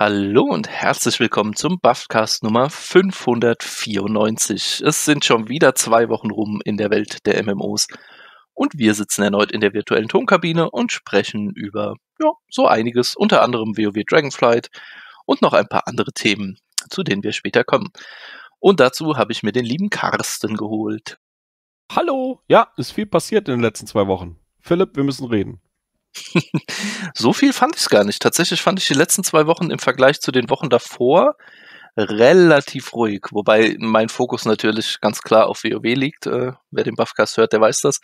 Hallo und herzlich willkommen zum Buffcast Nummer 594. Es sind schon wieder zwei Wochen rum in der Welt der MMOs und wir sitzen erneut in der virtuellen Tonkabine und sprechen über ja, so einiges, unter anderem WoW Dragonflight und noch ein paar andere Themen, zu denen wir später kommen. Und dazu habe ich mir den lieben Carsten geholt. Hallo, ja, ist viel passiert in den letzten zwei Wochen. Philipp, wir müssen reden. so viel fand ich es gar nicht. Tatsächlich fand ich die letzten zwei Wochen im Vergleich zu den Wochen davor relativ ruhig, wobei mein Fokus natürlich ganz klar auf WoW liegt. Äh, wer den Buffcast hört, der weiß das.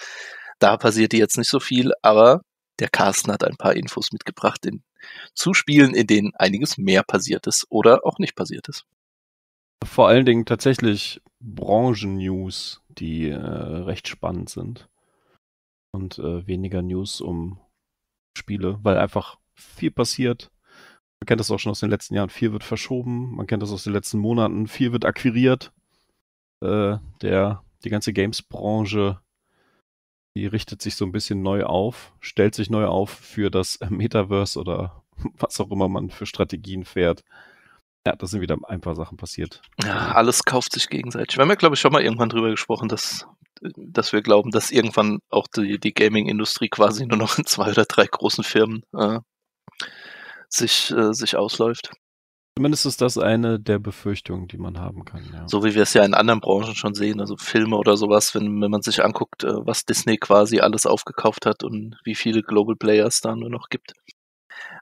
Da passierte jetzt nicht so viel, aber der Carsten hat ein paar Infos mitgebracht in, zu Spielen, in denen einiges mehr passiert ist oder auch nicht passiert ist. Vor allen Dingen tatsächlich Branchen-News, die äh, recht spannend sind. Und äh, weniger News um Spiele, weil einfach viel passiert. Man kennt das auch schon aus den letzten Jahren. Viel wird verschoben, man kennt das aus den letzten Monaten. Viel wird akquiriert. Äh, der, die ganze Games-Branche, die richtet sich so ein bisschen neu auf, stellt sich neu auf für das Metaverse oder was auch immer man für Strategien fährt. Ja, da sind wieder ein paar Sachen passiert. Ja, alles kauft sich gegenseitig. Wir haben ja, glaube ich, schon mal irgendwann drüber gesprochen, dass dass wir glauben, dass irgendwann auch die, die Gaming-Industrie quasi nur noch in zwei oder drei großen Firmen äh, sich, äh, sich ausläuft. Zumindest ist das eine der Befürchtungen, die man haben kann. Ja. So wie wir es ja in anderen Branchen schon sehen, also Filme oder sowas, wenn, wenn man sich anguckt, äh, was Disney quasi alles aufgekauft hat und wie viele Global Players da nur noch gibt.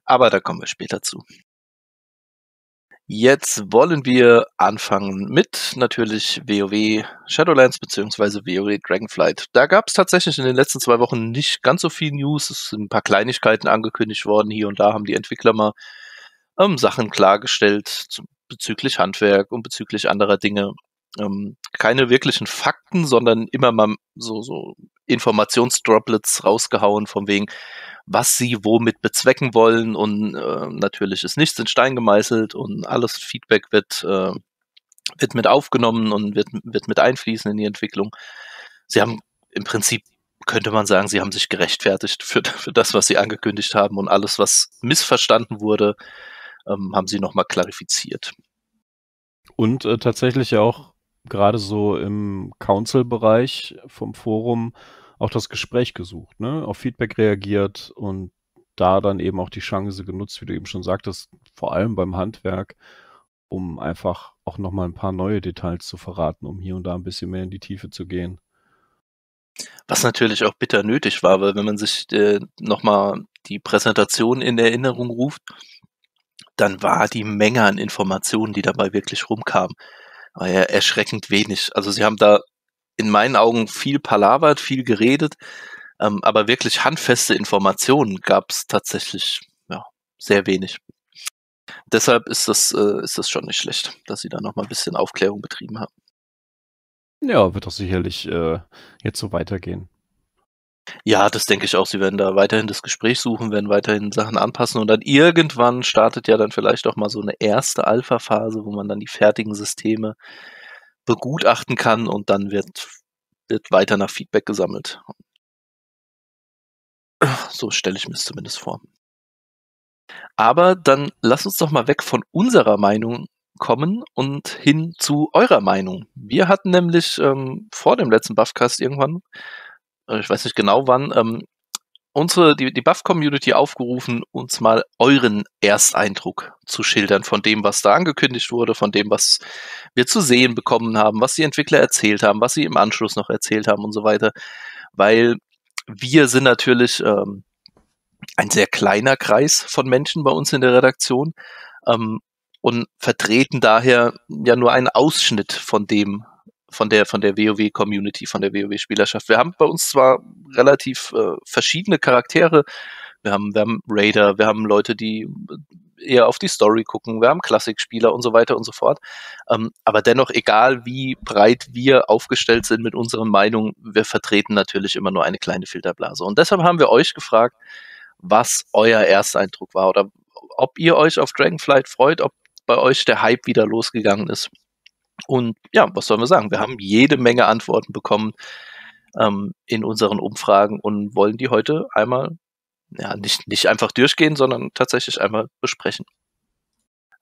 Aber da kommen wir später zu. Jetzt wollen wir anfangen mit natürlich WoW Shadowlands bzw. WoW Dragonflight. Da gab es tatsächlich in den letzten zwei Wochen nicht ganz so viel News. Es sind ein paar Kleinigkeiten angekündigt worden. Hier und da haben die Entwickler mal ähm, Sachen klargestellt bezüglich Handwerk und bezüglich anderer Dinge. Ähm, keine wirklichen Fakten, sondern immer mal so, so Informationsdroplets rausgehauen, von wegen, was sie womit bezwecken wollen und äh, natürlich ist nichts in Stein gemeißelt und alles Feedback wird, äh, wird mit aufgenommen und wird, wird mit einfließen in die Entwicklung. Sie haben im Prinzip könnte man sagen, sie haben sich gerechtfertigt für, für das, was sie angekündigt haben und alles, was missverstanden wurde, ähm, haben sie nochmal klarifiziert. Und äh, tatsächlich auch gerade so im Council-Bereich vom Forum auch das Gespräch gesucht, ne? auf Feedback reagiert und da dann eben auch die Chance genutzt, wie du eben schon sagtest, vor allem beim Handwerk, um einfach auch nochmal ein paar neue Details zu verraten, um hier und da ein bisschen mehr in die Tiefe zu gehen. Was natürlich auch bitter nötig war, weil wenn man sich äh, nochmal die Präsentation in Erinnerung ruft, dann war die Menge an Informationen, die dabei wirklich rumkam, war ja erschreckend wenig. Also sie haben da in meinen Augen viel palavert, viel geredet, ähm, aber wirklich handfeste Informationen gab es tatsächlich ja, sehr wenig. Deshalb ist das, äh, ist das schon nicht schlecht, dass sie da nochmal ein bisschen Aufklärung betrieben haben. Ja, wird doch sicherlich äh, jetzt so weitergehen. Ja, das denke ich auch. Sie werden da weiterhin das Gespräch suchen, werden weiterhin Sachen anpassen und dann irgendwann startet ja dann vielleicht auch mal so eine erste Alpha-Phase, wo man dann die fertigen Systeme begutachten kann und dann wird, wird weiter nach Feedback gesammelt. So stelle ich mir es zumindest vor. Aber dann lass uns doch mal weg von unserer Meinung kommen und hin zu eurer Meinung. Wir hatten nämlich ähm, vor dem letzten Buffcast irgendwann, äh, ich weiß nicht genau wann, ähm, unsere, die, die Buff-Community aufgerufen, uns mal euren Ersteindruck zu schildern von dem, was da angekündigt wurde, von dem, was wir zu sehen bekommen haben, was die Entwickler erzählt haben, was sie im Anschluss noch erzählt haben und so weiter. Weil wir sind natürlich ähm, ein sehr kleiner Kreis von Menschen bei uns in der Redaktion ähm, und vertreten daher ja nur einen Ausschnitt von dem, von der, von der WoW-Community, von der WoW-Spielerschaft. Wir haben bei uns zwar relativ äh, verschiedene Charaktere. Wir haben, wir haben Raider, wir haben Leute, die äh, eher auf die Story gucken, wir haben Klassikspieler und so weiter und so fort. Ähm, aber dennoch, egal wie breit wir aufgestellt sind mit unseren Meinungen, wir vertreten natürlich immer nur eine kleine Filterblase. Und deshalb haben wir euch gefragt, was euer Ersteindruck war oder ob ihr euch auf Dragonflight freut, ob bei euch der Hype wieder losgegangen ist. Und ja, was sollen wir sagen? Wir haben jede Menge Antworten bekommen ähm, in unseren Umfragen und wollen die heute einmal, ja, nicht, nicht einfach durchgehen, sondern tatsächlich einmal besprechen.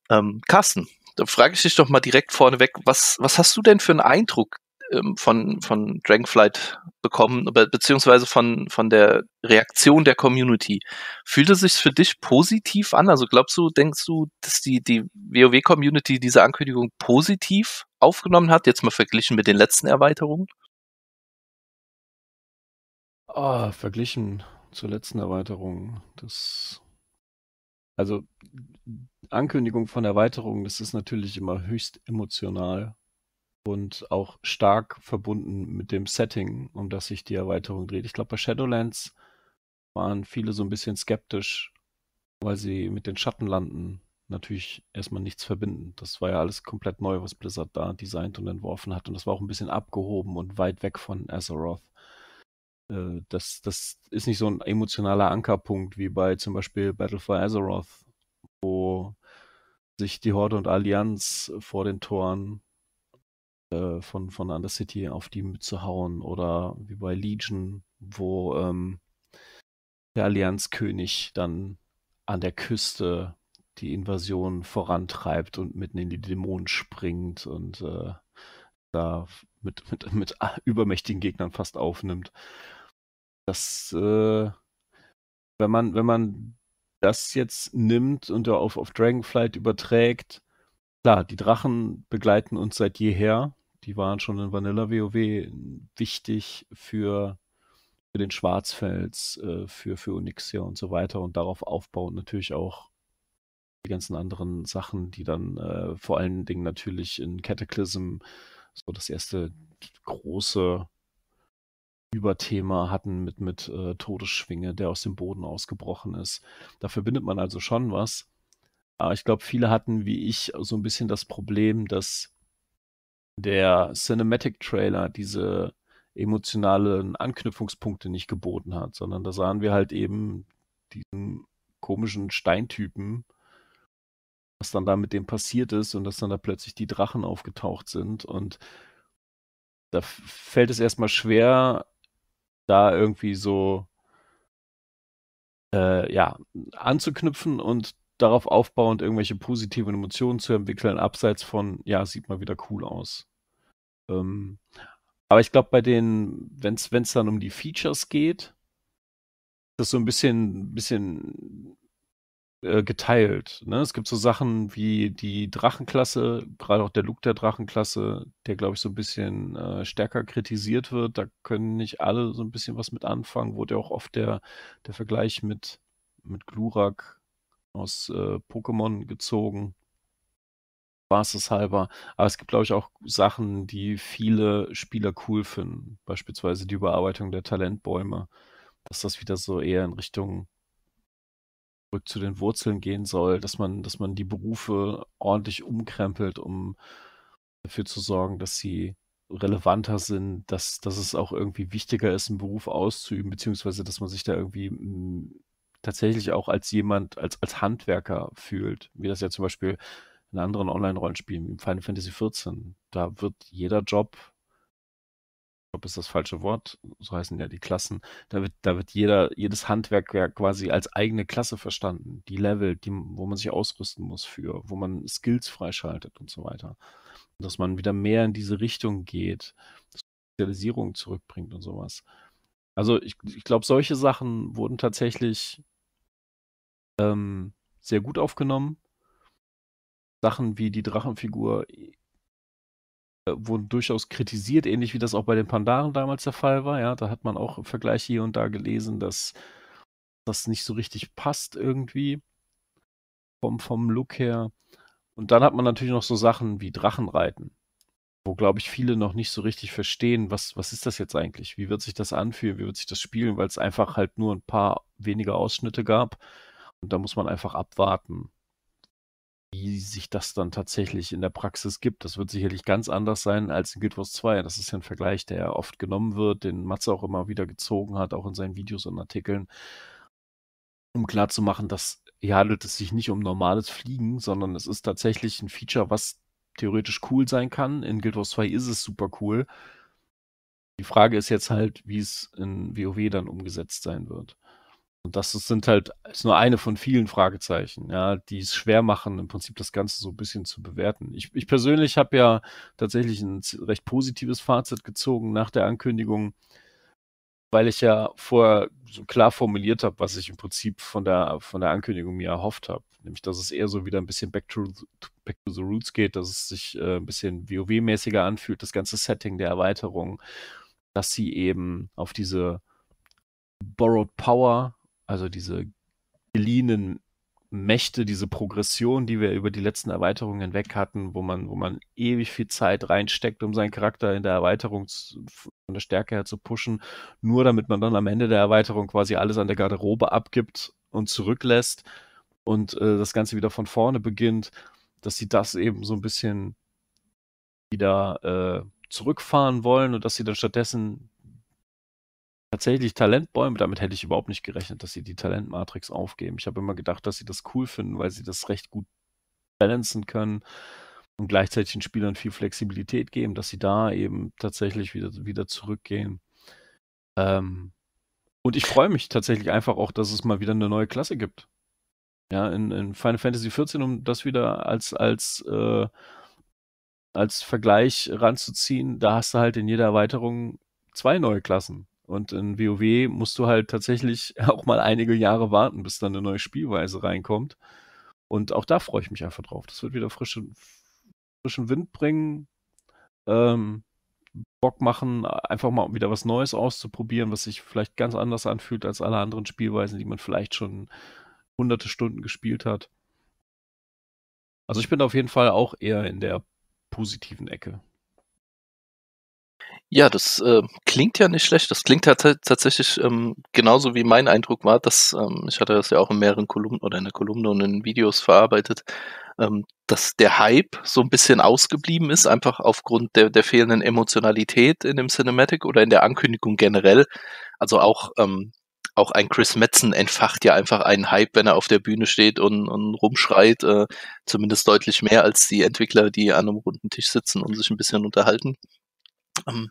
Ähm, Carsten, da frage ich dich doch mal direkt vorneweg, was, was hast du denn für einen Eindruck ähm, von, von Dragonflight bekommen, be beziehungsweise von, von der Reaktion der Community. Fühlt es sich für dich positiv an? Also glaubst du, denkst du, dass die, die WoW-Community diese Ankündigung positiv aufgenommen hat, jetzt mal verglichen mit den letzten Erweiterungen? Ah, verglichen zur letzten Erweiterung. Das also Ankündigung von Erweiterungen, das ist natürlich immer höchst emotional und auch stark verbunden mit dem Setting, um das sich die Erweiterung dreht. Ich glaube, bei Shadowlands waren viele so ein bisschen skeptisch, weil sie mit den Schattenlanden natürlich erstmal nichts verbinden. Das war ja alles komplett neu, was Blizzard da designt und entworfen hat. Und das war auch ein bisschen abgehoben und weit weg von Azeroth. Äh, das, das ist nicht so ein emotionaler Ankerpunkt wie bei zum Beispiel Battle for Azeroth, wo sich die Horde und Allianz vor den Toren äh, von, von Undercity auf die mitzuhauen oder wie bei Legion, wo ähm, der Allianzkönig dann an der Küste die Invasion vorantreibt und mitten in die Dämonen springt und äh, da mit, mit, mit übermächtigen Gegnern fast aufnimmt. Das, äh, wenn man, wenn man das jetzt nimmt und auf, auf Dragonflight überträgt, klar, die Drachen begleiten uns seit jeher. Die waren schon in Vanilla WoW wichtig für, für den Schwarzfels, äh, für, für Onyxia und so weiter und darauf aufbauend natürlich auch die ganzen anderen Sachen, die dann äh, vor allen Dingen natürlich in Cataclysm so das erste große Überthema hatten mit, mit äh, Todesschwinge, der aus dem Boden ausgebrochen ist. Da verbindet man also schon was. Aber ich glaube, viele hatten wie ich so ein bisschen das Problem, dass der Cinematic Trailer diese emotionalen Anknüpfungspunkte nicht geboten hat, sondern da sahen wir halt eben diesen komischen Steintypen, was dann da mit dem passiert ist und dass dann da plötzlich die Drachen aufgetaucht sind und da fällt es erstmal schwer, da irgendwie so äh, ja, anzuknüpfen und darauf aufbauend irgendwelche positiven Emotionen zu entwickeln, abseits von, ja, sieht mal wieder cool aus. Ähm, aber ich glaube, bei den, wenn es dann um die Features geht, ist das so ein bisschen, bisschen äh, geteilt. Ne? Es gibt so Sachen wie die Drachenklasse, gerade auch der Look der Drachenklasse, der, glaube ich, so ein bisschen äh, stärker kritisiert wird. Da können nicht alle so ein bisschen was mit anfangen. Wurde ja auch oft der, der Vergleich mit, mit Glurak aus äh, Pokémon gezogen. Spaßes Aber es gibt, glaube ich, auch Sachen, die viele Spieler cool finden. Beispielsweise die Überarbeitung der Talentbäume. Dass das wieder so eher in Richtung zurück zu den Wurzeln gehen soll, dass man, dass man die Berufe ordentlich umkrempelt, um dafür zu sorgen, dass sie relevanter sind, dass, dass es auch irgendwie wichtiger ist, einen Beruf auszuüben, beziehungsweise dass man sich da irgendwie mm, tatsächlich auch als jemand, als, als Handwerker fühlt, wie das ja zum Beispiel in anderen Online-Rollenspielen, im Final Fantasy XIV, da wird jeder Job, Job ist das falsche Wort, so heißen ja die Klassen, da wird, da wird jeder, jedes Handwerk ja quasi als eigene Klasse verstanden. Die Level, die, wo man sich ausrüsten muss für, wo man Skills freischaltet und so weiter. Dass man wieder mehr in diese Richtung geht, Spezialisierung zurückbringt und sowas. Also ich, ich glaube, solche Sachen wurden tatsächlich ähm, sehr gut aufgenommen Sachen wie die Drachenfigur äh, wurden durchaus kritisiert, ähnlich wie das auch bei den Pandaren damals der Fall war. Ja, da hat man auch Vergleiche hier und da gelesen, dass das nicht so richtig passt irgendwie vom, vom Look her. Und dann hat man natürlich noch so Sachen wie Drachenreiten, wo, glaube ich, viele noch nicht so richtig verstehen, was, was ist das jetzt eigentlich? Wie wird sich das anfühlen? Wie wird sich das spielen? Weil es einfach halt nur ein paar weniger Ausschnitte gab. Und da muss man einfach abwarten, wie sich das dann tatsächlich in der Praxis gibt. Das wird sicherlich ganz anders sein als in Guild Wars 2. Das ist ja ein Vergleich, der ja oft genommen wird, den Matze auch immer wieder gezogen hat, auch in seinen Videos und Artikeln, um klarzumachen, dass hier handelt es sich nicht um normales Fliegen, sondern es ist tatsächlich ein Feature, was theoretisch cool sein kann. In Guild Wars 2 ist es super cool. Die Frage ist jetzt halt, wie es in WoW dann umgesetzt sein wird. Und das sind halt, ist nur eine von vielen Fragezeichen, ja, die es schwer machen, im Prinzip das Ganze so ein bisschen zu bewerten. Ich, ich persönlich habe ja tatsächlich ein recht positives Fazit gezogen nach der Ankündigung, weil ich ja vorher so klar formuliert habe, was ich im Prinzip von der, von der Ankündigung mir erhofft habe. Nämlich, dass es eher so wieder ein bisschen back to, back to the roots geht, dass es sich äh, ein bisschen WoW-mäßiger anfühlt, das ganze Setting der Erweiterung, dass sie eben auf diese Borrowed Power also diese geliehenen Mächte, diese Progression, die wir über die letzten Erweiterungen hinweg hatten, wo man, wo man ewig viel Zeit reinsteckt, um seinen Charakter in der Erweiterung zu, von der Stärke her zu pushen, nur damit man dann am Ende der Erweiterung quasi alles an der Garderobe abgibt und zurücklässt und äh, das Ganze wieder von vorne beginnt, dass sie das eben so ein bisschen wieder äh, zurückfahren wollen und dass sie dann stattdessen Tatsächlich Talentbäume, damit hätte ich überhaupt nicht gerechnet, dass sie die Talentmatrix aufgeben. Ich habe immer gedacht, dass sie das cool finden, weil sie das recht gut balancen können und gleichzeitig den Spielern viel Flexibilität geben, dass sie da eben tatsächlich wieder, wieder zurückgehen. Ähm, und ich freue mich tatsächlich einfach auch, dass es mal wieder eine neue Klasse gibt. Ja, in, in Final Fantasy XIV, um das wieder als, als, äh, als Vergleich ranzuziehen, da hast du halt in jeder Erweiterung zwei neue Klassen. Und in WoW musst du halt tatsächlich auch mal einige Jahre warten, bis dann eine neue Spielweise reinkommt. Und auch da freue ich mich einfach drauf. Das wird wieder frischen, frischen Wind bringen, ähm, Bock machen, einfach mal wieder was Neues auszuprobieren, was sich vielleicht ganz anders anfühlt als alle anderen Spielweisen, die man vielleicht schon hunderte Stunden gespielt hat. Also ich bin auf jeden Fall auch eher in der positiven Ecke. Ja, das äh, klingt ja nicht schlecht. Das klingt tats tatsächlich ähm, genauso wie mein Eindruck war, dass ähm, ich hatte das ja auch in mehreren Kolumnen oder in der Kolumne und in Videos verarbeitet, ähm, dass der Hype so ein bisschen ausgeblieben ist, einfach aufgrund der, der fehlenden Emotionalität in dem Cinematic oder in der Ankündigung generell. Also auch ähm, auch ein Chris Metzen entfacht ja einfach einen Hype, wenn er auf der Bühne steht und, und rumschreit, äh, zumindest deutlich mehr als die Entwickler, die an einem runden Tisch sitzen und sich ein bisschen unterhalten. Ähm,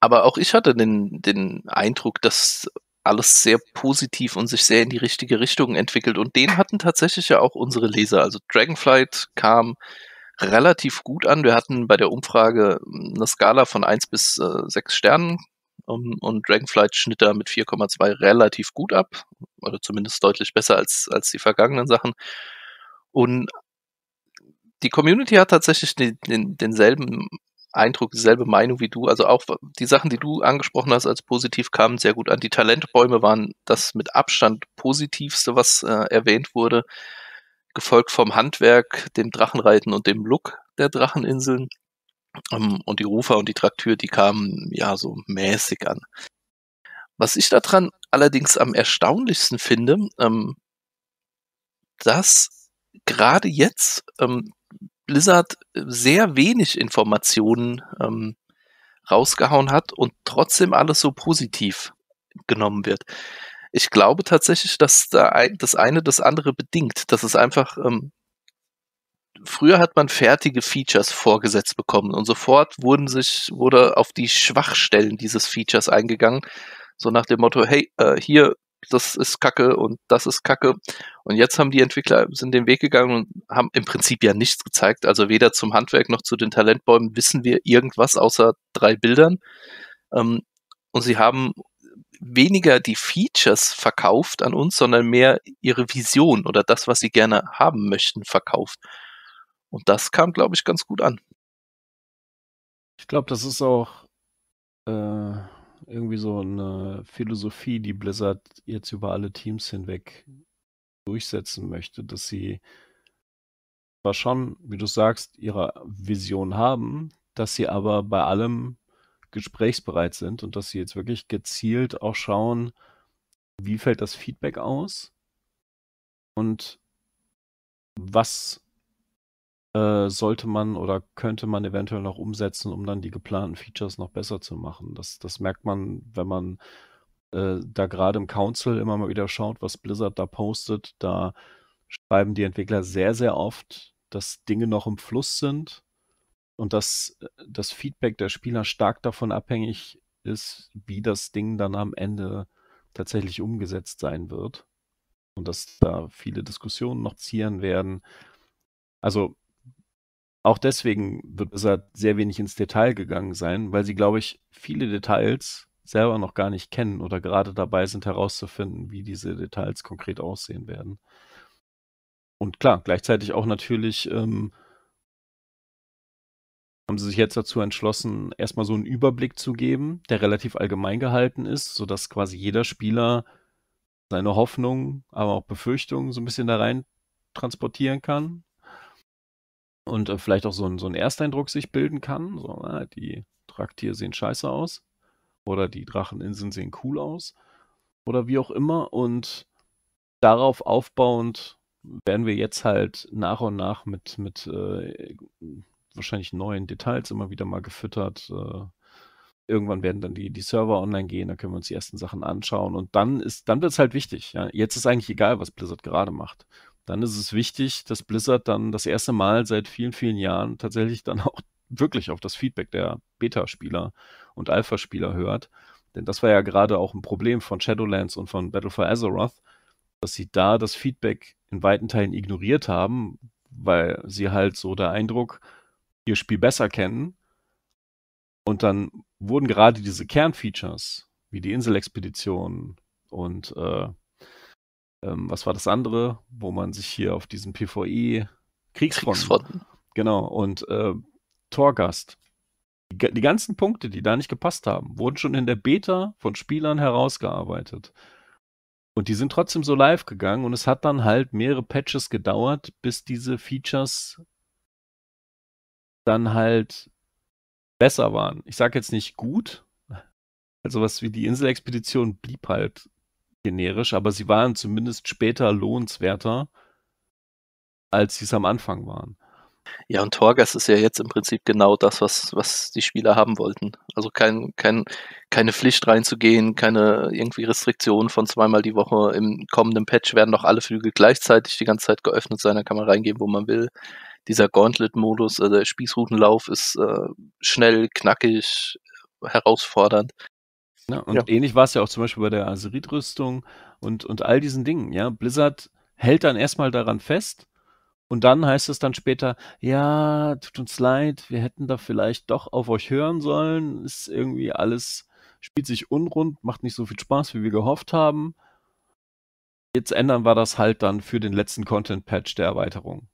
aber auch ich hatte den, den Eindruck, dass alles sehr positiv und sich sehr in die richtige Richtung entwickelt. Und den hatten tatsächlich ja auch unsere Leser. Also Dragonflight kam relativ gut an. Wir hatten bei der Umfrage hm, eine Skala von 1 bis äh, 6 Sternen um, und Dragonflight schnitt da mit 4,2 relativ gut ab. Oder zumindest deutlich besser als, als die vergangenen Sachen. Und die Community hat tatsächlich den, den, denselben Eindruck, dieselbe Meinung wie du. Also auch die Sachen, die du angesprochen hast als positiv, kamen sehr gut an. Die Talentbäume waren das mit Abstand positivste, was äh, erwähnt wurde. Gefolgt vom Handwerk, dem Drachenreiten und dem Look der Dracheninseln. Ähm, und die Rufer und die Traktür, die kamen ja so mäßig an. Was ich daran allerdings am erstaunlichsten finde, ähm, dass gerade jetzt ähm, Blizzard äh, sehr wenig Informationen ähm, rausgehauen hat und trotzdem alles so positiv genommen wird. Ich glaube tatsächlich, dass da ein, das eine das andere bedingt. Das ist einfach, ähm, früher hat man fertige Features vorgesetzt bekommen und sofort wurden sich, wurde auf die Schwachstellen dieses Features eingegangen. So nach dem Motto, hey, äh, hier das ist Kacke und das ist Kacke. Und jetzt haben die Entwickler sind den Weg gegangen und haben im Prinzip ja nichts gezeigt. Also weder zum Handwerk noch zu den Talentbäumen wissen wir irgendwas außer drei Bildern. Ähm, und sie haben weniger die Features verkauft an uns, sondern mehr ihre Vision oder das, was sie gerne haben möchten, verkauft. Und das kam, glaube ich, ganz gut an. Ich glaube, das ist auch äh irgendwie so eine Philosophie, die Blizzard jetzt über alle Teams hinweg durchsetzen möchte, dass sie zwar schon, wie du sagst, ihre Vision haben, dass sie aber bei allem gesprächsbereit sind und dass sie jetzt wirklich gezielt auch schauen, wie fällt das Feedback aus und was äh, sollte man oder könnte man eventuell noch umsetzen, um dann die geplanten Features noch besser zu machen. Das, das merkt man, wenn man äh, da gerade im Council immer mal wieder schaut, was Blizzard da postet. Da schreiben die Entwickler sehr, sehr oft, dass Dinge noch im Fluss sind und dass äh, das Feedback der Spieler stark davon abhängig ist, wie das Ding dann am Ende tatsächlich umgesetzt sein wird. Und dass da viele Diskussionen noch zieren werden. Also auch deswegen wird Blizzard sehr wenig ins Detail gegangen sein, weil sie, glaube ich, viele Details selber noch gar nicht kennen oder gerade dabei sind herauszufinden, wie diese Details konkret aussehen werden. Und klar, gleichzeitig auch natürlich ähm, haben sie sich jetzt dazu entschlossen, erstmal so einen Überblick zu geben, der relativ allgemein gehalten ist, sodass quasi jeder Spieler seine Hoffnungen, aber auch Befürchtungen so ein bisschen da rein transportieren kann und äh, vielleicht auch so ein, so ein Ersteindruck sich bilden kann. So, äh, die Traktier sehen scheiße aus oder die Dracheninseln sehen cool aus oder wie auch immer. Und darauf aufbauend werden wir jetzt halt nach und nach mit, mit äh, wahrscheinlich neuen Details immer wieder mal gefüttert. Äh, irgendwann werden dann die, die Server online gehen, dann können wir uns die ersten Sachen anschauen und dann ist, dann wird es halt wichtig. Ja? Jetzt ist eigentlich egal, was Blizzard gerade macht dann ist es wichtig, dass Blizzard dann das erste Mal seit vielen, vielen Jahren tatsächlich dann auch wirklich auf das Feedback der Beta-Spieler und Alpha-Spieler hört. Denn das war ja gerade auch ein Problem von Shadowlands und von Battle for Azeroth, dass sie da das Feedback in weiten Teilen ignoriert haben, weil sie halt so der Eindruck ihr Spiel besser kennen. Und dann wurden gerade diese Kernfeatures, wie die Inselexpedition und äh, ähm, was war das andere, wo man sich hier auf diesem PvE Kriegsfronten. Kriegsfronten. Genau, und äh, Torgast. Die, die ganzen Punkte, die da nicht gepasst haben, wurden schon in der Beta von Spielern herausgearbeitet. Und die sind trotzdem so live gegangen und es hat dann halt mehrere Patches gedauert, bis diese Features dann halt besser waren. Ich sage jetzt nicht gut, also was wie die Inselexpedition blieb halt generisch, aber sie waren zumindest später lohnenswerter, als sie es am Anfang waren. Ja, und Torgas ist ja jetzt im Prinzip genau das, was, was die Spieler haben wollten. Also kein, kein, keine Pflicht reinzugehen, keine irgendwie Restriktionen von zweimal die Woche. Im kommenden Patch werden doch alle Flügel gleichzeitig die ganze Zeit geöffnet sein, da kann man reingehen, wo man will. Dieser Gauntlet-Modus, also der Spießrutenlauf ist äh, schnell, knackig, herausfordernd. Ja, ne? und ja. ähnlich war es ja auch zum Beispiel bei der Aserit-Rüstung und, und all diesen Dingen. Ja, Blizzard hält dann erstmal daran fest und dann heißt es dann später, ja, tut uns leid, wir hätten da vielleicht doch auf euch hören sollen. Ist irgendwie alles, spielt sich unrund, macht nicht so viel Spaß, wie wir gehofft haben. Jetzt ändern wir das halt dann für den letzten Content-Patch der Erweiterung.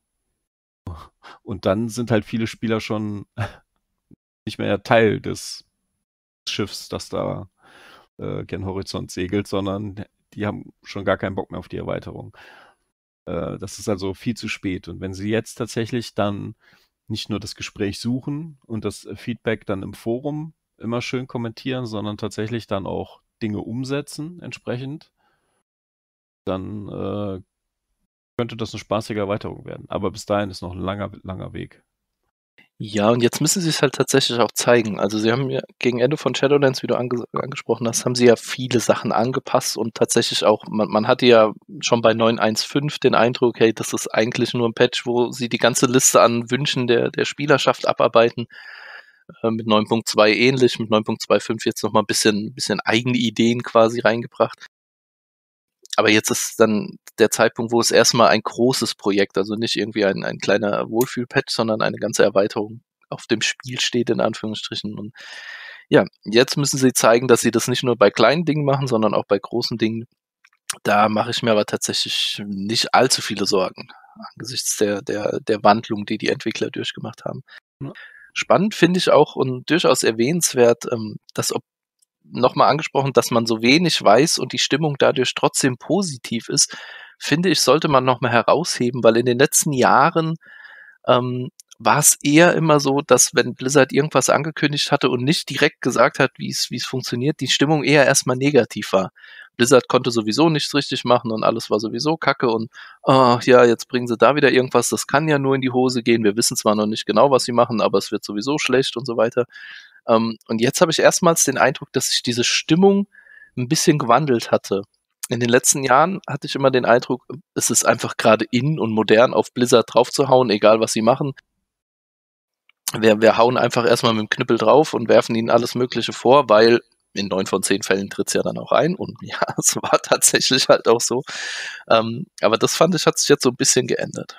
Und dann sind halt viele Spieler schon nicht mehr Teil des Schiffs, das da äh, gern Horizont segelt, sondern die haben schon gar keinen Bock mehr auf die Erweiterung. Äh, das ist also viel zu spät. Und wenn sie jetzt tatsächlich dann nicht nur das Gespräch suchen und das Feedback dann im Forum immer schön kommentieren, sondern tatsächlich dann auch Dinge umsetzen entsprechend, dann äh, könnte das eine spaßige Erweiterung werden. Aber bis dahin ist noch ein langer, langer Weg. Ja, und jetzt müssen sie es halt tatsächlich auch zeigen. Also sie haben ja gegen Ende von Shadowlands, wie du ange angesprochen hast, haben sie ja viele Sachen angepasst und tatsächlich auch, man, man hatte ja schon bei 9.1.5 den Eindruck, hey, das ist eigentlich nur ein Patch, wo sie die ganze Liste an Wünschen der, der Spielerschaft abarbeiten. Äh, mit 9.2 ähnlich, mit 9.25 jetzt nochmal ein bisschen, bisschen eigene Ideen quasi reingebracht aber jetzt ist dann der Zeitpunkt, wo es erstmal ein großes Projekt, also nicht irgendwie ein, ein kleiner Wohlfühlpatch, sondern eine ganze Erweiterung auf dem Spiel steht, in Anführungsstrichen. Und ja, jetzt müssen sie zeigen, dass sie das nicht nur bei kleinen Dingen machen, sondern auch bei großen Dingen. Da mache ich mir aber tatsächlich nicht allzu viele Sorgen angesichts der, der, der Wandlung, die die Entwickler durchgemacht haben. Spannend finde ich auch und durchaus erwähnenswert, ähm, dass ob, nochmal angesprochen, dass man so wenig weiß und die Stimmung dadurch trotzdem positiv ist, finde ich, sollte man nochmal herausheben, weil in den letzten Jahren ähm, war es eher immer so, dass wenn Blizzard irgendwas angekündigt hatte und nicht direkt gesagt hat, wie es funktioniert, die Stimmung eher erstmal negativ war. Blizzard konnte sowieso nichts richtig machen und alles war sowieso kacke und oh, ja, jetzt bringen sie da wieder irgendwas, das kann ja nur in die Hose gehen. Wir wissen zwar noch nicht genau, was sie machen, aber es wird sowieso schlecht und so weiter. Ähm, und jetzt habe ich erstmals den Eindruck, dass sich diese Stimmung ein bisschen gewandelt hatte. In den letzten Jahren hatte ich immer den Eindruck, es ist einfach gerade in und modern auf Blizzard draufzuhauen, egal was sie machen. Wir, wir hauen einfach erstmal mit dem Knüppel drauf und werfen ihnen alles Mögliche vor, weil in neun von zehn Fällen tritt es ja dann auch ein. Und ja, es war tatsächlich halt auch so. Ähm, aber das fand ich, hat sich jetzt so ein bisschen geändert.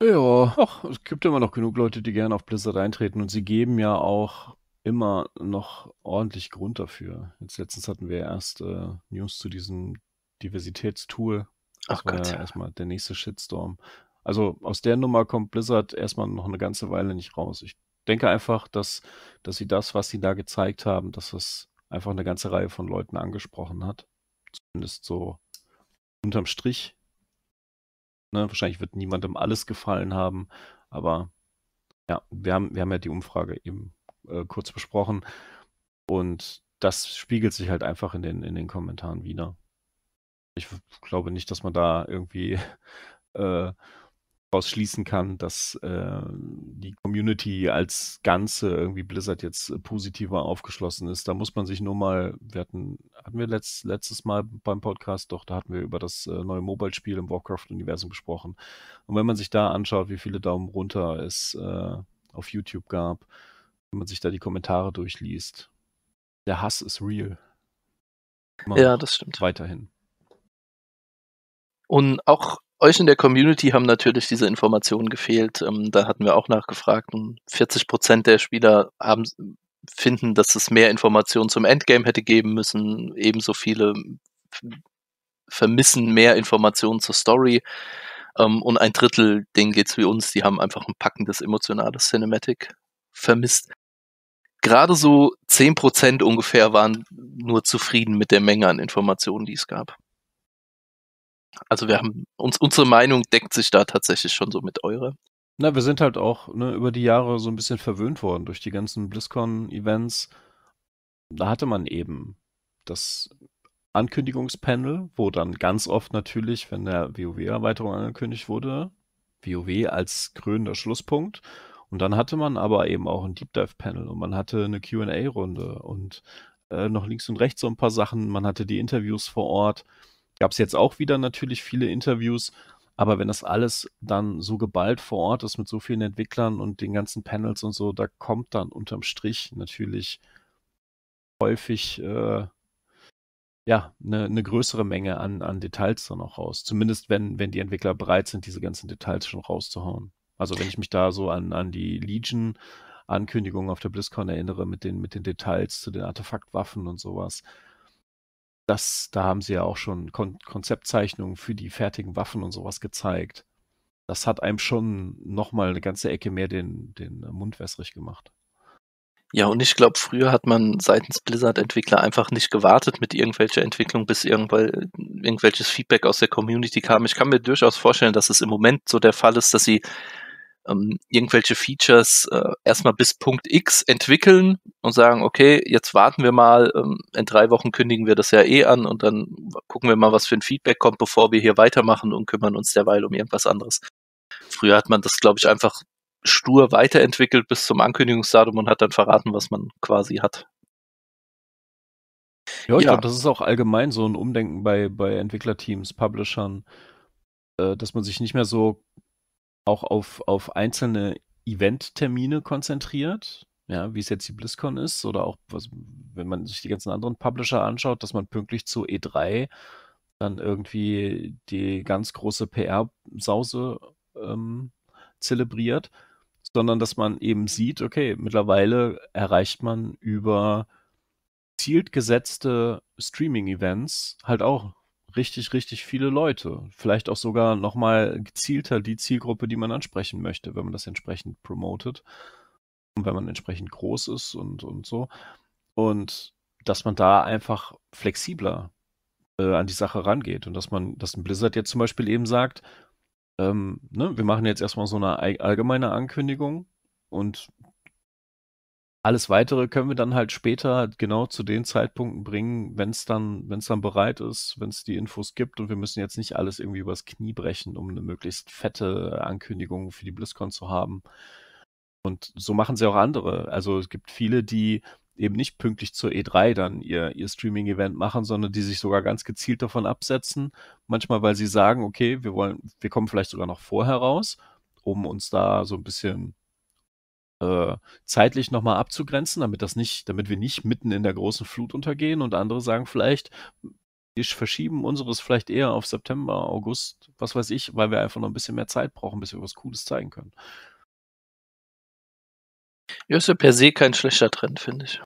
Ja, ach, es gibt immer noch genug Leute, die gerne auf Blizzard eintreten und sie geben ja auch immer noch ordentlich Grund dafür. Jetzt letztens hatten wir erst äh, News zu diesem Diversitätstool. Ach war Gott. Ja erstmal der nächste Shitstorm. Also aus der Nummer kommt Blizzard erstmal noch eine ganze Weile nicht raus. Ich denke einfach, dass, dass sie das, was sie da gezeigt haben, dass es einfach eine ganze Reihe von Leuten angesprochen hat. Zumindest so unterm Strich Ne? Wahrscheinlich wird niemandem alles gefallen haben, aber ja, wir haben, wir haben ja die Umfrage eben äh, kurz besprochen und das spiegelt sich halt einfach in den, in den Kommentaren wieder. Ich glaube nicht, dass man da irgendwie äh, daraus schließen kann, dass äh, die Community als Ganze irgendwie Blizzard jetzt positiver aufgeschlossen ist. Da muss man sich nur mal, wir hatten, hatten wir letzt, letztes Mal beim Podcast, doch, da hatten wir über das äh, neue Mobile-Spiel im Warcraft-Universum gesprochen. Und wenn man sich da anschaut, wie viele Daumen runter es äh, auf YouTube gab, wenn man sich da die Kommentare durchliest, der Hass ist real. Immer ja, das stimmt. Weiterhin. Und auch euch in der Community haben natürlich diese Informationen gefehlt. Ähm, da hatten wir auch nachgefragt. 40 Prozent der Spieler haben, finden, dass es mehr Informationen zum Endgame hätte geben müssen. Ebenso viele vermissen mehr Informationen zur Story. Ähm, und ein Drittel, denen geht's wie uns, die haben einfach ein packendes emotionales Cinematic vermisst. Gerade so 10 ungefähr waren nur zufrieden mit der Menge an Informationen, die es gab. Also wir haben uns, unsere Meinung deckt sich da tatsächlich schon so mit eurer. Na, wir sind halt auch ne, über die Jahre so ein bisschen verwöhnt worden durch die ganzen BlizzCon-Events. Da hatte man eben das Ankündigungspanel, wo dann ganz oft natürlich, wenn der WoW-Erweiterung angekündigt wurde, WoW als krönender Schlusspunkt. Und dann hatte man aber eben auch ein Deep Dive-Panel und man hatte eine QA-Runde und äh, noch links und rechts so ein paar Sachen. Man hatte die Interviews vor Ort gab es jetzt auch wieder natürlich viele Interviews, aber wenn das alles dann so geballt vor Ort ist mit so vielen Entwicklern und den ganzen Panels und so, da kommt dann unterm Strich natürlich häufig äh, ja eine ne größere Menge an, an Details dann auch raus. Zumindest wenn, wenn die Entwickler bereit sind, diese ganzen Details schon rauszuhauen. Also wenn ich mich da so an, an die Legion Ankündigung auf der BlizzCon erinnere mit den, mit den Details zu den Artefaktwaffen und sowas das, da haben sie ja auch schon Kon Konzeptzeichnungen für die fertigen Waffen und sowas gezeigt. Das hat einem schon nochmal eine ganze Ecke mehr den, den Mund wässrig gemacht. Ja, und ich glaube, früher hat man seitens Blizzard-Entwickler einfach nicht gewartet mit irgendwelcher Entwicklung, bis irgendwelches Feedback aus der Community kam. Ich kann mir durchaus vorstellen, dass es im Moment so der Fall ist, dass sie ähm, irgendwelche Features äh, erstmal bis Punkt X entwickeln und sagen, okay, jetzt warten wir mal, ähm, in drei Wochen kündigen wir das ja eh an und dann gucken wir mal, was für ein Feedback kommt, bevor wir hier weitermachen und kümmern uns derweil um irgendwas anderes. Früher hat man das, glaube ich, einfach stur weiterentwickelt bis zum Ankündigungsdatum und hat dann verraten, was man quasi hat. Ja, ich ja. glaube, das ist auch allgemein so ein Umdenken bei, bei Entwicklerteams, Publishern, äh, dass man sich nicht mehr so auch auf, auf einzelne Event-Termine konzentriert, ja, wie es jetzt die BlizzCon ist oder auch, was, wenn man sich die ganzen anderen Publisher anschaut, dass man pünktlich zu E3 dann irgendwie die ganz große PR-Sause ähm, zelebriert, sondern dass man eben sieht, okay, mittlerweile erreicht man über zielt gesetzte Streaming-Events halt auch richtig, richtig viele Leute. Vielleicht auch sogar nochmal gezielter die Zielgruppe, die man ansprechen möchte, wenn man das entsprechend promotet und wenn man entsprechend groß ist und, und so. Und dass man da einfach flexibler äh, an die Sache rangeht und dass man, dass ein Blizzard jetzt zum Beispiel eben sagt, ähm, ne, wir machen jetzt erstmal so eine allgemeine Ankündigung und alles weitere können wir dann halt später genau zu den Zeitpunkten bringen, wenn es dann, wenn es dann bereit ist, wenn es die Infos gibt und wir müssen jetzt nicht alles irgendwie übers Knie brechen, um eine möglichst fette Ankündigung für die BlizzCon zu haben. Und so machen sie auch andere. Also es gibt viele, die eben nicht pünktlich zur E3 dann ihr, ihr Streaming-Event machen, sondern die sich sogar ganz gezielt davon absetzen. Manchmal, weil sie sagen, okay, wir wollen, wir kommen vielleicht sogar noch vorher raus, um uns da so ein bisschen äh, zeitlich nochmal abzugrenzen, damit das nicht, damit wir nicht mitten in der großen Flut untergehen und andere sagen vielleicht, wir verschieben unseres vielleicht eher auf September, August, was weiß ich, weil wir einfach noch ein bisschen mehr Zeit brauchen, bis wir was Cooles zeigen können. Ja, ist ja per se kein schlechter Trend, finde ich.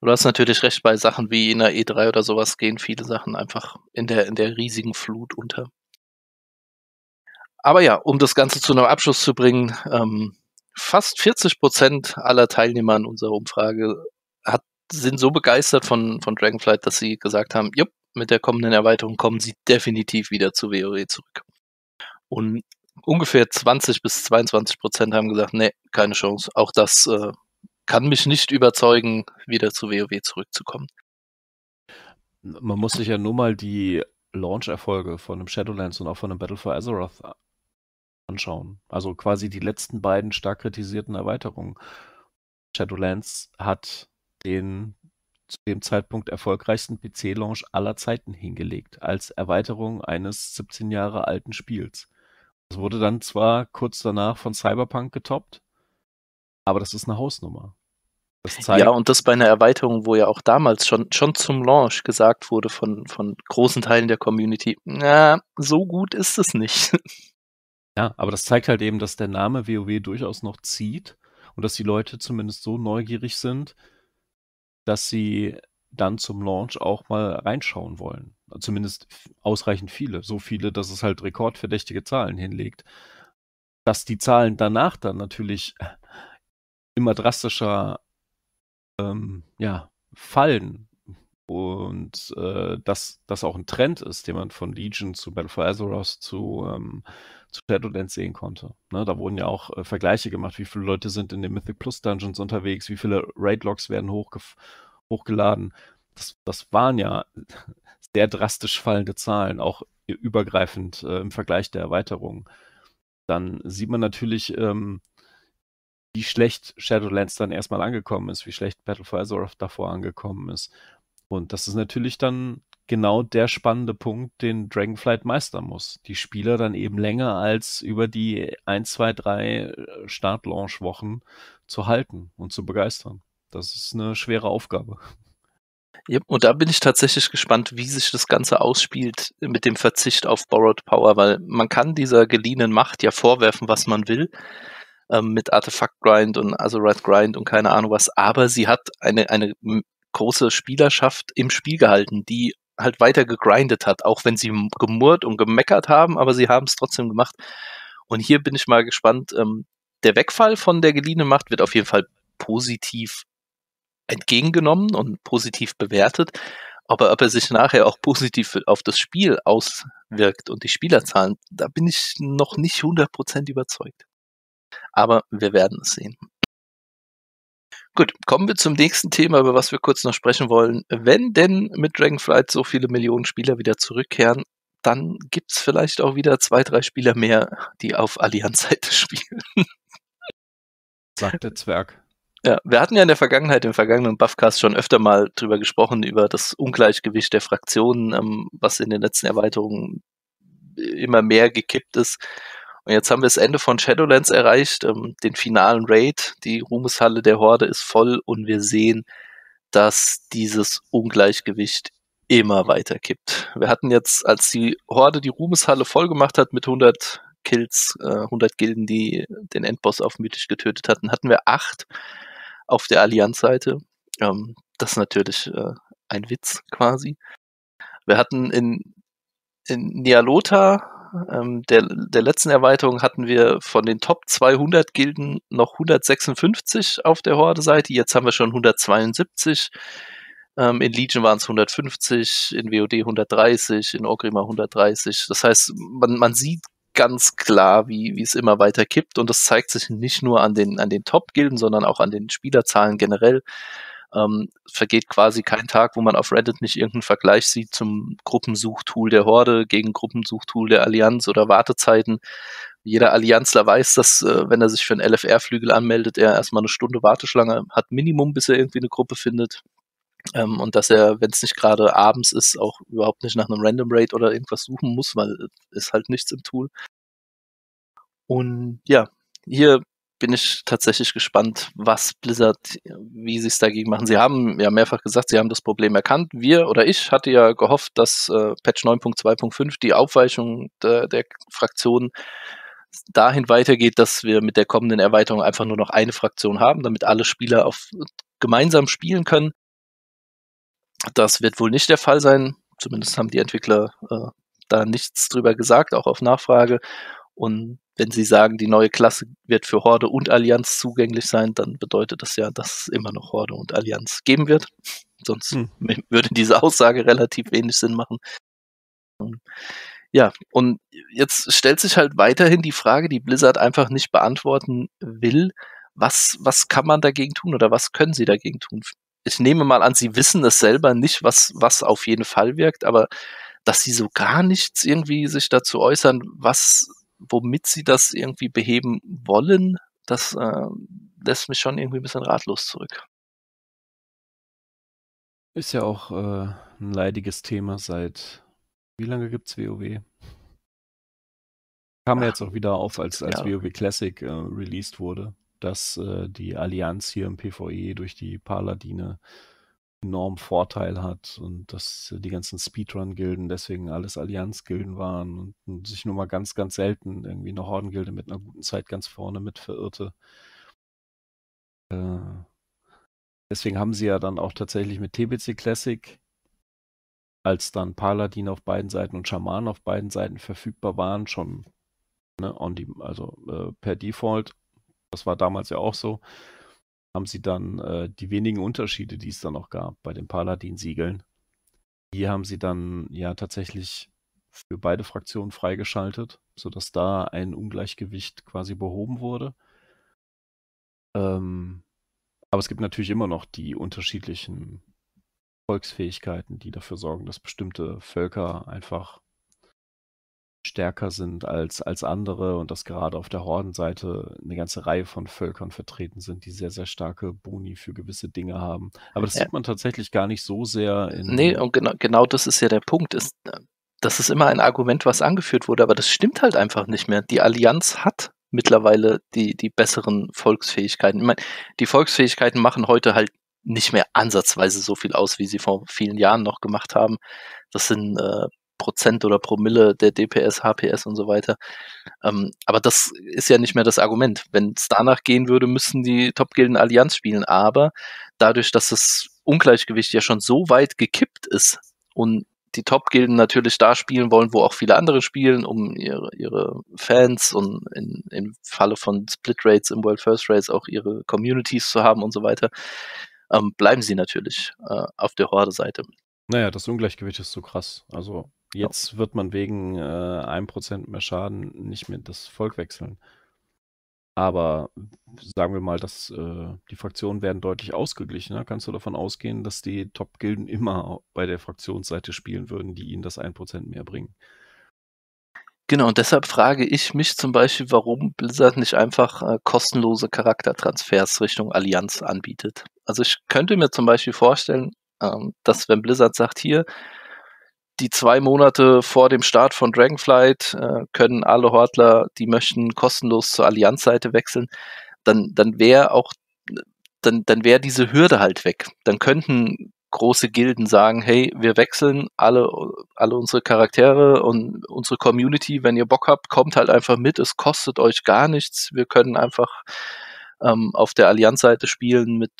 Du hast natürlich recht, bei Sachen wie in der E3 oder sowas gehen viele Sachen einfach in der, in der riesigen Flut unter. Aber ja, um das Ganze zu einem Abschluss zu bringen, ähm, fast 40 Prozent aller Teilnehmer an unserer Umfrage hat, sind so begeistert von, von Dragonflight, dass sie gesagt haben, jupp, mit der kommenden Erweiterung kommen sie definitiv wieder zu WoW zurück. Und ungefähr 20 bis 22 Prozent haben gesagt, nee, keine Chance. Auch das äh, kann mich nicht überzeugen, wieder zu WoW zurückzukommen. Man muss sich ja nur mal die Launch-Erfolge von einem Shadowlands und auch von einem Battle for Azeroth anschauen. Also quasi die letzten beiden stark kritisierten Erweiterungen. Shadowlands hat den zu dem Zeitpunkt erfolgreichsten PC-Launch aller Zeiten hingelegt, als Erweiterung eines 17 Jahre alten Spiels. Das wurde dann zwar kurz danach von Cyberpunk getoppt, aber das ist eine Hausnummer. ja, und das bei einer Erweiterung, wo ja auch damals schon, schon zum Launch gesagt wurde von, von großen Teilen der Community, na, so gut ist es nicht. Ja, aber das zeigt halt eben, dass der Name WoW durchaus noch zieht und dass die Leute zumindest so neugierig sind, dass sie dann zum Launch auch mal reinschauen wollen. Zumindest ausreichend viele. So viele, dass es halt rekordverdächtige Zahlen hinlegt. Dass die Zahlen danach dann natürlich immer drastischer ähm, ja, fallen, und äh, dass das auch ein Trend ist, den man von Legion zu Battle for Azeroth zu, ähm, zu Shadowlands sehen konnte. Ne, da wurden ja auch äh, Vergleiche gemacht, wie viele Leute sind in den Mythic Plus Dungeons unterwegs, wie viele Raid-Logs werden hochge hochgeladen. Das, das waren ja sehr drastisch fallende Zahlen, auch übergreifend äh, im Vergleich der Erweiterungen. Dann sieht man natürlich, ähm, wie schlecht Shadowlands dann erstmal angekommen ist, wie schlecht Battle for Azeroth davor angekommen ist. Und das ist natürlich dann genau der spannende Punkt, den Dragonflight meistern muss. Die Spieler dann eben länger als über die 1, 2, 3 Start-Launch-Wochen zu halten und zu begeistern. Das ist eine schwere Aufgabe. Ja, und da bin ich tatsächlich gespannt, wie sich das Ganze ausspielt mit dem Verzicht auf Borrowed Power, weil man kann dieser geliehenen Macht ja vorwerfen, was man will, ähm, mit Artefakt Grind und Azeroth also Grind und keine Ahnung was, aber sie hat eine, eine große Spielerschaft im Spiel gehalten, die halt weiter gegrindet hat, auch wenn sie gemurrt und gemeckert haben, aber sie haben es trotzdem gemacht. Und hier bin ich mal gespannt. Ähm, der Wegfall von der geliehenen Macht wird auf jeden Fall positiv entgegengenommen und positiv bewertet. Aber ob er sich nachher auch positiv auf das Spiel auswirkt und die Spielerzahlen, da bin ich noch nicht 100% überzeugt. Aber wir werden es sehen. Gut, kommen wir zum nächsten Thema, über was wir kurz noch sprechen wollen. Wenn denn mit Dragonflight so viele Millionen Spieler wieder zurückkehren, dann gibt es vielleicht auch wieder zwei, drei Spieler mehr, die auf Allianz-Seite spielen. Sagt der Zwerg. Ja, wir hatten ja in der Vergangenheit, im vergangenen Buffcast schon öfter mal drüber gesprochen, über das Ungleichgewicht der Fraktionen, ähm, was in den letzten Erweiterungen immer mehr gekippt ist. Und jetzt haben wir das Ende von Shadowlands erreicht, ähm, den finalen Raid. Die Ruhmeshalle der Horde ist voll und wir sehen, dass dieses Ungleichgewicht immer weiter kippt. Wir hatten jetzt, als die Horde die Ruhmeshalle voll gemacht hat mit 100 Kills, äh, 100 Gilden, die den Endboss auf mythisch getötet hatten, hatten wir acht auf der Allianzseite. Ähm, das ist natürlich äh, ein Witz quasi. Wir hatten in, in Nialota ähm, der, der letzten Erweiterung hatten wir von den Top 200 Gilden noch 156 auf der Horde-Seite. Jetzt haben wir schon 172. Ähm, in Legion waren es 150, in WoD 130, in Orgrimmar 130. Das heißt, man, man sieht ganz klar, wie, wie es immer weiter kippt. Und das zeigt sich nicht nur an den, an den Top-Gilden, sondern auch an den Spielerzahlen generell. Ähm, vergeht quasi kein Tag, wo man auf Reddit nicht irgendeinen Vergleich sieht zum Gruppensuchtool der Horde gegen Gruppensuchtool der Allianz oder Wartezeiten. Jeder Allianzler weiß, dass äh, wenn er sich für einen LFR-Flügel anmeldet, er erstmal eine Stunde Warteschlange hat Minimum, bis er irgendwie eine Gruppe findet. Ähm, und dass er, wenn es nicht gerade abends ist, auch überhaupt nicht nach einem Random Raid oder irgendwas suchen muss, weil äh, ist halt nichts im Tool. Und ja, hier bin ich tatsächlich gespannt, was Blizzard, wie sie es dagegen machen. Sie haben ja mehrfach gesagt, sie haben das Problem erkannt. Wir oder ich hatte ja gehofft, dass äh, Patch 9.2.5 die Aufweichung der, der Fraktionen dahin weitergeht, dass wir mit der kommenden Erweiterung einfach nur noch eine Fraktion haben, damit alle Spieler auf, gemeinsam spielen können. Das wird wohl nicht der Fall sein. Zumindest haben die Entwickler äh, da nichts drüber gesagt, auch auf Nachfrage. Und wenn Sie sagen, die neue Klasse wird für Horde und Allianz zugänglich sein, dann bedeutet das ja, dass es immer noch Horde und Allianz geben wird. Sonst hm. würde diese Aussage relativ wenig Sinn machen. Ähm, ja, und jetzt stellt sich halt weiterhin die Frage, die Blizzard einfach nicht beantworten will. Was, was kann man dagegen tun oder was können sie dagegen tun? Ich nehme mal an, sie wissen es selber nicht, was, was auf jeden Fall wirkt, aber dass sie so gar nichts irgendwie sich dazu äußern, was womit sie das irgendwie beheben wollen, das äh, lässt mich schon irgendwie ein bisschen ratlos zurück. Ist ja auch äh, ein leidiges Thema seit wie lange gibt's WoW? Kam ja, jetzt auch wieder auf, als, als ja. WoW Classic äh, released wurde, dass äh, die Allianz hier im PvE durch die Paladine enorm Vorteil hat und dass die ganzen Speedrun-Gilden deswegen alles Allianz-Gilden waren und, und, sich nur mal ganz, ganz selten irgendwie eine Horden-Gilde mit einer guten Zeit ganz vorne mit verirrte. Äh, deswegen haben sie ja dann auch tatsächlich mit TBC Classic, als dann Paladin auf beiden Seiten und Schaman auf beiden Seiten verfügbar waren, schon ne, on die, also äh, per Default, das war damals ja auch so, haben sie dann äh, die wenigen Unterschiede, die es dann noch gab bei den Paladin-Siegeln, die haben sie dann ja tatsächlich für beide Fraktionen freigeschaltet, sodass da ein Ungleichgewicht quasi behoben wurde. Ähm, aber es gibt natürlich immer noch die unterschiedlichen Volksfähigkeiten, die dafür sorgen, dass bestimmte Völker einfach stärker sind als, als andere und dass gerade auf der Hordenseite eine ganze Reihe von Völkern vertreten sind, die sehr, sehr starke Boni für gewisse Dinge haben. Aber das ja. sieht man tatsächlich gar nicht so sehr in. Nee, und genau, genau das ist ja der Punkt. Ist, äh, das ist immer ein Argument, was angeführt wurde, aber das stimmt halt einfach nicht mehr. Die Allianz hat mittlerweile die, die besseren Volksfähigkeiten. Ich meine, die Volksfähigkeiten machen heute halt nicht mehr ansatzweise so viel aus, wie sie vor vielen Jahren noch gemacht haben. Das sind äh, Prozent oder Promille der DPS, HPS und so weiter. Ähm, aber das ist ja nicht mehr das Argument. Wenn es danach gehen würde, müssten die Top-Gilden Allianz spielen. Aber dadurch, dass das Ungleichgewicht ja schon so weit gekippt ist und die Top-Gilden natürlich da spielen wollen, wo auch viele andere spielen, um ihre, ihre Fans und in, im Falle von Split Rates im World First Rates auch ihre Communities zu haben und so weiter, ähm, bleiben sie natürlich äh, auf der Horde-Seite. Naja, das Ungleichgewicht ist so krass. Also Jetzt ja. wird man wegen äh, 1% mehr Schaden nicht mehr das Volk wechseln. Aber sagen wir mal, dass äh, die Fraktionen werden deutlich ausgeglichener. Kannst du davon ausgehen, dass die Top-Gilden immer bei der Fraktionsseite spielen würden, die ihnen das 1% mehr bringen? Genau, und deshalb frage ich mich zum Beispiel, warum Blizzard nicht einfach äh, kostenlose Charaktertransfers Richtung Allianz anbietet. Also ich könnte mir zum Beispiel vorstellen, ähm, dass wenn Blizzard sagt, hier, die zwei Monate vor dem Start von Dragonflight äh, können alle Hortler, die möchten, kostenlos zur Allianzseite wechseln, dann, dann wäre auch, dann, dann wäre diese Hürde halt weg. Dann könnten große Gilden sagen, hey, wir wechseln alle, alle unsere Charaktere und unsere Community, wenn ihr Bock habt, kommt halt einfach mit, es kostet euch gar nichts, wir können einfach ähm, auf der Allianzseite spielen mit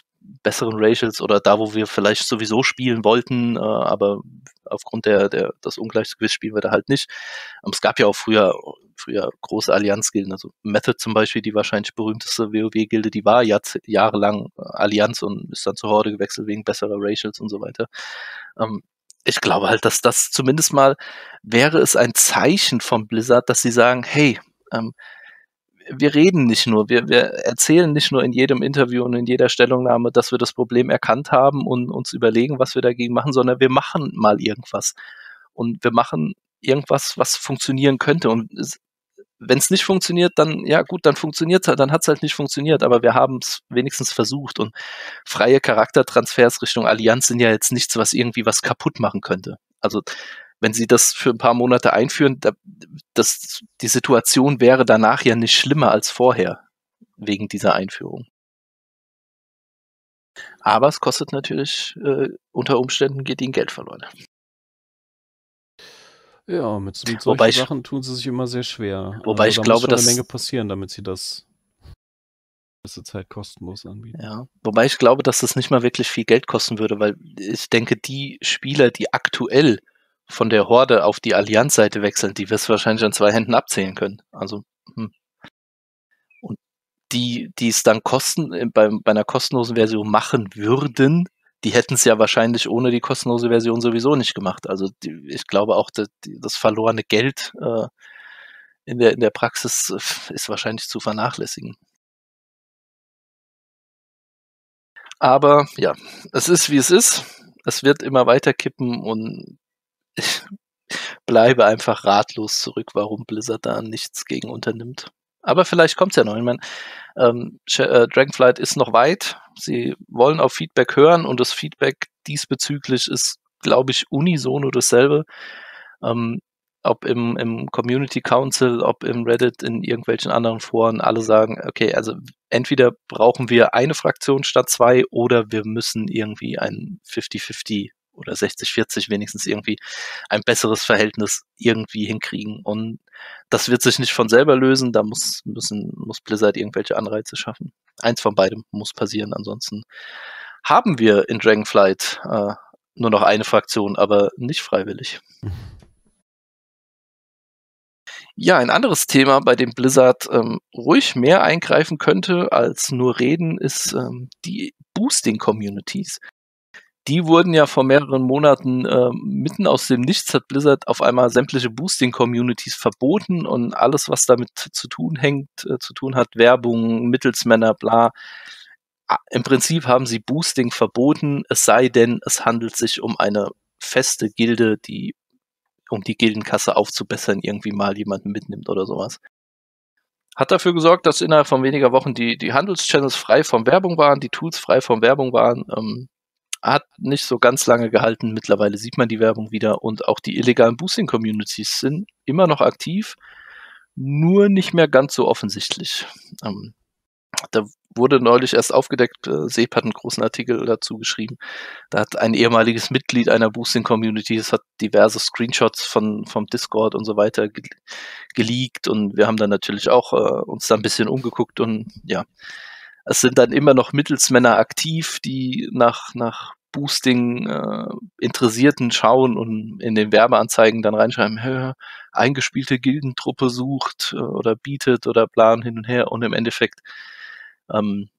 besseren Racials oder da, wo wir vielleicht sowieso spielen wollten, äh, aber aufgrund der, der, das Ungleichgewicht spielen wir da halt nicht. Ähm, es gab ja auch früher, früher große Allianz-Gilden, also Method zum Beispiel, die wahrscheinlich berühmteste WoW-Gilde, die war Jahr, jahrelang Allianz und ist dann zur Horde gewechselt wegen besserer Racials und so weiter. Ähm, ich glaube halt, dass das zumindest mal wäre es ein Zeichen von Blizzard, dass sie sagen, hey, ähm, wir reden nicht nur, wir, wir erzählen nicht nur in jedem Interview und in jeder Stellungnahme, dass wir das Problem erkannt haben und uns überlegen, was wir dagegen machen, sondern wir machen mal irgendwas. Und wir machen irgendwas, was funktionieren könnte. Und wenn es nicht funktioniert, dann ja gut, dann funktioniert es halt, dann hat es halt nicht funktioniert, aber wir haben es wenigstens versucht. Und freie Charaktertransfers Richtung Allianz sind ja jetzt nichts, was irgendwie was kaputt machen könnte. Also wenn sie das für ein paar Monate einführen, da, das, die Situation wäre danach ja nicht schlimmer als vorher wegen dieser Einführung. Aber es kostet natürlich, äh, unter Umständen geht ihnen Geld verloren. Ja, mit, mit solchen ich, Sachen tun sie sich immer sehr schwer. Wobei also, ich glaube, dass. eine Menge passieren, damit sie das Zeit kostenlos anbieten. Ja, wobei ich glaube, dass das nicht mal wirklich viel Geld kosten würde, weil ich denke, die Spieler, die aktuell von der Horde auf die Allianz-Seite wechseln, die wirst du wahrscheinlich an zwei Händen abzählen können. Also, hm. Und die, die es dann kosten, äh, bei, bei einer kostenlosen Version machen würden, die hätten es ja wahrscheinlich ohne die kostenlose Version sowieso nicht gemacht. Also die, ich glaube auch, das, das verlorene Geld äh, in, der, in der Praxis äh, ist wahrscheinlich zu vernachlässigen. Aber ja, es ist wie es ist. Es wird immer weiter kippen und ich bleibe einfach ratlos zurück, warum Blizzard da nichts gegen unternimmt. Aber vielleicht kommt es ja noch. Ich meine, ähm, äh, Dragonflight ist noch weit. Sie wollen auf Feedback hören und das Feedback diesbezüglich ist, glaube ich, unisono dasselbe. Ähm, ob im, im Community Council, ob im Reddit, in irgendwelchen anderen Foren, alle sagen, okay, also entweder brauchen wir eine Fraktion statt zwei oder wir müssen irgendwie ein 50-50 oder 60-40 wenigstens irgendwie ein besseres Verhältnis irgendwie hinkriegen. Und das wird sich nicht von selber lösen, da muss, müssen, muss Blizzard irgendwelche Anreize schaffen. Eins von beidem muss passieren, ansonsten haben wir in Dragonflight äh, nur noch eine Fraktion, aber nicht freiwillig. Ja, ein anderes Thema, bei dem Blizzard ähm, ruhig mehr eingreifen könnte als nur reden, ist ähm, die Boosting Communities die wurden ja vor mehreren Monaten äh, mitten aus dem Nichts hat Blizzard auf einmal sämtliche Boosting-Communities verboten und alles, was damit zu tun hängt, äh, zu tun hat, Werbung, Mittelsmänner, bla. Ah, Im Prinzip haben sie Boosting verboten, es sei denn, es handelt sich um eine feste Gilde, die, um die Gildenkasse aufzubessern, irgendwie mal jemanden mitnimmt oder sowas hat dafür gesorgt, dass innerhalb von weniger Wochen die, die Handelschannels frei von Werbung waren, die Tools frei von Werbung waren. Ähm, hat nicht so ganz lange gehalten. Mittlerweile sieht man die Werbung wieder und auch die illegalen Boosting-Communities sind immer noch aktiv, nur nicht mehr ganz so offensichtlich. Ähm, da wurde neulich erst aufgedeckt, äh, Seep hat einen großen Artikel dazu geschrieben. Da hat ein ehemaliges Mitglied einer Boosting-Community, es hat diverse Screenshots von, vom Discord und so weiter ge geleakt und wir haben dann natürlich auch äh, uns da ein bisschen umgeguckt und ja, es sind dann immer noch Mittelsmänner aktiv, die nach, nach Boosting äh, Interessierten schauen und in den Werbeanzeigen dann reinschreiben, hör, eingespielte Gildentruppe sucht äh, oder bietet oder plan hin und her und im Endeffekt ähm,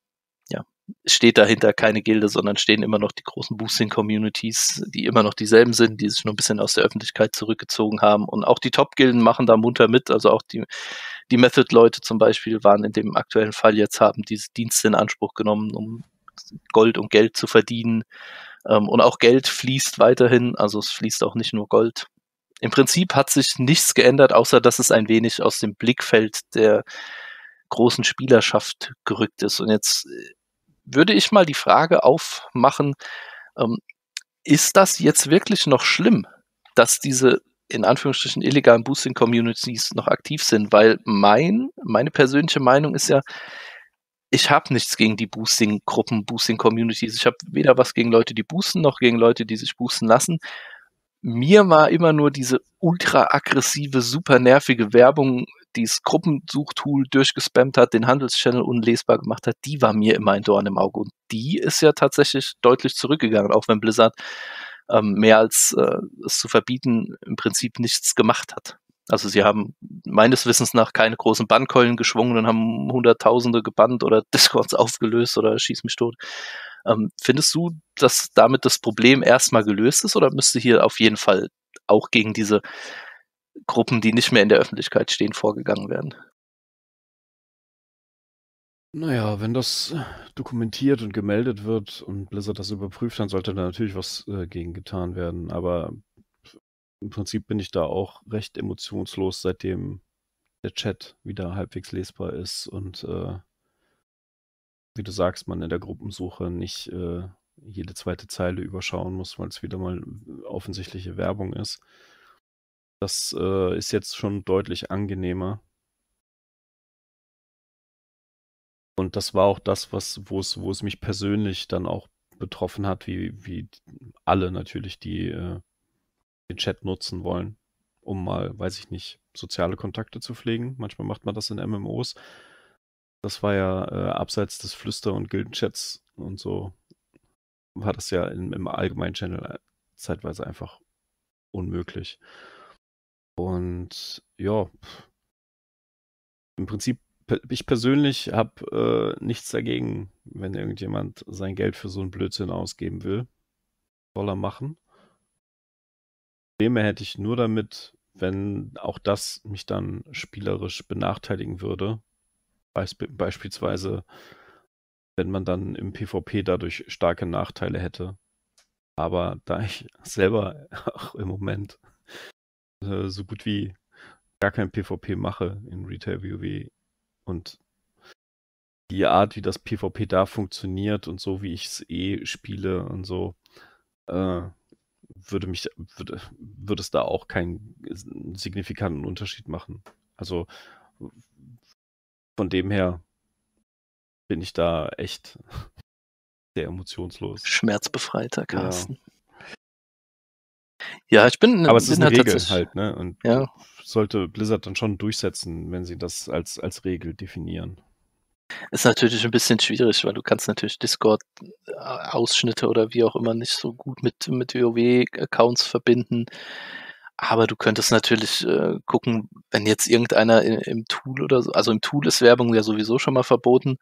steht dahinter keine Gilde, sondern stehen immer noch die großen Boosting-Communities, die immer noch dieselben sind, die sich nur ein bisschen aus der Öffentlichkeit zurückgezogen haben. Und auch die Top-Gilden machen da munter mit. Also auch die, die Method-Leute zum Beispiel waren in dem aktuellen Fall jetzt, haben diese Dienste in Anspruch genommen, um Gold und Geld zu verdienen. Ähm, und auch Geld fließt weiterhin. Also es fließt auch nicht nur Gold. Im Prinzip hat sich nichts geändert, außer dass es ein wenig aus dem Blickfeld der großen Spielerschaft gerückt ist. Und jetzt äh, würde ich mal die Frage aufmachen, ähm, ist das jetzt wirklich noch schlimm, dass diese in Anführungsstrichen illegalen Boosting-Communities noch aktiv sind? Weil mein, meine persönliche Meinung ist ja, ich habe nichts gegen die Boosting-Gruppen, Boosting-Communities. Ich habe weder was gegen Leute, die boosten, noch gegen Leute, die sich boosten lassen. Mir war immer nur diese ultra aggressive, super nervige Werbung dieses Gruppensuchtool durchgespammt hat, den Handelschannel unlesbar gemacht hat, die war mir immer ein Dorn im Auge. Und die ist ja tatsächlich deutlich zurückgegangen, auch wenn Blizzard ähm, mehr als äh, es zu verbieten im Prinzip nichts gemacht hat. Also sie haben meines Wissens nach keine großen Bannkeulen geschwungen und haben Hunderttausende gebannt oder Discords aufgelöst oder schieß mich tot. Ähm, findest du, dass damit das Problem erstmal gelöst ist oder müsste hier auf jeden Fall auch gegen diese Gruppen, die nicht mehr in der Öffentlichkeit stehen, vorgegangen werden. Naja, wenn das dokumentiert und gemeldet wird und Blizzard das überprüft, dann sollte da natürlich was äh, gegen getan werden. Aber im Prinzip bin ich da auch recht emotionslos, seitdem der Chat wieder halbwegs lesbar ist und äh, wie du sagst, man in der Gruppensuche nicht äh, jede zweite Zeile überschauen muss, weil es wieder mal offensichtliche Werbung ist. Das äh, ist jetzt schon deutlich angenehmer. Und das war auch das, was, wo es, wo es mich persönlich dann auch betroffen hat, wie, wie alle natürlich, die äh, den Chat nutzen wollen, um mal, weiß ich nicht, soziale Kontakte zu pflegen. Manchmal macht man das in MMOs. Das war ja äh, abseits des Flüster- und Gildenchats und so war das ja in, im allgemeinen Channel äh, zeitweise einfach unmöglich. Und ja, im Prinzip, ich persönlich habe äh, nichts dagegen, wenn irgendjemand sein Geld für so einen Blödsinn ausgeben will. Soll er machen. Probleme hätte ich nur damit, wenn auch das mich dann spielerisch benachteiligen würde. Beisp beispielsweise, wenn man dann im PvP dadurch starke Nachteile hätte. Aber da ich selber auch im Moment äh, so gut wie gar kein PvP mache in Retail WoW und die Art, wie das PvP da funktioniert und so, wie ich es eh spiele und so, äh, würde mich, würde, würde es da auch keinen signifikanten Unterschied machen. Also von dem her bin ich da echt sehr emotionslos. Schmerzbefreiter Carsten. Ja. Ja, ich bin. Aber es ist eine halt Regel halt, ne? Und ja. sollte Blizzard dann schon durchsetzen, wenn sie das als, als Regel definieren. Ist natürlich ein bisschen schwierig, weil du kannst natürlich Discord-Ausschnitte äh, oder wie auch immer nicht so gut mit, mit WoW-Accounts verbinden. Aber du könntest natürlich äh, gucken, wenn jetzt irgendeiner in, im Tool oder so, also im Tool ist Werbung ja sowieso schon mal verboten,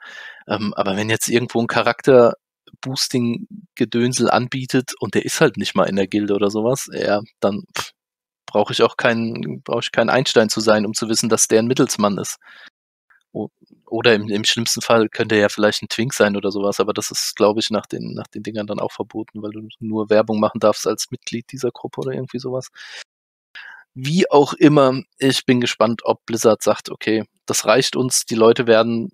ähm, aber wenn jetzt irgendwo ein Charakter Boosting-Gedönsel anbietet und der ist halt nicht mal in der Gilde oder sowas, ja, dann brauche ich auch keinen, brauche ich kein Einstein zu sein, um zu wissen, dass der ein Mittelsmann ist. oder im, im, schlimmsten Fall könnte er ja vielleicht ein Twink sein oder sowas, aber das ist, glaube ich, nach den, nach den Dingern dann auch verboten, weil du nur Werbung machen darfst als Mitglied dieser Gruppe oder irgendwie sowas. Wie auch immer, ich bin gespannt, ob Blizzard sagt, okay, das reicht uns, die Leute werden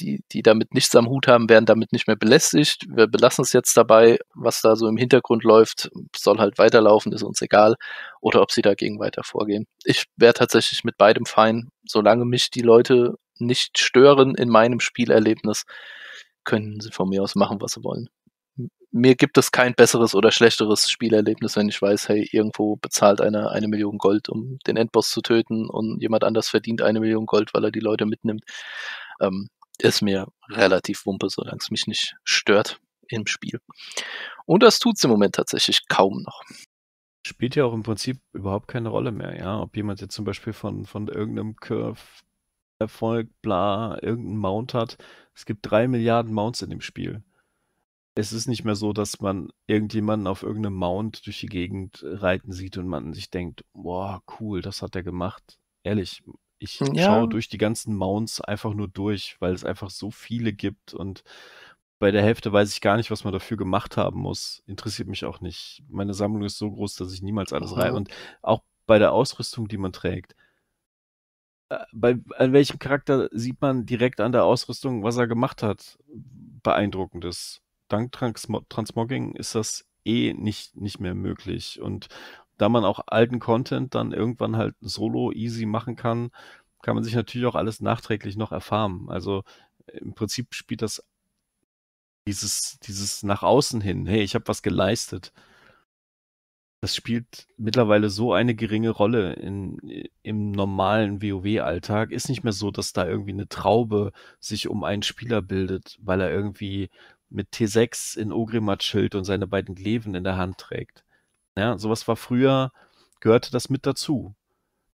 die, die damit nichts am Hut haben, werden damit nicht mehr belästigt. Wir belassen es jetzt dabei, was da so im Hintergrund läuft, soll halt weiterlaufen, ist uns egal. Oder ob sie dagegen weiter vorgehen. Ich wäre tatsächlich mit beidem fein, solange mich die Leute nicht stören in meinem Spielerlebnis, können sie von mir aus machen, was sie wollen. Mir gibt es kein besseres oder schlechteres Spielerlebnis, wenn ich weiß, hey, irgendwo bezahlt einer eine Million Gold, um den Endboss zu töten und jemand anders verdient eine Million Gold, weil er die Leute mitnimmt. Ähm, ist mir relativ wumpe, solange es mich nicht stört im Spiel. Und das tut es im Moment tatsächlich kaum noch. Spielt ja auch im Prinzip überhaupt keine Rolle mehr, ja. Ob jemand jetzt zum Beispiel von, von irgendeinem Curve Erfolg, bla, irgendeinen Mount hat. Es gibt drei Milliarden Mounts in dem Spiel. Es ist nicht mehr so, dass man irgendjemanden auf irgendeinem Mount durch die Gegend reiten sieht und man sich denkt, boah, cool, das hat er gemacht. Ehrlich, ich hm, ja. schaue durch die ganzen Mounts einfach nur durch, weil es einfach so viele gibt und bei der Hälfte weiß ich gar nicht, was man dafür gemacht haben muss. Interessiert mich auch nicht. Meine Sammlung ist so groß, dass ich niemals alles mhm. rein. Und auch bei der Ausrüstung, die man trägt. Äh, bei, an welchem Charakter sieht man direkt an der Ausrüstung, was er gemacht hat? Beeindruckendes. Dank Transmogging ist das eh nicht, nicht mehr möglich. Und da man auch alten Content dann irgendwann halt solo easy machen kann, kann man sich natürlich auch alles nachträglich noch erfahren. Also äh, im Prinzip spielt das dieses, dieses nach außen hin, hey, ich habe was geleistet. Das spielt mittlerweile so eine geringe Rolle in, äh, im normalen WoW-Alltag. Ist nicht mehr so, dass da irgendwie eine Traube sich um einen Spieler bildet, weil er irgendwie mit T6 in Ogrimat chillt und seine beiden Gleven in der Hand trägt. Ja, sowas war früher, gehörte das mit dazu.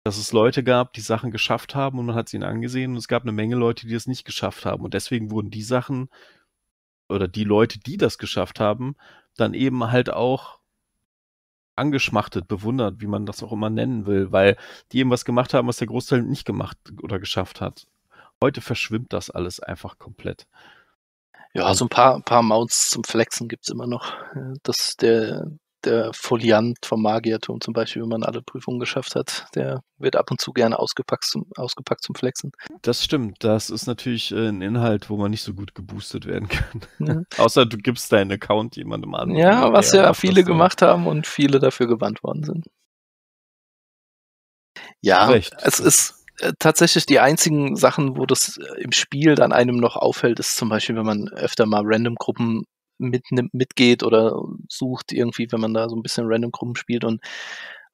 Dass es Leute gab, die Sachen geschafft haben und man hat sie ihnen angesehen und es gab eine Menge Leute, die es nicht geschafft haben. Und deswegen wurden die Sachen oder die Leute, die das geschafft haben, dann eben halt auch angeschmachtet, bewundert, wie man das auch immer nennen will, weil die eben was gemacht haben, was der Großteil nicht gemacht oder geschafft hat. Heute verschwimmt das alles einfach komplett. Ja, so ein paar, paar Mounts zum Flexen gibt es immer noch. Äh, das, der, der äh, Foliant vom Magierturm zum Beispiel, wenn man alle Prüfungen geschafft hat, der wird ab und zu gerne ausgepackt zum, ausgepackt zum Flexen. Das stimmt. Das ist natürlich äh, ein Inhalt, wo man nicht so gut geboostet werden kann. Ja. Mhm. Außer du gibst deinen Account jemandem an. Ja, was ja viele gemacht haben und viele dafür gewandt worden sind. Ja, Recht. es ist äh, tatsächlich die einzigen Sachen, wo das im Spiel dann einem noch auffällt, ist zum Beispiel, wenn man öfter mal Random-Gruppen mitnimmt, mitgeht oder sucht irgendwie, wenn man da so ein bisschen random rumspielt und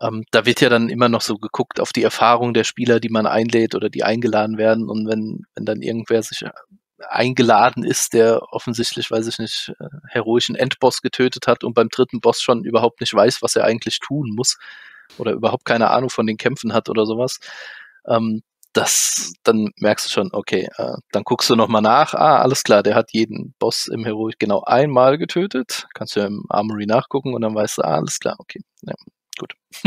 ähm, da wird ja dann immer noch so geguckt auf die Erfahrung der Spieler, die man einlädt oder die eingeladen werden und wenn, wenn dann irgendwer sich äh, eingeladen ist, der offensichtlich, weiß ich nicht, äh, heroischen Endboss getötet hat und beim dritten Boss schon überhaupt nicht weiß, was er eigentlich tun muss oder überhaupt keine Ahnung von den Kämpfen hat oder sowas, ähm, das, dann merkst du schon, okay, äh, dann guckst du nochmal nach, ah, alles klar, der hat jeden Boss im Heroic genau einmal getötet. Kannst du ja im Armory nachgucken und dann weißt du, ah, alles klar, okay. Ja, gut.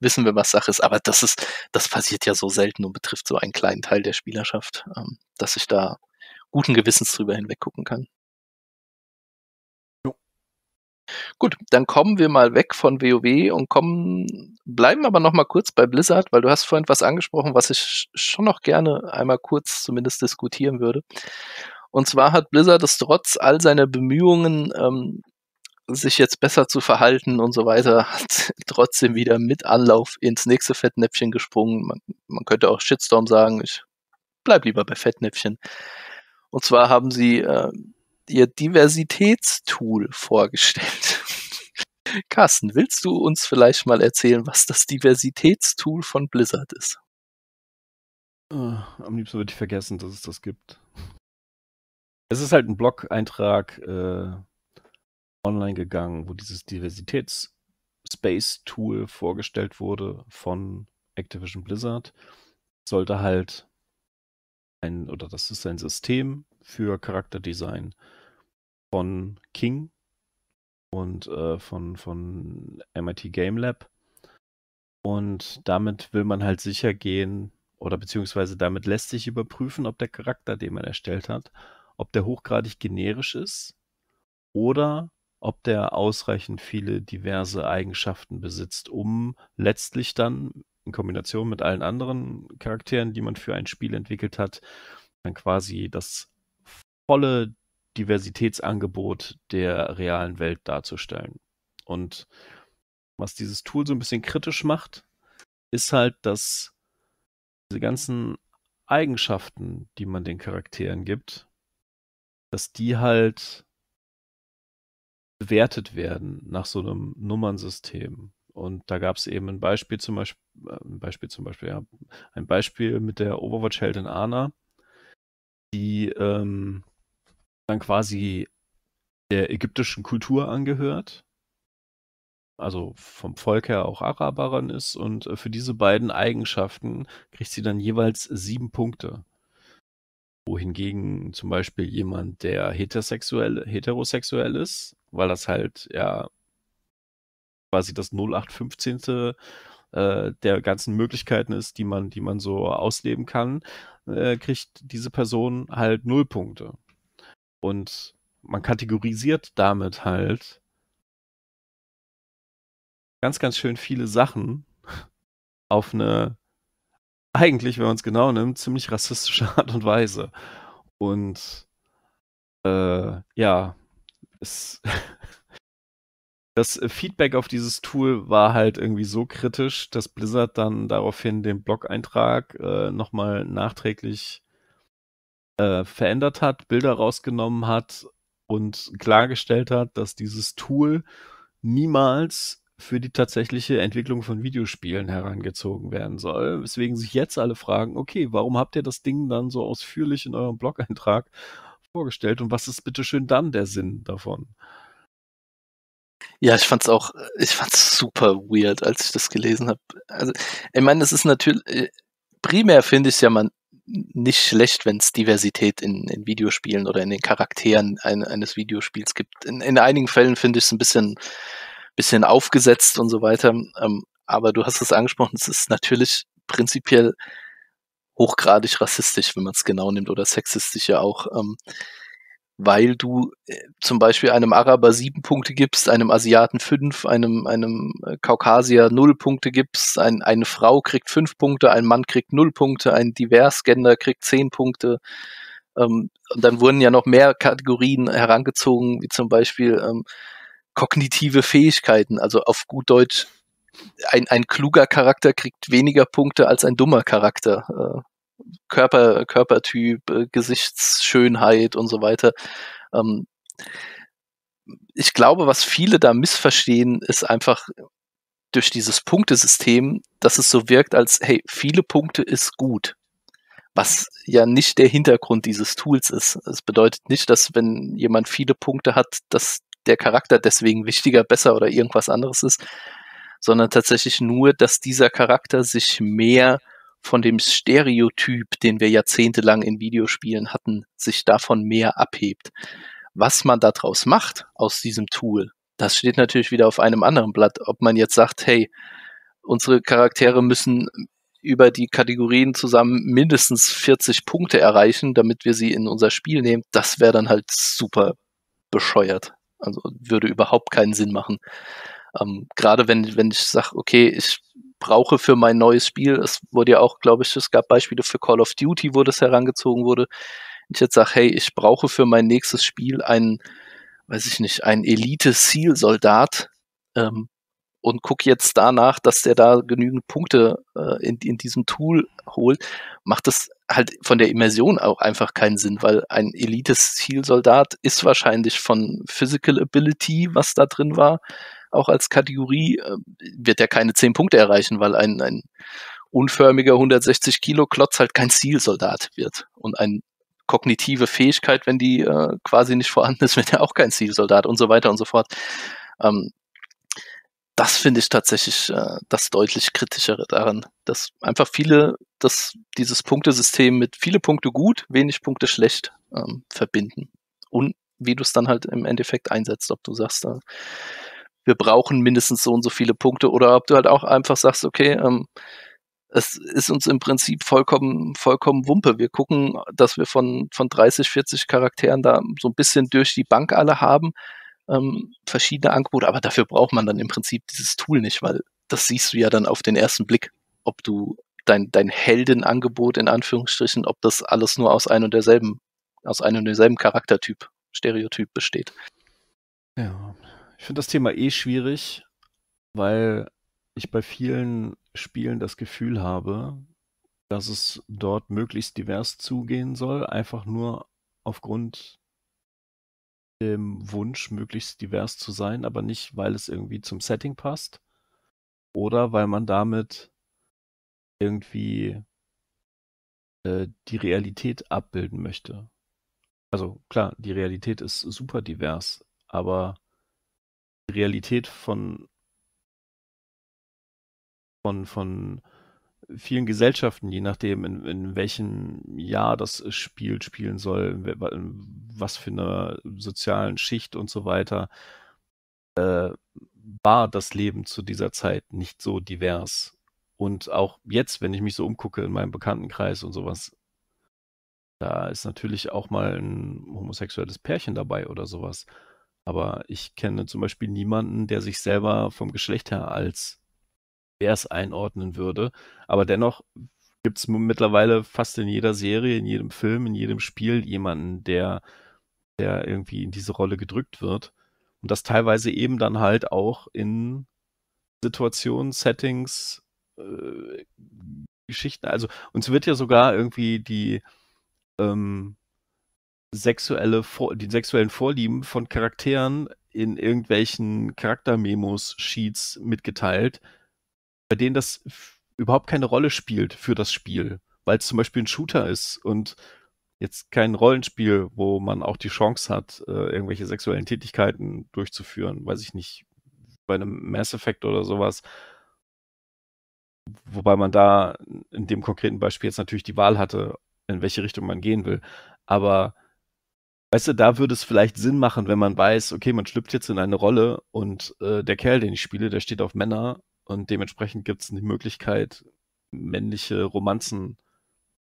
Wissen wir, was Sache ist. Aber das ist, das passiert ja so selten und betrifft so einen kleinen Teil der Spielerschaft, ähm, dass ich da guten Gewissens drüber hinweggucken kann. Gut, dann kommen wir mal weg von WoW und kommen, bleiben aber noch mal kurz bei Blizzard, weil du hast vorhin was angesprochen, was ich schon noch gerne einmal kurz zumindest diskutieren würde. Und zwar hat Blizzard es trotz all seiner Bemühungen, ähm, sich jetzt besser zu verhalten und so weiter, hat trotzdem wieder mit Anlauf ins nächste Fettnäpfchen gesprungen. Man, man könnte auch Shitstorm sagen, ich bleib lieber bei Fettnäpfchen. Und zwar haben sie äh, ihr Diversitätstool vorgestellt. Carsten, willst du uns vielleicht mal erzählen, was das Diversitätstool von Blizzard ist? Äh, am liebsten würde ich vergessen, dass es das gibt. Es ist halt ein Blog-Eintrag äh, online gegangen, wo dieses Diversitäts-Space-Tool vorgestellt wurde von Activision Blizzard. Sollte halt ein, oder das ist ein System für Charakterdesign von King und äh, von, von MIT Game Lab. Und damit will man halt sicher gehen, oder beziehungsweise damit lässt sich überprüfen, ob der Charakter, den man erstellt hat, ob der hochgradig generisch ist oder ob der ausreichend viele diverse Eigenschaften besitzt, um letztlich dann in Kombination mit allen anderen Charakteren, die man für ein Spiel entwickelt hat, dann quasi das volle Diversitätsangebot der realen Welt darzustellen. Und was dieses Tool so ein bisschen kritisch macht, ist halt, dass diese ganzen Eigenschaften, die man den Charakteren gibt, dass die halt bewertet werden nach so einem Nummernsystem. Und da gab es eben ein Beispiel zum Beispiel, äh, ein Beispiel zum Beispiel, ja, ein Beispiel mit der Overwatch-Heldin Ana, die ähm, dann quasi der ägyptischen Kultur angehört, also vom Volk her auch Araberin ist und äh, für diese beiden Eigenschaften kriegt sie dann jeweils sieben Punkte. Wohingegen zum Beispiel jemand, der heterosexuell, heterosexuell ist, weil das halt ja quasi das 0815. Äh, der ganzen Möglichkeiten ist, die man, die man so ausleben kann, äh, kriegt diese Person halt null Punkte. Und man kategorisiert damit halt ganz, ganz schön viele Sachen auf eine eigentlich, wenn man es genau nimmt, ziemlich rassistische Art und Weise. Und äh, ja, es, das Feedback auf dieses Tool war halt irgendwie so kritisch, dass Blizzard dann daraufhin den Blog-Eintrag äh, nochmal nachträglich äh, verändert hat, Bilder rausgenommen hat und klargestellt hat, dass dieses Tool niemals für die tatsächliche Entwicklung von Videospielen herangezogen werden soll. Weswegen sich jetzt alle fragen, okay, warum habt ihr das Ding dann so ausführlich in eurem Blog-Eintrag vorgestellt und was ist bitteschön dann der Sinn davon? Ja, ich fand's auch, ich fand's super weird, als ich das gelesen habe. Also, ich meine, es ist natürlich, äh, primär finde ich ja man nicht schlecht, wenn es Diversität in, in, Videospielen oder in den Charakteren ein, eines Videospiels gibt. In, in einigen Fällen finde ich es ein bisschen, bisschen aufgesetzt und so weiter. Ähm, aber du hast es angesprochen, es ist natürlich prinzipiell hochgradig rassistisch, wenn man es genau nimmt, oder sexistisch ja auch. Ähm, weil du äh, zum Beispiel einem Araber sieben Punkte gibst, einem Asiaten fünf, einem, einem äh, Kaukasier null Punkte gibst, ein, eine Frau kriegt fünf Punkte, ein Mann kriegt null Punkte, ein Diversgender kriegt zehn Punkte. Ähm, und dann wurden ja noch mehr Kategorien herangezogen, wie zum Beispiel ähm, kognitive Fähigkeiten, also auf gut Deutsch ein, ein kluger Charakter kriegt weniger Punkte als ein dummer Charakter. Äh, Körper, Körpertyp, äh, Gesichtsschönheit und so weiter. Ähm, ich glaube, was viele da missverstehen, ist einfach durch dieses Punktesystem, dass es so wirkt, als hey, viele Punkte ist gut. Was ja nicht der Hintergrund dieses Tools ist. Es bedeutet nicht, dass wenn jemand viele Punkte hat, dass der Charakter deswegen wichtiger, besser oder irgendwas anderes ist, sondern tatsächlich nur, dass dieser Charakter sich mehr von dem Stereotyp, den wir jahrzehntelang in Videospielen hatten, sich davon mehr abhebt. Was man daraus macht aus diesem Tool, das steht natürlich wieder auf einem anderen Blatt. Ob man jetzt sagt, hey, unsere Charaktere müssen über die Kategorien zusammen mindestens 40 Punkte erreichen, damit wir sie in unser Spiel nehmen, das wäre dann halt super bescheuert. Also würde überhaupt keinen Sinn machen. Ähm, Gerade wenn, wenn ich sage, okay, ich brauche für mein neues Spiel. Es wurde ja auch, glaube ich, es gab Beispiele für Call of Duty, wo das herangezogen wurde. ich jetzt sage, hey, ich brauche für mein nächstes Spiel einen, weiß ich nicht, einen Elite-Seal-Soldat ähm, und gucke jetzt danach, dass der da genügend Punkte äh, in, in diesem Tool holt, macht das halt von der Immersion auch einfach keinen Sinn, weil ein elite seal soldat ist wahrscheinlich von Physical Ability, was da drin war, auch als Kategorie, ähm, wird er keine zehn Punkte erreichen, weil ein, ein unförmiger 160 Kilo Klotz halt kein Zielsoldat wird. Und eine kognitive Fähigkeit, wenn die äh, quasi nicht vorhanden ist, wird er auch kein Zielsoldat und so weiter und so fort. Ähm, das finde ich tatsächlich äh, das deutlich kritischere daran, dass einfach viele, dass dieses Punktesystem mit viele Punkte gut, wenig Punkte schlecht ähm, verbinden. Und wie du es dann halt im Endeffekt einsetzt, ob du sagst, äh, wir brauchen mindestens so und so viele Punkte oder ob du halt auch einfach sagst, okay, ähm, es ist uns im Prinzip vollkommen, vollkommen Wumpe. Wir gucken, dass wir von, von 30, 40 Charakteren da so ein bisschen durch die Bank alle haben, ähm, verschiedene Angebote, aber dafür braucht man dann im Prinzip dieses Tool nicht, weil das siehst du ja dann auf den ersten Blick, ob du dein, dein Heldenangebot in Anführungsstrichen, ob das alles nur aus einem und derselben, aus einem und derselben Charaktertyp, Stereotyp besteht. Ja, ich finde das Thema eh schwierig, weil ich bei vielen Spielen das Gefühl habe, dass es dort möglichst divers zugehen soll, einfach nur aufgrund dem Wunsch, möglichst divers zu sein, aber nicht, weil es irgendwie zum Setting passt oder weil man damit irgendwie äh, die Realität abbilden möchte. Also klar, die Realität ist super divers, aber Realität von, von, von vielen Gesellschaften, je nachdem, in, in welchem Jahr das Spiel spielen soll, was für eine sozialen Schicht und so weiter, äh, war das Leben zu dieser Zeit nicht so divers. Und auch jetzt, wenn ich mich so umgucke in meinem Bekanntenkreis und sowas, da ist natürlich auch mal ein homosexuelles Pärchen dabei oder sowas. Aber ich kenne zum Beispiel niemanden, der sich selber vom Geschlecht her als divers einordnen würde. Aber dennoch gibt es mittlerweile fast in jeder Serie, in jedem Film, in jedem Spiel jemanden, der, der irgendwie in diese Rolle gedrückt wird. Und das teilweise eben dann halt auch in Situationen, Settings, äh, Geschichten. Also uns wird ja sogar irgendwie die ähm, sexuelle Vor die sexuellen Vorlieben von Charakteren in irgendwelchen Charaktermemos, Sheets mitgeteilt, bei denen das überhaupt keine Rolle spielt für das Spiel, weil es zum Beispiel ein Shooter ist und jetzt kein Rollenspiel, wo man auch die Chance hat, äh, irgendwelche sexuellen Tätigkeiten durchzuführen, weiß ich nicht, bei einem Mass Effect oder sowas. Wobei man da in dem konkreten Beispiel jetzt natürlich die Wahl hatte, in welche Richtung man gehen will. Aber Weißt du, da würde es vielleicht Sinn machen, wenn man weiß, okay, man schlüpft jetzt in eine Rolle und äh, der Kerl, den ich spiele, der steht auf Männer und dementsprechend gibt es die Möglichkeit, männliche Romanzen,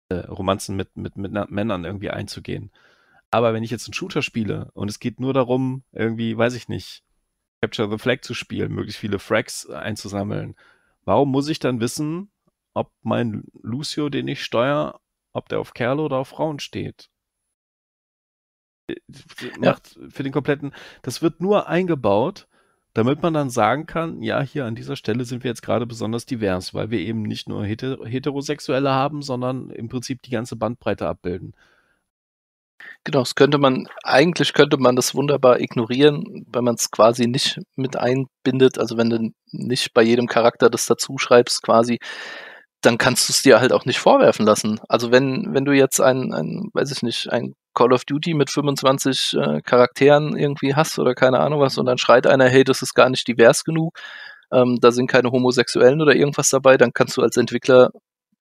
äh, Romanzen mit, mit, mit Männern irgendwie einzugehen. Aber wenn ich jetzt einen Shooter spiele und es geht nur darum, irgendwie, weiß ich nicht, Capture the Flag zu spielen, möglichst viele Frags einzusammeln, warum muss ich dann wissen, ob mein Lucio, den ich steuere, ob der auf Kerle oder auf Frauen steht? macht ja. für den kompletten, das wird nur eingebaut, damit man dann sagen kann, ja, hier an dieser Stelle sind wir jetzt gerade besonders divers, weil wir eben nicht nur Heter Heterosexuelle haben, sondern im Prinzip die ganze Bandbreite abbilden. Genau, das könnte man, eigentlich könnte man das wunderbar ignorieren, wenn man es quasi nicht mit einbindet, also wenn du nicht bei jedem Charakter das dazu schreibst, quasi, dann kannst du es dir halt auch nicht vorwerfen lassen. Also wenn, wenn du jetzt ein, ein, weiß ich nicht, ein Call of Duty mit 25 äh, Charakteren irgendwie hast oder keine Ahnung was und dann schreit einer, hey, das ist gar nicht divers genug, ähm, da sind keine Homosexuellen oder irgendwas dabei, dann kannst du als Entwickler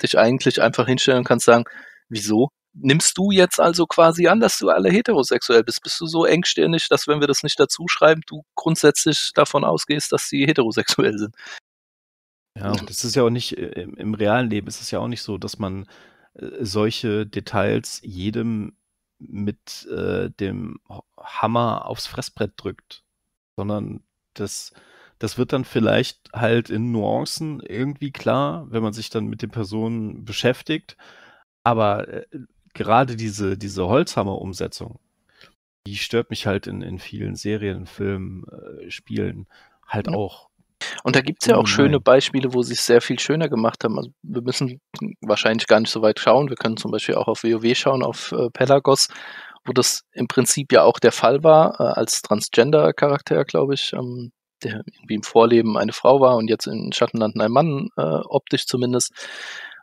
dich eigentlich einfach hinstellen und kannst sagen, wieso? Nimmst du jetzt also quasi an, dass du alle heterosexuell bist? Bist du so engstirnig, dass wenn wir das nicht dazu schreiben, du grundsätzlich davon ausgehst, dass sie heterosexuell sind? Ja, das ist ja auch nicht äh, im, im realen Leben, ist es ja auch nicht so, dass man äh, solche Details jedem mit äh, dem Hammer aufs Fressbrett drückt, sondern das, das wird dann vielleicht halt in Nuancen irgendwie klar, wenn man sich dann mit den Personen beschäftigt. Aber äh, gerade diese, diese Holzhammer-Umsetzung, die stört mich halt in, in vielen Serien, Filmen, äh, Spielen halt ja. auch und da gibt es ja auch oh schöne Beispiele, wo sie es sehr viel schöner gemacht haben. Also wir müssen wahrscheinlich gar nicht so weit schauen. Wir können zum Beispiel auch auf WoW schauen, auf äh, Pelagos, wo das im Prinzip ja auch der Fall war, äh, als Transgender-Charakter, glaube ich, ähm, der irgendwie im Vorleben eine Frau war und jetzt in Schattenlanden ein Mann, äh, optisch zumindest.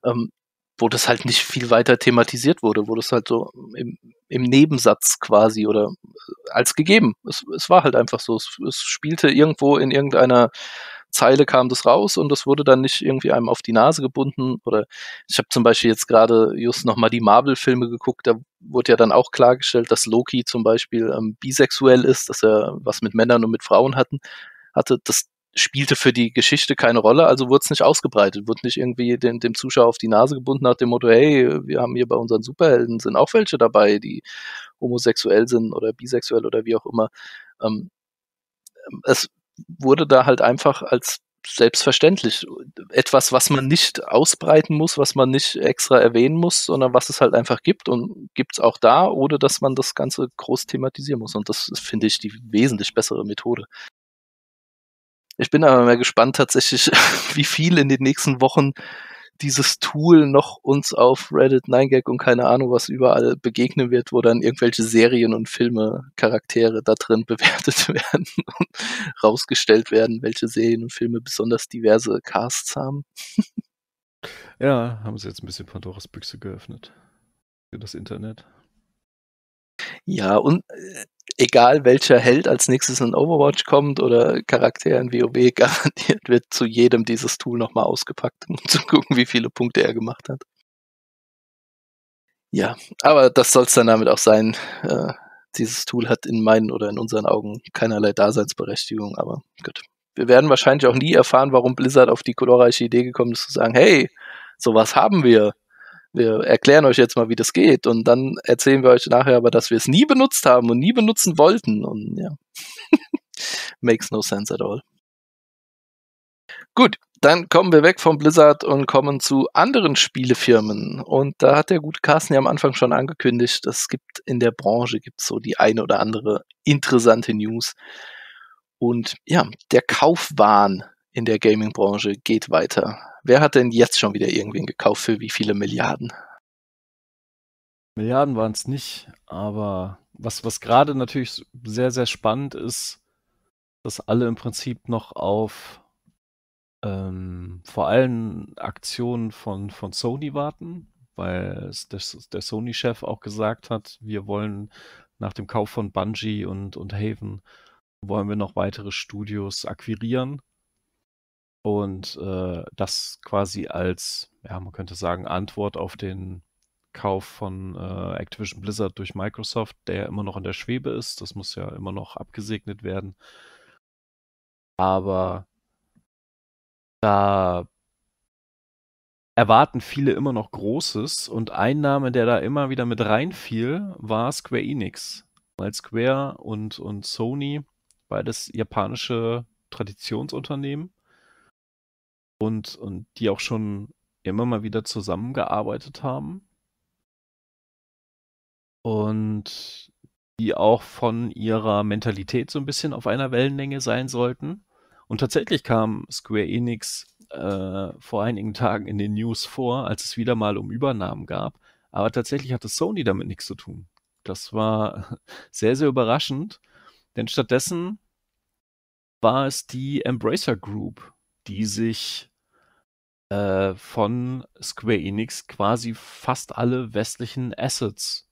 Ähm, wo das halt nicht viel weiter thematisiert wurde, wo das halt so im, im Nebensatz quasi oder äh, als gegeben. Es, es war halt einfach so. Es, es, spielte irgendwo in irgendeiner Zeile kam das raus und das wurde dann nicht irgendwie einem auf die Nase gebunden. Oder ich habe zum Beispiel jetzt gerade just nochmal die Marvel-Filme geguckt, da wurde ja dann auch klargestellt, dass Loki zum Beispiel ähm, bisexuell ist, dass er was mit Männern und mit Frauen hatten, hatte. Das, spielte für die Geschichte keine Rolle, also wurde es nicht ausgebreitet, wurde nicht irgendwie dem, dem Zuschauer auf die Nase gebunden nach dem Motto, hey, wir haben hier bei unseren Superhelden sind auch welche dabei, die homosexuell sind oder bisexuell oder wie auch immer. Ähm, es wurde da halt einfach als selbstverständlich etwas, was man nicht ausbreiten muss, was man nicht extra erwähnen muss, sondern was es halt einfach gibt und gibt es auch da, ohne dass man das Ganze groß thematisieren muss. Und das finde ich, die wesentlich bessere Methode. Ich bin aber mal gespannt tatsächlich, wie viel in den nächsten Wochen dieses Tool noch uns auf Reddit, NineGag und keine Ahnung was überall begegnen wird, wo dann irgendwelche Serien und Filme, Charaktere da drin bewertet werden und rausgestellt werden, welche Serien und Filme besonders diverse Casts haben. Ja, haben sie jetzt ein bisschen Pandoras Büchse geöffnet für das Internet. Ja, und äh, egal welcher Held als nächstes in Overwatch kommt oder Charakter in WoW, garantiert wird zu jedem dieses Tool nochmal ausgepackt, um zu gucken, wie viele Punkte er gemacht hat. Ja, aber das soll es dann damit auch sein. Äh, dieses Tool hat in meinen oder in unseren Augen keinerlei Daseinsberechtigung, aber gut. Wir werden wahrscheinlich auch nie erfahren, warum Blizzard auf die glorreiche Idee gekommen ist, zu sagen, hey, sowas haben wir wir erklären euch jetzt mal, wie das geht und dann erzählen wir euch nachher aber, dass wir es nie benutzt haben und nie benutzen wollten und ja. Makes no sense at all. Gut, dann kommen wir weg vom Blizzard und kommen zu anderen Spielefirmen. Und da hat der gute Carsten ja am Anfang schon angekündigt, es gibt in der Branche gibt's so die eine oder andere interessante News. Und ja, der Kaufwahn in der Gaming-Branche geht weiter. Wer hat denn jetzt schon wieder irgendwen gekauft für wie viele Milliarden? Milliarden waren es nicht, aber was, was gerade natürlich sehr, sehr spannend ist, dass alle im Prinzip noch auf ähm, vor allem Aktionen von, von Sony warten, weil der, der Sony-Chef auch gesagt hat, wir wollen nach dem Kauf von Bungie und, und Haven wollen wir noch weitere Studios akquirieren und äh, das quasi als, ja, man könnte sagen, Antwort auf den Kauf von äh, Activision Blizzard durch Microsoft, der immer noch in der Schwebe ist. Das muss ja immer noch abgesegnet werden. Aber da erwarten viele immer noch Großes und ein Name, der da immer wieder mit reinfiel, war Square Enix. Weil Square und, und Sony, beides japanische Traditionsunternehmen, und, und die auch schon immer mal wieder zusammengearbeitet haben. Und die auch von ihrer Mentalität so ein bisschen auf einer Wellenlänge sein sollten. Und tatsächlich kam Square Enix äh, vor einigen Tagen in den News vor, als es wieder mal um Übernahmen gab. Aber tatsächlich hatte Sony damit nichts zu tun. Das war sehr, sehr überraschend, denn stattdessen war es die Embracer Group, die sich äh, von Square Enix quasi fast alle westlichen Assets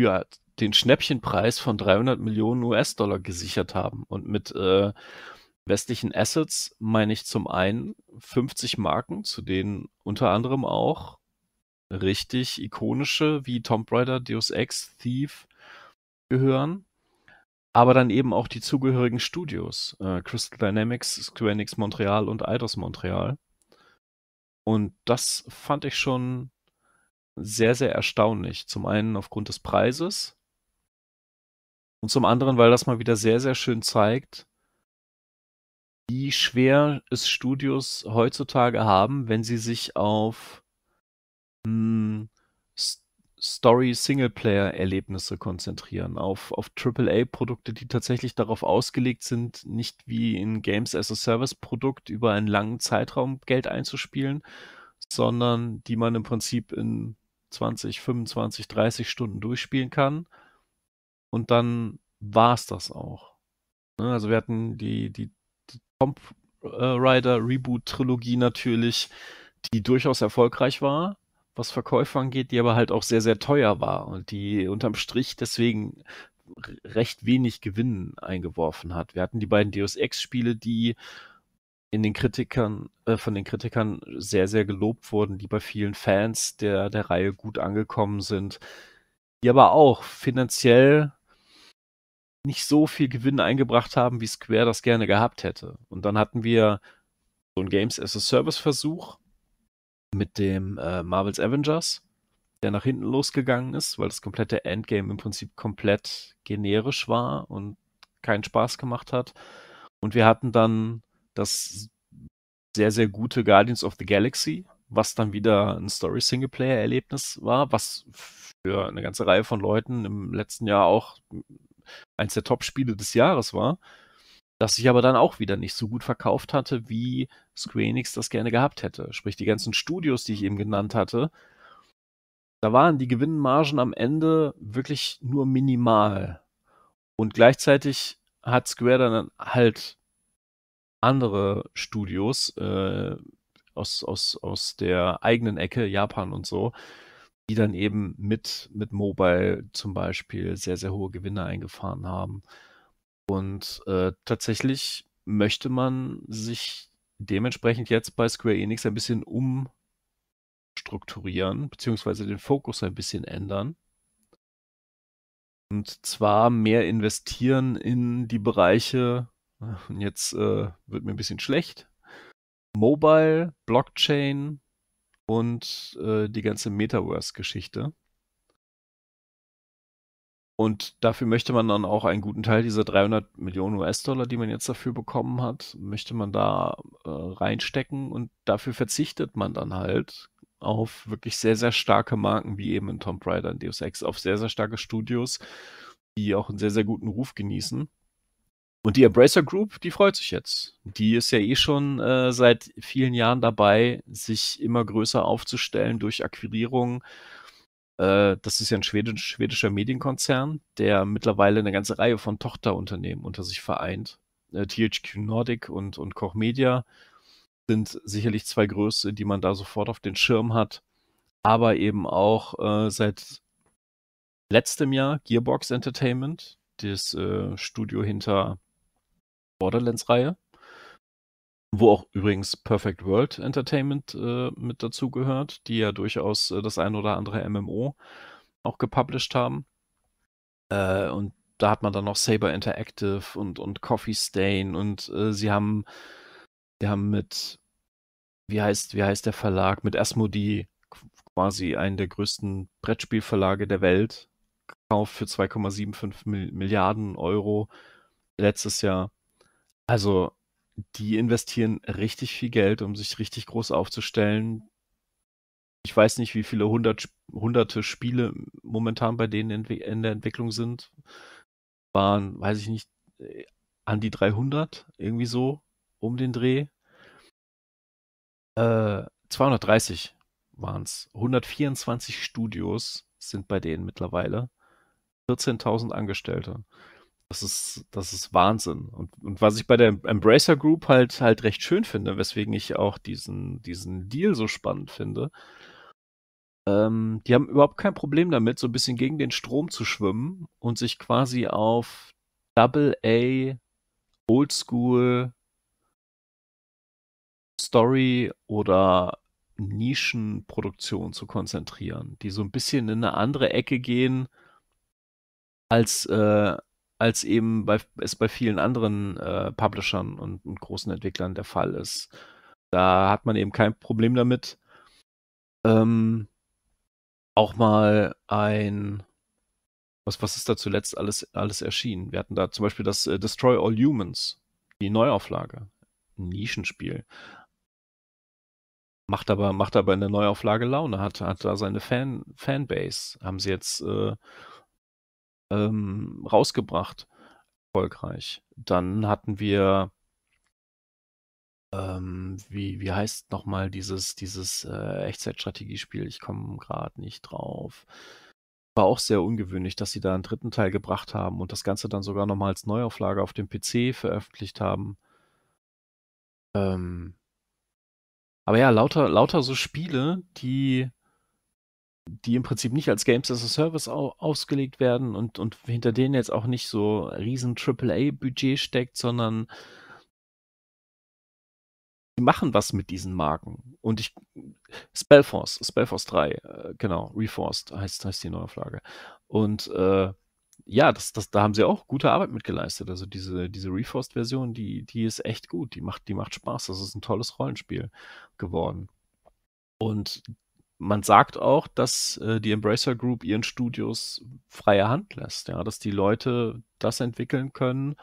für den Schnäppchenpreis von 300 Millionen US-Dollar gesichert haben. Und mit äh, westlichen Assets meine ich zum einen 50 Marken, zu denen unter anderem auch richtig ikonische wie Tomb Raider, Deus Ex, Thief gehören aber dann eben auch die zugehörigen Studios, äh, Crystal Dynamics, Square Enix Montreal und Eidos Montreal. Und das fand ich schon sehr, sehr erstaunlich. Zum einen aufgrund des Preises und zum anderen, weil das mal wieder sehr, sehr schön zeigt, wie schwer es Studios heutzutage haben, wenn sie sich auf mh, hm, Story-Singleplayer-Erlebnisse konzentrieren, auf, auf AAA-Produkte, die tatsächlich darauf ausgelegt sind, nicht wie in Games as a Service-Produkt über einen langen Zeitraum Geld einzuspielen, sondern die man im Prinzip in 20, 25, 30 Stunden durchspielen kann. Und dann war es das auch. Ne, also wir hatten die, die, die Tomb äh, Raider Reboot-Trilogie natürlich, die durchaus erfolgreich war was Verkäufe angeht, die aber halt auch sehr, sehr teuer war und die unterm Strich deswegen recht wenig Gewinn eingeworfen hat. Wir hatten die beiden Deus Ex-Spiele, die in den Kritikern, äh, von den Kritikern sehr, sehr gelobt wurden, die bei vielen Fans der, der Reihe gut angekommen sind, die aber auch finanziell nicht so viel Gewinn eingebracht haben, wie Square das gerne gehabt hätte. Und dann hatten wir so einen Games as a Service Versuch, mit dem äh, Marvel's Avengers, der nach hinten losgegangen ist, weil das komplette Endgame im Prinzip komplett generisch war und keinen Spaß gemacht hat. Und wir hatten dann das sehr, sehr gute Guardians of the Galaxy, was dann wieder ein Story-Singleplayer-Erlebnis war, was für eine ganze Reihe von Leuten im letzten Jahr auch eins der Top-Spiele des Jahres war das sich aber dann auch wieder nicht so gut verkauft hatte, wie Square Enix das gerne gehabt hätte. Sprich, die ganzen Studios, die ich eben genannt hatte, da waren die Gewinnmargen am Ende wirklich nur minimal. Und gleichzeitig hat Square dann halt andere Studios äh, aus, aus, aus der eigenen Ecke, Japan und so, die dann eben mit, mit Mobile zum Beispiel sehr, sehr hohe Gewinne eingefahren haben. Und äh, tatsächlich möchte man sich dementsprechend jetzt bei Square Enix ein bisschen umstrukturieren, beziehungsweise den Fokus ein bisschen ändern. Und zwar mehr investieren in die Bereiche, äh, und jetzt äh, wird mir ein bisschen schlecht, Mobile, Blockchain und äh, die ganze Metaverse-Geschichte. Und dafür möchte man dann auch einen guten Teil dieser 300 Millionen US-Dollar, die man jetzt dafür bekommen hat, möchte man da äh, reinstecken und dafür verzichtet man dann halt auf wirklich sehr, sehr starke Marken wie eben in Tomb Raider und Deus Ex, auf sehr, sehr starke Studios, die auch einen sehr, sehr guten Ruf genießen. Und die Embracer Group, die freut sich jetzt. Die ist ja eh schon äh, seit vielen Jahren dabei, sich immer größer aufzustellen durch Akquirierungen äh, das ist ja ein schwedisch, schwedischer Medienkonzern, der mittlerweile eine ganze Reihe von Tochterunternehmen unter sich vereint. Äh, THQ Nordic und, und Koch Media sind sicherlich zwei Größe, die man da sofort auf den Schirm hat. Aber eben auch äh, seit letztem Jahr Gearbox Entertainment, das äh, Studio hinter Borderlands-Reihe wo auch übrigens Perfect World Entertainment äh, mit gehört, die ja durchaus äh, das ein oder andere MMO auch gepublished haben. Äh, und da hat man dann noch Saber Interactive und, und Coffee Stain und äh, sie haben, sie haben mit, wie heißt, wie heißt der Verlag, mit Asmodi quasi einen der größten Brettspielverlage der Welt gekauft für 2,75 Milliarden Euro letztes Jahr. Also die investieren richtig viel Geld, um sich richtig groß aufzustellen. Ich weiß nicht, wie viele hundert, hunderte Spiele momentan bei denen in, in der Entwicklung sind. Waren, weiß ich nicht, äh, an die 300, irgendwie so, um den Dreh. Äh, 230 waren es. 124 Studios sind bei denen mittlerweile. 14.000 Angestellte. Das ist, das ist Wahnsinn. Und, und was ich bei der Embracer Group halt halt recht schön finde, weswegen ich auch diesen, diesen Deal so spannend finde, ähm, die haben überhaupt kein Problem damit, so ein bisschen gegen den Strom zu schwimmen und sich quasi auf Double A Oldschool Story oder Nischenproduktion zu konzentrieren, die so ein bisschen in eine andere Ecke gehen als, äh, als eben bei, es bei vielen anderen äh, Publishern und, und, großen Entwicklern der Fall ist. Da hat man eben kein Problem damit, ähm, auch mal ein, was, was ist da zuletzt alles, alles erschienen? Wir hatten da zum Beispiel das äh, Destroy All Humans, die Neuauflage, ein Nischenspiel. Macht aber, macht aber in der Neuauflage Laune, hat, hat da seine Fan, Fanbase. Haben sie jetzt äh, ähm, rausgebracht, erfolgreich. Dann hatten wir, ähm, wie, wie heißt nochmal dieses, dieses äh, Echtzeitstrategiespiel? Ich komme gerade nicht drauf. War auch sehr ungewöhnlich, dass sie da einen dritten Teil gebracht haben und das Ganze dann sogar nochmal als Neuauflage auf dem PC veröffentlicht haben. Ähm, aber ja, lauter, lauter so Spiele, die die im Prinzip nicht als Games as a Service au ausgelegt werden und, und hinter denen jetzt auch nicht so riesen AAA-Budget steckt, sondern die machen was mit diesen Marken. Und ich, Spellforce, Spellforce 3, äh, genau, Reforced heißt, heißt die neue Flagge. Und äh, ja, das, das, da haben sie auch gute Arbeit mit geleistet. Also diese, diese Reforced-Version, die, die ist echt gut. Die macht, die macht Spaß. Das ist ein tolles Rollenspiel geworden. Und man sagt auch, dass äh, die Embracer Group ihren Studios freie Hand lässt, ja, dass die Leute das entwickeln können,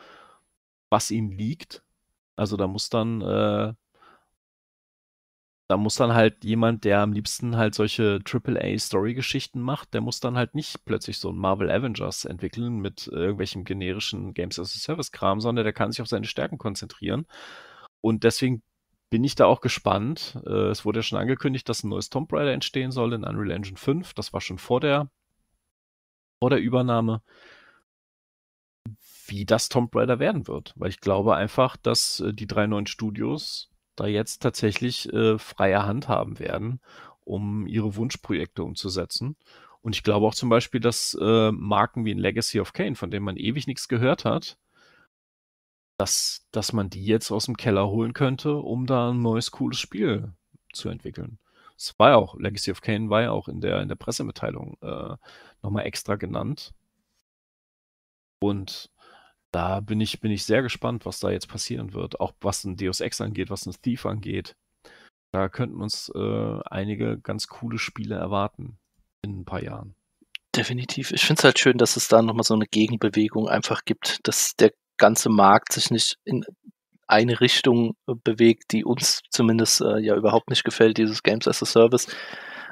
was ihnen liegt. Also da muss dann, äh, da muss dann halt jemand, der am liebsten halt solche AAA-Story-Geschichten macht, der muss dann halt nicht plötzlich so ein Marvel Avengers entwickeln mit irgendwelchem generischen Games as a Service-Kram, sondern der kann sich auf seine Stärken konzentrieren. Und deswegen bin ich da auch gespannt. Äh, es wurde ja schon angekündigt, dass ein neues Tomb Raider entstehen soll in Unreal Engine 5. Das war schon vor der, vor der Übernahme. Wie das Tomb Raider werden wird. Weil ich glaube einfach, dass äh, die drei neuen Studios da jetzt tatsächlich äh, freie Hand haben werden, um ihre Wunschprojekte umzusetzen. Und ich glaube auch zum Beispiel, dass Marken wie ein Legacy of Kane, von dem man ewig nichts gehört hat, dass, dass man die jetzt aus dem Keller holen könnte, um da ein neues, cooles Spiel zu entwickeln. Es war ja auch, Legacy of Kane war ja auch in der, in der Pressemitteilung äh, nochmal extra genannt. Und da bin ich, bin ich sehr gespannt, was da jetzt passieren wird. Auch was ein Deus Ex angeht, was ein Thief angeht. Da könnten uns äh, einige ganz coole Spiele erwarten in ein paar Jahren. Definitiv. Ich finde es halt schön, dass es da nochmal so eine Gegenbewegung einfach gibt, dass der ganze Markt sich nicht in eine Richtung äh, bewegt, die uns zumindest äh, ja überhaupt nicht gefällt, dieses Games as a Service.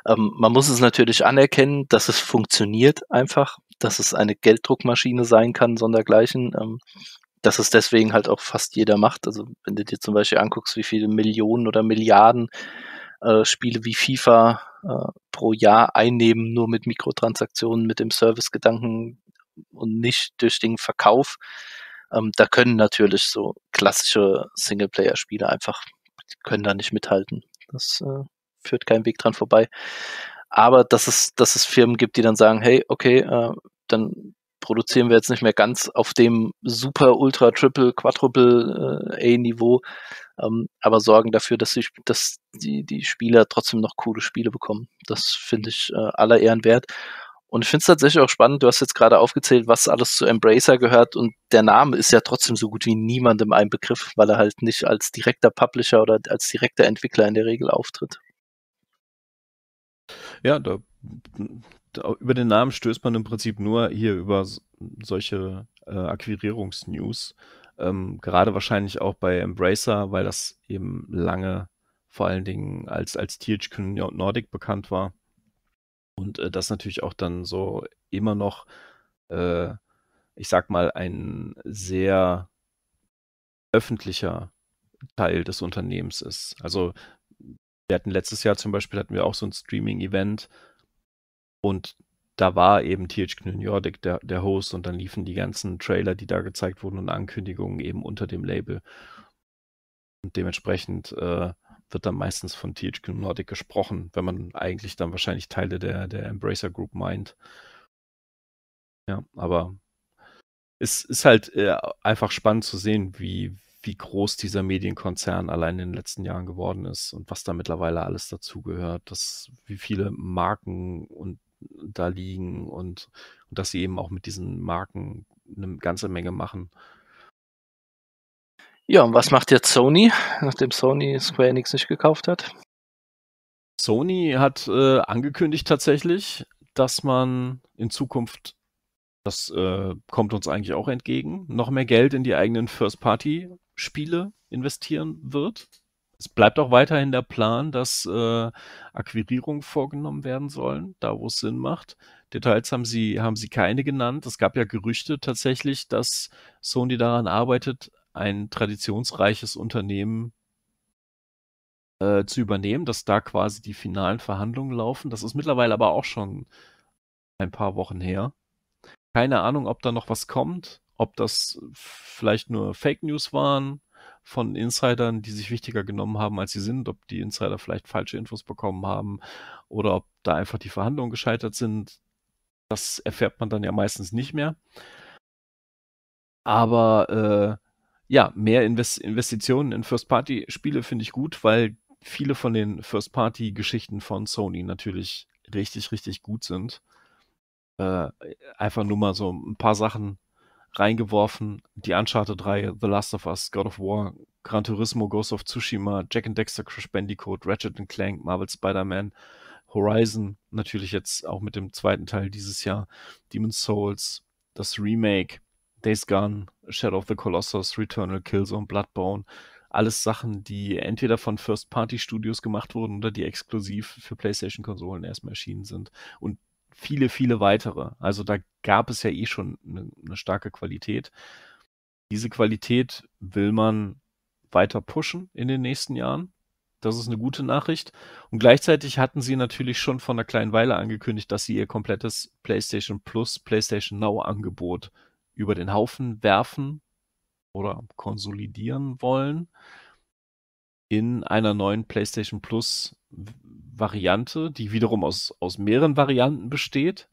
Ähm, man muss es natürlich anerkennen, dass es funktioniert einfach, dass es eine Gelddruckmaschine sein kann, sondergleichen. Ähm, dass es deswegen halt auch fast jeder macht. Also wenn du dir zum Beispiel anguckst, wie viele Millionen oder Milliarden äh, Spiele wie FIFA äh, pro Jahr einnehmen, nur mit Mikrotransaktionen, mit dem Servicegedanken und nicht durch den Verkauf, ähm, da können natürlich so klassische Singleplayer-Spiele einfach, können da nicht mithalten. Das äh, führt keinen Weg dran vorbei. Aber dass es, dass es Firmen gibt, die dann sagen, hey, okay, äh, dann produzieren wir jetzt nicht mehr ganz auf dem super, ultra, triple, quadruple äh, A-Niveau, ähm, aber sorgen dafür, dass, die, dass die, die Spieler trotzdem noch coole Spiele bekommen. Das finde ich äh, aller Ehren wert. Und ich finde es tatsächlich auch spannend, du hast jetzt gerade aufgezählt, was alles zu Embracer gehört und der Name ist ja trotzdem so gut wie niemandem ein Begriff, weil er halt nicht als direkter Publisher oder als direkter Entwickler in der Regel auftritt. Ja, da, da, über den Namen stößt man im Prinzip nur hier über solche äh, Akquirierungsnews. Ähm, gerade wahrscheinlich auch bei Embracer, weil das eben lange vor allen Dingen als, als THQ Nordic bekannt war und äh, das natürlich auch dann so immer noch, äh, ich sag mal, ein sehr öffentlicher Teil des Unternehmens ist. Also wir hatten letztes Jahr zum Beispiel, hatten wir auch so ein Streaming-Event und da war eben TH Knönjordik der, der Host und dann liefen die ganzen Trailer, die da gezeigt wurden und Ankündigungen eben unter dem Label. Und dementsprechend äh, wird dann meistens von THQ Nordic gesprochen, wenn man eigentlich dann wahrscheinlich Teile der, der Embracer Group meint. Ja, aber es ist halt äh, einfach spannend zu sehen, wie, wie groß dieser Medienkonzern allein in den letzten Jahren geworden ist und was da mittlerweile alles dazugehört, dass wie viele Marken und da liegen und, und dass sie eben auch mit diesen Marken eine ganze Menge machen. Ja, und was macht jetzt Sony, nachdem Sony Square Enix nicht gekauft hat? Sony hat äh, angekündigt tatsächlich, dass man in Zukunft, das äh, kommt uns eigentlich auch entgegen, noch mehr Geld in die eigenen First-Party-Spiele investieren wird. Es bleibt auch weiterhin der Plan, dass äh, Akquirierungen vorgenommen werden sollen, da wo es Sinn macht. Details haben sie, haben sie keine genannt. Es gab ja Gerüchte tatsächlich, dass Sony daran arbeitet, ein traditionsreiches Unternehmen äh, zu übernehmen, dass da quasi die finalen Verhandlungen laufen. Das ist mittlerweile aber auch schon ein paar Wochen her. Keine Ahnung, ob da noch was kommt, ob das vielleicht nur Fake News waren von Insidern, die sich wichtiger genommen haben, als sie sind, ob die Insider vielleicht falsche Infos bekommen haben oder ob da einfach die Verhandlungen gescheitert sind. Das erfährt man dann ja meistens nicht mehr. Aber äh, ja, mehr Invest Investitionen in First-Party-Spiele finde ich gut, weil viele von den First-Party-Geschichten von Sony natürlich richtig, richtig gut sind. Äh, einfach nur mal so ein paar Sachen reingeworfen. Die uncharted 3, The Last of Us, God of War, Gran Turismo, Ghost of Tsushima, Jack and Dexter, Crash Bandicoot, Ratchet Clank, Marvel Spider-Man, Horizon, natürlich jetzt auch mit dem zweiten Teil dieses Jahr, Demon's Souls, das Remake, Days Gone, Shadow of the Colossus, Returnal, Killzone, Bloodborne, alles Sachen, die entweder von First-Party-Studios gemacht wurden oder die exklusiv für PlayStation-Konsolen erstmal erschienen sind. Und viele, viele weitere. Also da gab es ja eh schon eine, eine starke Qualität. Diese Qualität will man weiter pushen in den nächsten Jahren. Das ist eine gute Nachricht. Und gleichzeitig hatten sie natürlich schon vor einer kleinen Weile angekündigt, dass sie ihr komplettes PlayStation Plus, PlayStation Now Angebot über den Haufen werfen oder konsolidieren wollen in einer neuen PlayStation Plus Variante, die wiederum aus, aus mehreren Varianten besteht.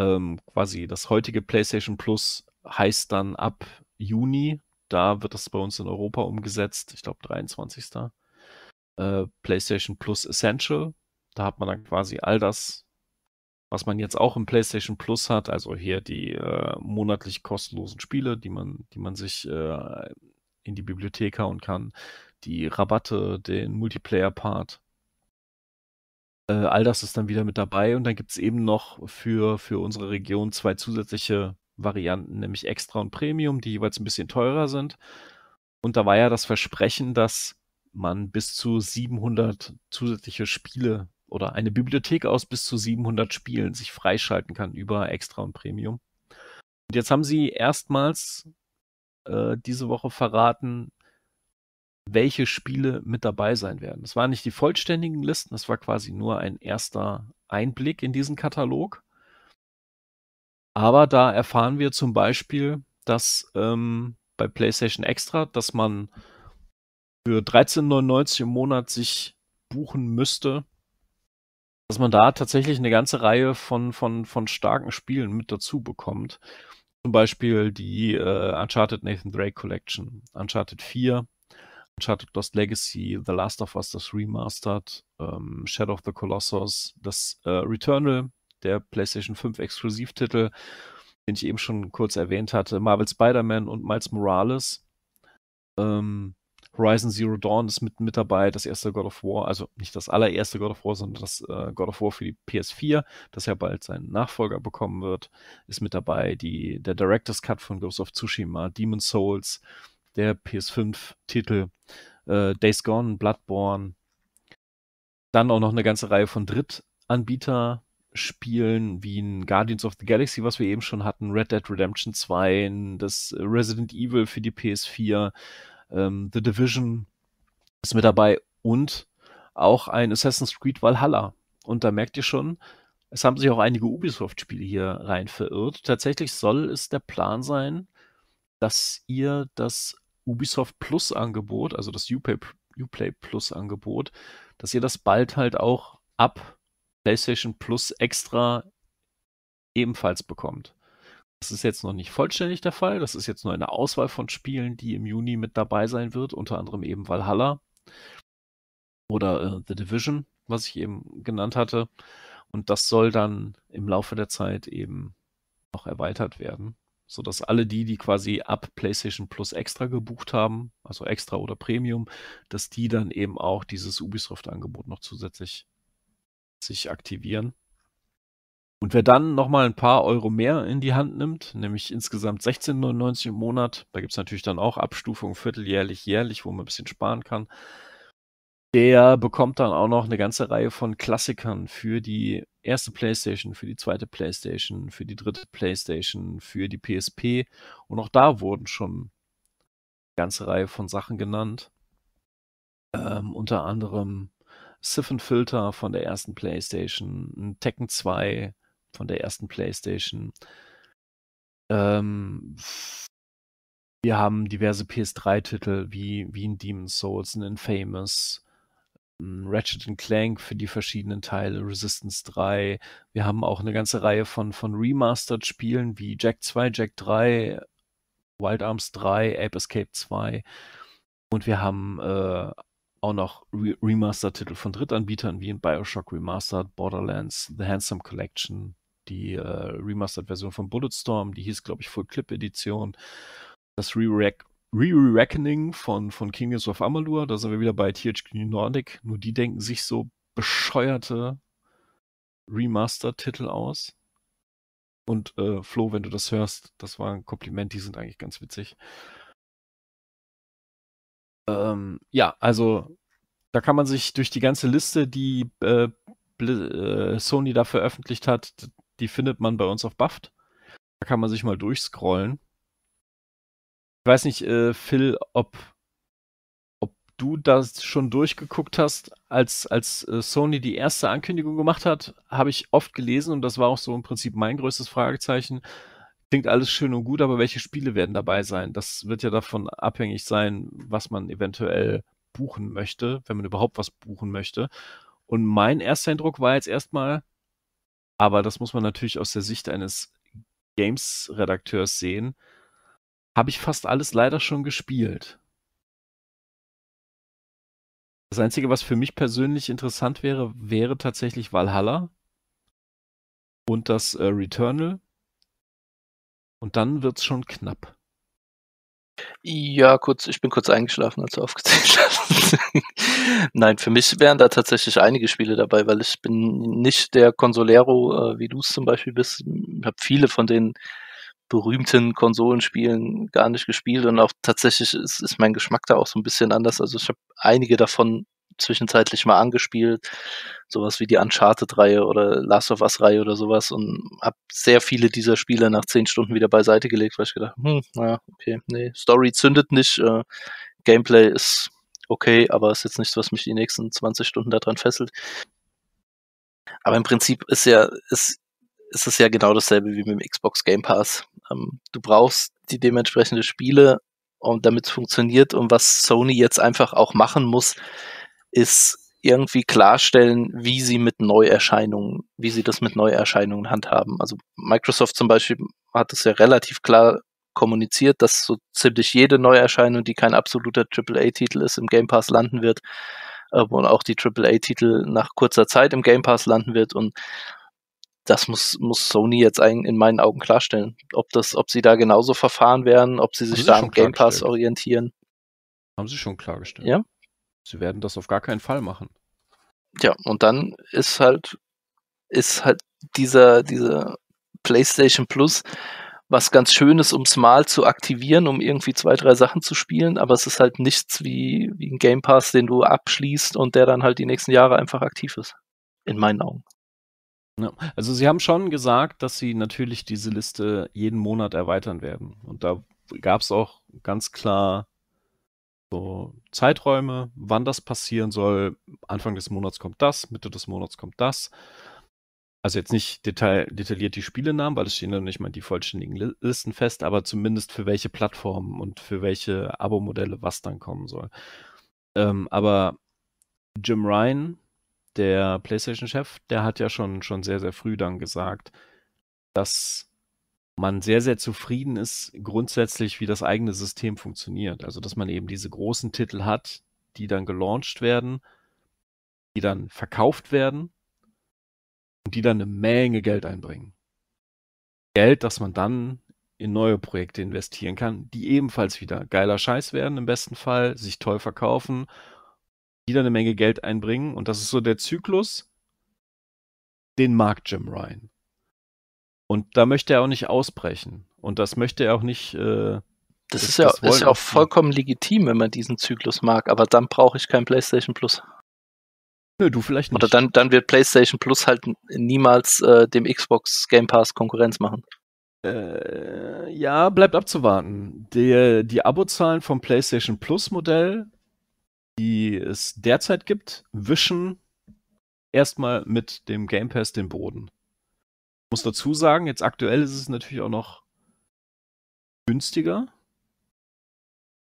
Ähm, quasi das heutige PlayStation Plus heißt dann ab Juni, da wird das bei uns in Europa umgesetzt, ich glaube 23. Äh, PlayStation Plus Essential. Da hat man dann quasi all das was man jetzt auch im PlayStation Plus hat, also hier die äh, monatlich kostenlosen Spiele, die man, die man sich äh, in die Bibliothek hauen kann, die Rabatte, den Multiplayer-Part. Äh, all das ist dann wieder mit dabei und dann gibt es eben noch für, für unsere Region zwei zusätzliche Varianten, nämlich Extra und Premium, die jeweils ein bisschen teurer sind. Und da war ja das Versprechen, dass man bis zu 700 zusätzliche Spiele oder eine Bibliothek aus bis zu 700 Spielen sich freischalten kann über Extra und Premium. Und jetzt haben sie erstmals äh, diese Woche verraten, welche Spiele mit dabei sein werden. Das waren nicht die vollständigen Listen, das war quasi nur ein erster Einblick in diesen Katalog. Aber da erfahren wir zum Beispiel, dass ähm, bei PlayStation Extra, dass man für 13,99 im Monat sich buchen müsste, dass man da tatsächlich eine ganze Reihe von, von, von starken Spielen mit dazu bekommt. Zum Beispiel die äh, Uncharted Nathan Drake Collection, Uncharted 4, Uncharted Lost Legacy, The Last of Us, das Remastered, ähm, Shadow of the Colossus, das äh, Returnal, der PlayStation 5 Exklusivtitel, den ich eben schon kurz erwähnt hatte, Marvel Spider-Man und Miles Morales. Ähm, Horizon Zero Dawn ist mit, mit dabei, das erste God of War, also nicht das allererste God of War, sondern das äh, God of War für die PS4, das ja bald seinen Nachfolger bekommen wird, ist mit dabei. Die, der Director's Cut von Ghost of Tsushima, Demon's Souls, der PS5-Titel, äh, Days Gone, Bloodborne. Dann auch noch eine ganze Reihe von Drittanbieter, Spielen wie ein Guardians of the Galaxy, was wir eben schon hatten, Red Dead Redemption 2, das Resident Evil für die PS4, ähm, The Division ist mit dabei und auch ein Assassin's Creed Valhalla. Und da merkt ihr schon, es haben sich auch einige Ubisoft-Spiele hier rein verirrt. Tatsächlich soll es der Plan sein, dass ihr das Ubisoft Plus-Angebot, also das Uplay, Uplay Plus-Angebot, dass ihr das bald halt auch ab PlayStation Plus extra ebenfalls bekommt. Das ist jetzt noch nicht vollständig der Fall. Das ist jetzt nur eine Auswahl von Spielen, die im Juni mit dabei sein wird, unter anderem eben Valhalla oder äh, The Division, was ich eben genannt hatte. Und das soll dann im Laufe der Zeit eben noch erweitert werden, sodass alle die, die quasi ab PlayStation Plus extra gebucht haben, also extra oder Premium, dass die dann eben auch dieses Ubisoft-Angebot noch zusätzlich sich aktivieren. Und wer dann nochmal ein paar Euro mehr in die Hand nimmt, nämlich insgesamt 16,99 im Monat, da gibt es natürlich dann auch Abstufungen vierteljährlich, jährlich, wo man ein bisschen sparen kann, der bekommt dann auch noch eine ganze Reihe von Klassikern für die erste PlayStation, für die zweite PlayStation, für die dritte PlayStation, für die PSP. Und auch da wurden schon eine ganze Reihe von Sachen genannt. Ähm, unter anderem Siphon Filter von der ersten PlayStation, ein Tekken 2, von der ersten PlayStation. Ähm, wir haben diverse PS3-Titel wie, wie ein Demon's Souls, ein Infamous, ein Ratchet Clank für die verschiedenen Teile, Resistance 3. Wir haben auch eine ganze Reihe von, von Remastered-Spielen wie Jack 2, Jack 3, Wild Arms 3, Ape Escape 2. Und wir haben äh, auch noch Re Remaster-Titel von Drittanbietern wie in Bioshock Remastered, Borderlands, The Handsome Collection, die äh, Remastered-Version von Bulletstorm, die hieß, glaube ich, Full Clip Edition. Das Re-Reckoning Re von, von Kingdoms of Amalur, da sind wir wieder bei THQ Nordic. Nur die denken sich so bescheuerte Remaster-Titel aus. Und äh, Flo, wenn du das hörst, das war ein Kompliment, die sind eigentlich ganz witzig. Ähm, ja, also da kann man sich durch die ganze Liste, die äh, äh Sony da veröffentlicht hat, die findet man bei uns auf Buffed. Da kann man sich mal durchscrollen. Ich weiß nicht, äh, Phil, ob, ob du das schon durchgeguckt hast, als, als äh, Sony die erste Ankündigung gemacht hat, habe ich oft gelesen und das war auch so im Prinzip mein größtes Fragezeichen. Klingt alles schön und gut, aber welche Spiele werden dabei sein? Das wird ja davon abhängig sein, was man eventuell buchen möchte, wenn man überhaupt was buchen möchte. Und mein erster Eindruck war jetzt erstmal, aber das muss man natürlich aus der Sicht eines Games-Redakteurs sehen, habe ich fast alles leider schon gespielt. Das Einzige, was für mich persönlich interessant wäre, wäre tatsächlich Valhalla und das äh, Returnal. Und dann wird es schon knapp. Ja, kurz, ich bin kurz eingeschlafen, als du aufgezählt hast. Nein, für mich wären da tatsächlich einige Spiele dabei, weil ich bin nicht der Consolero, äh, wie du es zum Beispiel bist. Ich habe viele von den berühmten Konsolenspielen gar nicht gespielt und auch tatsächlich ist, ist mein Geschmack da auch so ein bisschen anders. Also ich habe einige davon zwischenzeitlich mal angespielt, sowas wie die Uncharted-Reihe oder Last of Us-Reihe oder sowas und habe sehr viele dieser Spiele nach zehn Stunden wieder beiseite gelegt, weil ich gedacht, hm, naja, okay, nee, Story zündet nicht, äh, Gameplay ist okay, aber ist jetzt nichts, was mich die nächsten 20 Stunden daran fesselt. Aber im Prinzip ist ja, ist, ist es ja genau dasselbe wie mit dem Xbox Game Pass. Ähm, du brauchst die dementsprechende Spiele, um damit es funktioniert und was Sony jetzt einfach auch machen muss, ist irgendwie klarstellen, wie sie mit Neuerscheinungen, wie sie das mit Neuerscheinungen handhaben. Also Microsoft zum Beispiel hat es ja relativ klar kommuniziert, dass so ziemlich jede Neuerscheinung, die kein absoluter AAA-Titel ist, im Game Pass landen wird äh, und auch die AAA-Titel nach kurzer Zeit im Game Pass landen wird und das muss, muss Sony jetzt in meinen Augen klarstellen. Ob, das, ob sie da genauso verfahren werden, ob sie sich da am Game Pass orientieren. Haben sie schon klargestellt. Ja? Sie werden das auf gar keinen Fall machen. Ja, und dann ist halt, ist halt dieser, dieser PlayStation Plus was ganz Schönes, um es mal zu aktivieren, um irgendwie zwei, drei Sachen zu spielen, aber es ist halt nichts wie, wie ein Game Pass, den du abschließt und der dann halt die nächsten Jahre einfach aktiv ist. In meinen Augen. Ja, also sie haben schon gesagt, dass sie natürlich diese Liste jeden Monat erweitern werden. Und da gab es auch ganz klar so Zeiträume, wann das passieren soll. Anfang des Monats kommt das, Mitte des Monats kommt das. Also jetzt nicht detail, detailliert die Spielenamen, weil es stehen noch nicht mal die vollständigen Listen fest, aber zumindest für welche Plattformen und für welche Abo-Modelle was dann kommen soll. Ähm, aber Jim Ryan, der PlayStation-Chef, der hat ja schon, schon sehr, sehr früh dann gesagt, dass man sehr, sehr zufrieden ist grundsätzlich, wie das eigene System funktioniert. Also, dass man eben diese großen Titel hat, die dann gelauncht werden, die dann verkauft werden und die dann eine Menge Geld einbringen. Geld, das man dann in neue Projekte investieren kann, die ebenfalls wieder geiler Scheiß werden im besten Fall, sich toll verkaufen, wieder eine Menge Geld einbringen. Und das ist so der Zyklus, den mag Jim Ryan. Und da möchte er auch nicht ausbrechen. Und das möchte er auch nicht. Äh, das, das, ist ja, das ist ja auch vollkommen legitim, wenn man diesen Zyklus mag, aber dann brauche ich kein PlayStation Plus. Nö, du vielleicht nicht. Oder dann, dann wird PlayStation Plus halt niemals äh, dem Xbox Game Pass Konkurrenz machen. Äh, ja, bleibt abzuwarten. Die, die Abozahlen vom PlayStation Plus Modell, die es derzeit gibt, wischen erstmal mit dem Game Pass den Boden muss dazu sagen, jetzt aktuell ist es natürlich auch noch günstiger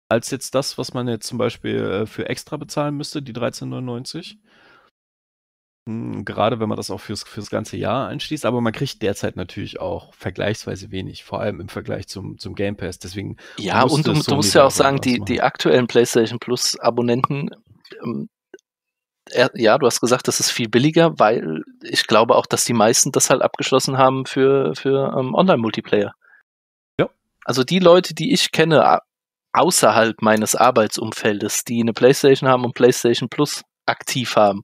als jetzt das, was man jetzt zum Beispiel äh, für extra bezahlen müsste, die 13,99. Hm, gerade wenn man das auch fürs, fürs ganze Jahr einschließt, aber man kriegt derzeit natürlich auch vergleichsweise wenig, vor allem im Vergleich zum, zum Game Pass. Deswegen ja, und du, du musst ja auch halt sagen, die, die aktuellen PlayStation Plus Abonnenten ähm, ja, du hast gesagt, das ist viel billiger, weil ich glaube auch, dass die meisten das halt abgeschlossen haben für, für um, ähm, Online-Multiplayer. Ja. Also die Leute, die ich kenne, außerhalb meines Arbeitsumfeldes, die eine Playstation haben und Playstation Plus aktiv haben,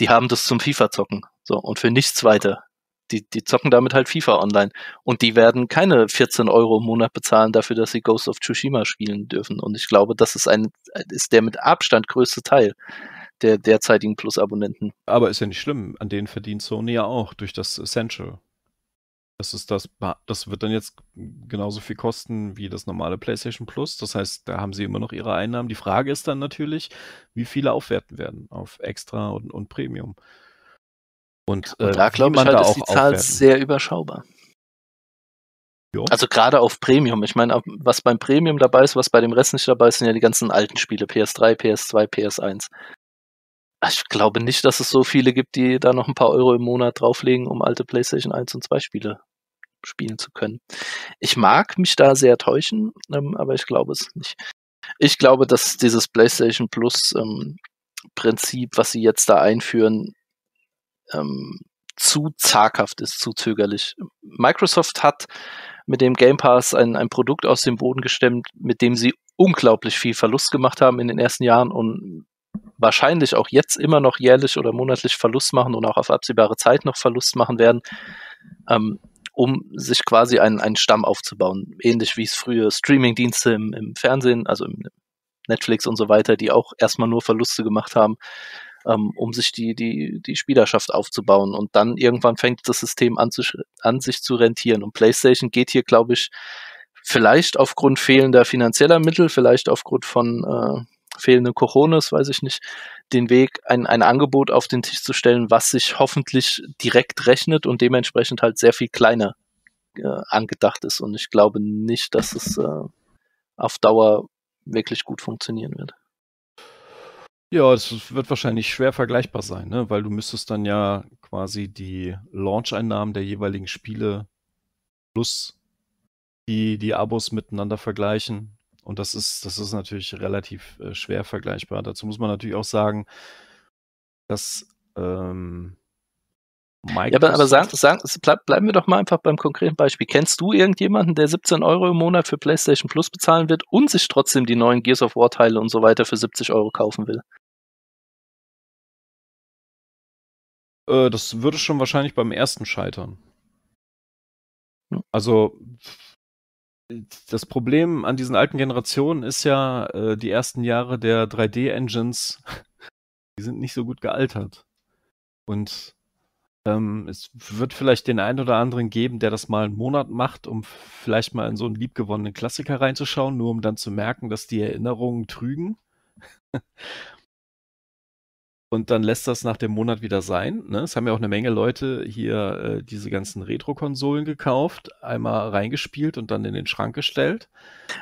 die haben das zum FIFA-Zocken. So, und für nichts weiter. Die, die zocken damit halt FIFA online. Und die werden keine 14 Euro im Monat bezahlen dafür, dass sie Ghost of Tsushima spielen dürfen. Und ich glaube, das ist ein, ist der mit Abstand größte Teil der derzeitigen Plus-Abonnenten. Aber ist ja nicht schlimm, an denen verdient Sony ja auch durch das Essential. Das ist das, das wird dann jetzt genauso viel kosten wie das normale PlayStation Plus. Das heißt, da haben sie immer noch ihre Einnahmen. Die Frage ist dann natürlich, wie viele aufwerten werden auf Extra und, und Premium. Und, äh, und da äh, glaube ich halt, ist die Zahl aufwerten. sehr überschaubar. Jo. Also gerade auf Premium. Ich meine, was beim Premium dabei ist, was bei dem Rest nicht dabei ist, sind ja die ganzen alten Spiele, PS3, PS2, PS1. Ich glaube nicht, dass es so viele gibt, die da noch ein paar Euro im Monat drauflegen, um alte PlayStation 1 und 2 Spiele spielen zu können. Ich mag mich da sehr täuschen, ähm, aber ich glaube es nicht. Ich glaube, dass dieses PlayStation Plus ähm, Prinzip, was sie jetzt da einführen, ähm, zu zaghaft ist, zu zögerlich. Microsoft hat mit dem Game Pass ein, ein Produkt aus dem Boden gestemmt, mit dem sie unglaublich viel Verlust gemacht haben in den ersten Jahren und wahrscheinlich auch jetzt immer noch jährlich oder monatlich Verlust machen und auch auf absehbare Zeit noch Verlust machen werden, ähm, um sich quasi einen, einen Stamm aufzubauen. Ähnlich wie es früher Streaming-Dienste im, im, Fernsehen, also im Netflix und so weiter, die auch erstmal nur Verluste gemacht haben, ähm, um sich die, die, die Spielerschaft aufzubauen. Und dann irgendwann fängt das System an, zu, an sich zu rentieren. Und PlayStation geht hier, glaube ich, vielleicht aufgrund fehlender finanzieller Mittel, vielleicht aufgrund von äh, fehlende Cojones, weiß ich nicht, den Weg, ein, ein Angebot auf den Tisch zu stellen, was sich hoffentlich direkt rechnet und dementsprechend halt sehr viel kleiner äh, angedacht ist. Und ich glaube nicht, dass es äh, auf Dauer wirklich gut funktionieren wird. Ja, es wird wahrscheinlich schwer vergleichbar sein, ne? weil du müsstest dann ja quasi die Launch-Einnahmen der jeweiligen Spiele plus die, die Abos miteinander vergleichen und das ist, das ist natürlich relativ äh, schwer vergleichbar. Dazu muss man natürlich auch sagen, dass ähm, Microsoft. Ja, aber, aber sagen, sagen, bleib, bleiben wir doch mal einfach beim konkreten Beispiel. Kennst du irgendjemanden, der 17 Euro im Monat für PlayStation Plus bezahlen wird und sich trotzdem die neuen Gears of War Teile und so weiter für 70 Euro kaufen will? Äh, das würde schon wahrscheinlich beim ersten scheitern. Hm. Also das Problem an diesen alten Generationen ist ja, äh, die ersten Jahre der 3D-Engines, die sind nicht so gut gealtert. Und ähm, es wird vielleicht den einen oder anderen geben, der das mal einen Monat macht, um vielleicht mal in so einen liebgewonnenen Klassiker reinzuschauen, nur um dann zu merken, dass die Erinnerungen trügen. und dann lässt das nach dem Monat wieder sein. Ne? Es haben ja auch eine Menge Leute hier äh, diese ganzen Retro-Konsolen gekauft, einmal reingespielt und dann in den Schrank gestellt.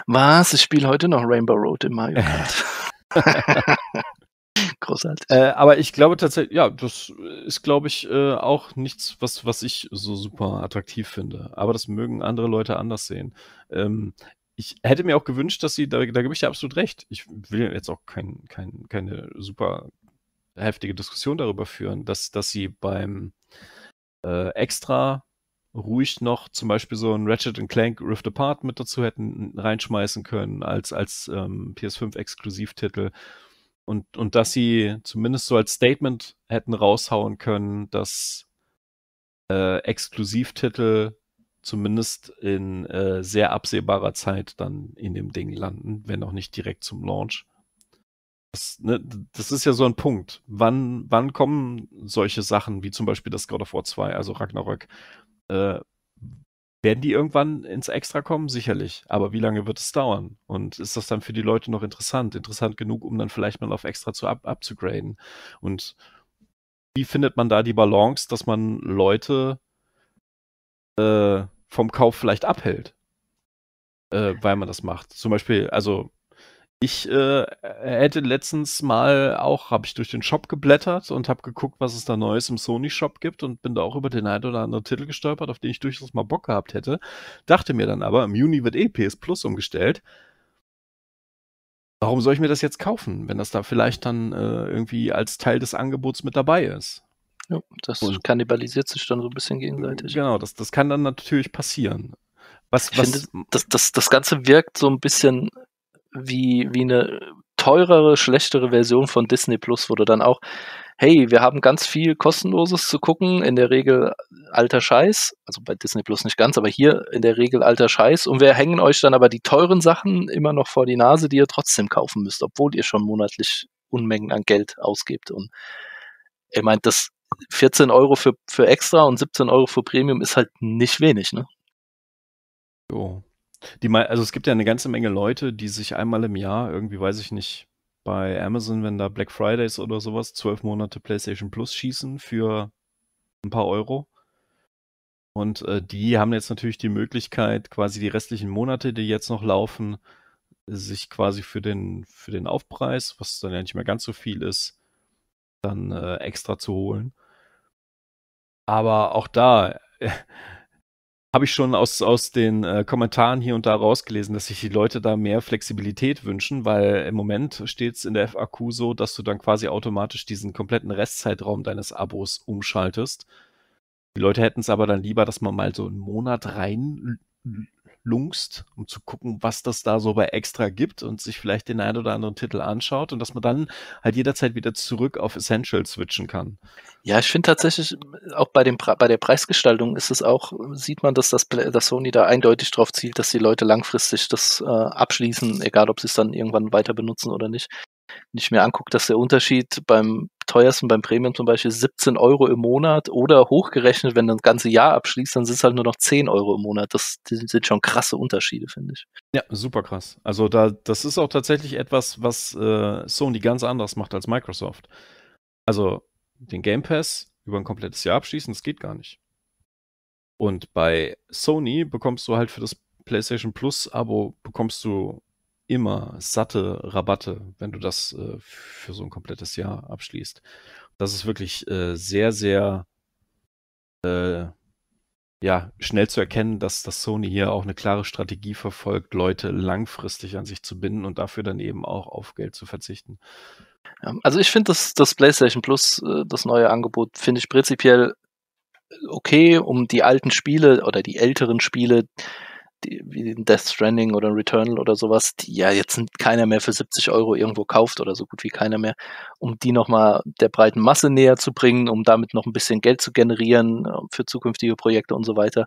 Was? Ich spiele heute noch Rainbow Road im Mario Kart. Großartig. Äh, aber ich glaube tatsächlich, ja, das ist, glaube ich, äh, auch nichts, was, was ich so super attraktiv finde. Aber das mögen andere Leute anders sehen. Ähm, ich hätte mir auch gewünscht, dass sie, da, da gebe ich dir absolut recht. Ich will jetzt auch kein, kein, keine super heftige Diskussion darüber führen, dass, dass sie beim äh, Extra ruhig noch zum Beispiel so ein Ratchet Clank Rift Apart mit dazu hätten reinschmeißen können als, als ähm, PS5-Exklusivtitel. Und, und dass sie zumindest so als Statement hätten raushauen können, dass äh, Exklusivtitel zumindest in äh, sehr absehbarer Zeit dann in dem Ding landen, wenn auch nicht direkt zum Launch. Das, ne, das ist ja so ein Punkt. Wann, wann kommen solche Sachen wie zum Beispiel das God of War 2, also Ragnarök? Äh, werden die irgendwann ins Extra kommen? Sicherlich. Aber wie lange wird es dauern? Und ist das dann für die Leute noch interessant? Interessant genug, um dann vielleicht mal auf Extra zu abzugraden? Und wie findet man da die Balance, dass man Leute äh, vom Kauf vielleicht abhält? Äh, weil man das macht. Zum Beispiel, also ich äh, hätte letztens mal auch, habe ich durch den Shop geblättert und habe geguckt, was es da Neues im Sony-Shop gibt und bin da auch über den einen oder anderen Titel gestolpert, auf den ich durchaus mal Bock gehabt hätte. Dachte mir dann aber, im Juni wird eh PS Plus umgestellt. Warum soll ich mir das jetzt kaufen, wenn das da vielleicht dann äh, irgendwie als Teil des Angebots mit dabei ist? Ja, das und, kannibalisiert sich dann so ein bisschen gegenseitig. Genau, das, das kann dann natürlich passieren. Was, ich was, finde, das, das, das Ganze wirkt so ein bisschen wie, wie eine teurere, schlechtere Version von Disney Plus, wo du dann auch, hey, wir haben ganz viel Kostenloses zu gucken, in der Regel alter Scheiß, also bei Disney Plus nicht ganz, aber hier in der Regel alter Scheiß und wir hängen euch dann aber die teuren Sachen immer noch vor die Nase, die ihr trotzdem kaufen müsst, obwohl ihr schon monatlich Unmengen an Geld ausgibt und er meint, das 14 Euro für, für extra und 17 Euro für Premium ist halt nicht wenig, ne? Jo. Die, also es gibt ja eine ganze Menge Leute, die sich einmal im Jahr irgendwie, weiß ich nicht, bei Amazon, wenn da Black Fridays oder sowas, zwölf Monate PlayStation Plus schießen für ein paar Euro. Und äh, die haben jetzt natürlich die Möglichkeit, quasi die restlichen Monate, die jetzt noch laufen, sich quasi für den, für den Aufpreis, was dann ja nicht mehr ganz so viel ist, dann äh, extra zu holen. Aber auch da, habe ich schon aus, aus den äh, Kommentaren hier und da rausgelesen, dass sich die Leute da mehr Flexibilität wünschen, weil im Moment steht es in der FAQ so, dass du dann quasi automatisch diesen kompletten Restzeitraum deines Abos umschaltest. Die Leute hätten es aber dann lieber, dass man mal so einen Monat rein lungst, um zu gucken, was das da so bei extra gibt und sich vielleicht den einen oder anderen Titel anschaut und dass man dann halt jederzeit wieder zurück auf Essential switchen kann. Ja, ich finde tatsächlich, auch bei, dem, bei der Preisgestaltung ist es auch, sieht man, dass, das, dass Sony da eindeutig drauf zielt, dass die Leute langfristig das äh, abschließen, egal ob sie es dann irgendwann weiter benutzen oder nicht. Wenn ich mir angucke, dass der Unterschied beim teuersten, beim Premium zum Beispiel 17 Euro im Monat oder hochgerechnet, wenn du das ganze Jahr abschließt, dann sind es halt nur noch 10 Euro im Monat. Das, das sind schon krasse Unterschiede, finde ich. Ja, super krass. Also da, das ist auch tatsächlich etwas, was äh, Sony ganz anders macht als Microsoft. Also den Game Pass über ein komplettes Jahr abschließen, das geht gar nicht. Und bei Sony bekommst du halt für das PlayStation Plus Abo bekommst du immer satte Rabatte, wenn du das äh, für so ein komplettes Jahr abschließt. Das ist wirklich äh, sehr, sehr äh, ja, schnell zu erkennen, dass das Sony hier auch eine klare Strategie verfolgt, Leute langfristig an sich zu binden und dafür dann eben auch auf Geld zu verzichten. Ähm, also ich finde das, das PlayStation Plus, äh, das neue Angebot, finde ich prinzipiell äh, okay, um die alten Spiele oder die älteren Spiele, die, wie in Death Stranding oder Returnal oder sowas, die ja jetzt sind keiner mehr für 70 Euro irgendwo kauft oder so gut wie keiner mehr, um die nochmal der breiten Masse näher zu bringen, um damit noch ein bisschen Geld zu generieren für zukünftige Projekte und so weiter.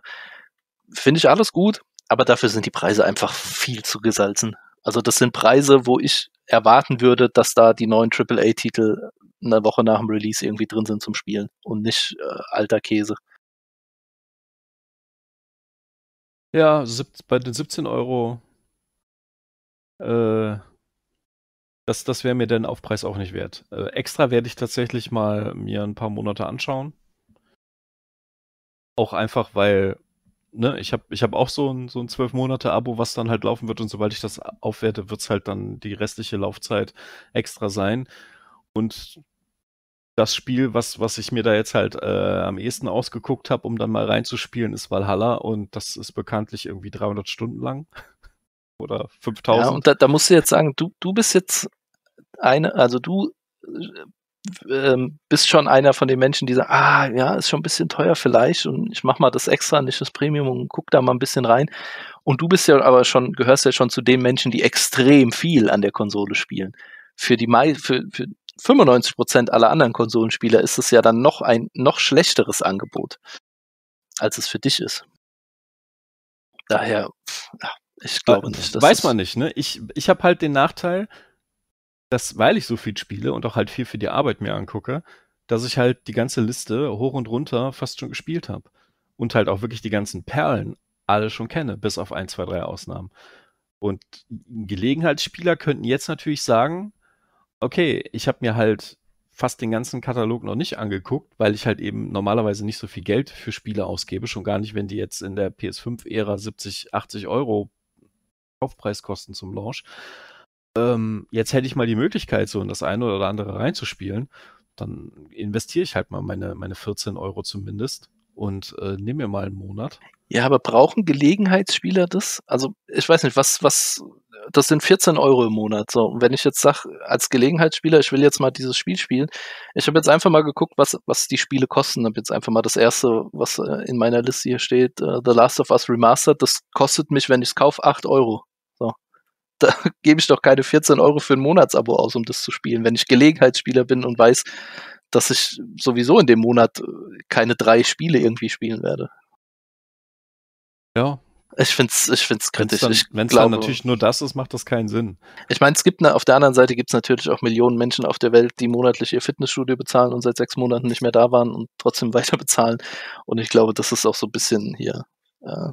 Finde ich alles gut, aber dafür sind die Preise einfach viel zu gesalzen. Also das sind Preise, wo ich erwarten würde, dass da die neuen AAA-Titel eine Woche nach dem Release irgendwie drin sind zum Spielen und nicht äh, alter Käse. Ja, bei den 17 Euro. Äh, das das wäre mir der Aufpreis auch nicht wert. Äh, extra werde ich tatsächlich mal mir ein paar Monate anschauen. Auch einfach, weil ne, ich habe ich hab auch so ein, so ein 12-Monate-Abo, was dann halt laufen wird. Und sobald ich das aufwerte, wird es halt dann die restliche Laufzeit extra sein. Und das Spiel, was, was ich mir da jetzt halt äh, am ehesten ausgeguckt habe, um dann mal reinzuspielen, ist Valhalla und das ist bekanntlich irgendwie 300 Stunden lang oder 5000. Ja, und da, da, musst du jetzt sagen, du, du bist jetzt eine, also du äh, ähm, bist schon einer von den Menschen, die sagen, ah, ja, ist schon ein bisschen teuer vielleicht und ich mach mal das extra, nicht das Premium und guck da mal ein bisschen rein. Und du bist ja aber schon, gehörst ja schon zu den Menschen, die extrem viel an der Konsole spielen. Für die, für, für 95 aller anderen Konsolenspieler ist es ja dann noch ein noch schlechteres Angebot, als es für dich ist. Daher, ich glaube nicht. dass. Weiß man nicht, ne? Ich, ich habe halt den Nachteil, dass, weil ich so viel spiele und auch halt viel für die Arbeit mir angucke, dass ich halt die ganze Liste hoch und runter fast schon gespielt habe. Und halt auch wirklich die ganzen Perlen alle schon kenne, bis auf ein, zwei, drei Ausnahmen. Und Gelegenheitsspieler könnten jetzt natürlich sagen, okay, ich habe mir halt fast den ganzen Katalog noch nicht angeguckt, weil ich halt eben normalerweise nicht so viel Geld für Spiele ausgebe, schon gar nicht, wenn die jetzt in der PS5-Ära 70, 80 Euro Kaufpreiskosten zum Launch. Ähm, jetzt hätte ich mal die Möglichkeit, so in das eine oder andere reinzuspielen. Dann investiere ich halt mal meine, meine 14 Euro zumindest und äh, nehme mir mal einen Monat. Ja, aber brauchen Gelegenheitsspieler das? Also ich weiß nicht, was, was das sind 14 Euro im Monat. So, und wenn ich jetzt sage, als Gelegenheitsspieler, ich will jetzt mal dieses Spiel spielen, ich habe jetzt einfach mal geguckt, was, was die Spiele kosten. Habe jetzt einfach mal das erste, was äh, in meiner Liste hier steht, uh, The Last of Us Remastered, das kostet mich, wenn ich es kaufe, 8 Euro. So. Da gebe ich doch keine 14 Euro für ein Monatsabo aus, um das zu spielen, wenn ich Gelegenheitsspieler bin und weiß, dass ich sowieso in dem Monat äh, keine drei Spiele irgendwie spielen werde. Ja, ich finde es ich find's kritisch. Wenn es dann, dann, natürlich nur das ist, macht das keinen Sinn. Ich meine, es gibt ne, auf der anderen Seite gibt es natürlich auch Millionen Menschen auf der Welt, die monatlich ihr Fitnessstudio bezahlen und seit sechs Monaten nicht mehr da waren und trotzdem weiter bezahlen. Und ich glaube, das ist auch so ein bisschen hier äh,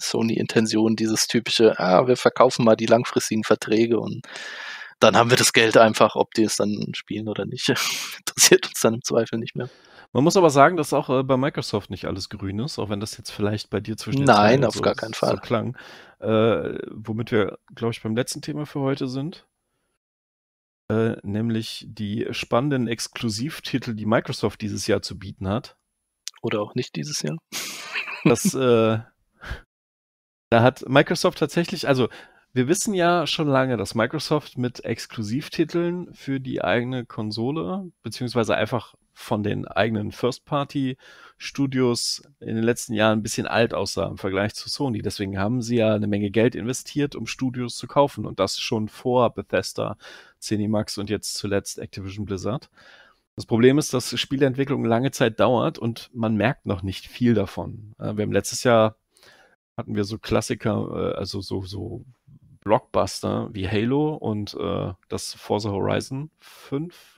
Sony-Intention, dieses typische, ah, wir verkaufen mal die langfristigen Verträge und dann haben wir das Geld einfach, ob die es dann spielen oder nicht. Interessiert uns dann im Zweifel nicht mehr. Man muss aber sagen, dass auch äh, bei Microsoft nicht alles grün ist, auch wenn das jetzt vielleicht bei dir zwischen den Nein, auf so, gar keinen Fall. So klang. Äh, womit wir, glaube ich, beim letzten Thema für heute sind. Äh, nämlich die spannenden Exklusivtitel, die Microsoft dieses Jahr zu bieten hat. Oder auch nicht dieses Jahr. das, äh, da hat Microsoft tatsächlich, also wir wissen ja schon lange, dass Microsoft mit Exklusivtiteln für die eigene Konsole, beziehungsweise einfach von den eigenen First-Party-Studios in den letzten Jahren ein bisschen alt aussah im Vergleich zu Sony. Deswegen haben sie ja eine Menge Geld investiert, um Studios zu kaufen und das schon vor Bethesda, Cinemax und jetzt zuletzt Activision Blizzard. Das Problem ist, dass Spieleentwicklung lange Zeit dauert und man merkt noch nicht viel davon. Äh, wir haben letztes Jahr hatten wir so Klassiker, äh, also so, so Blockbuster wie Halo und äh, das Forza Horizon 5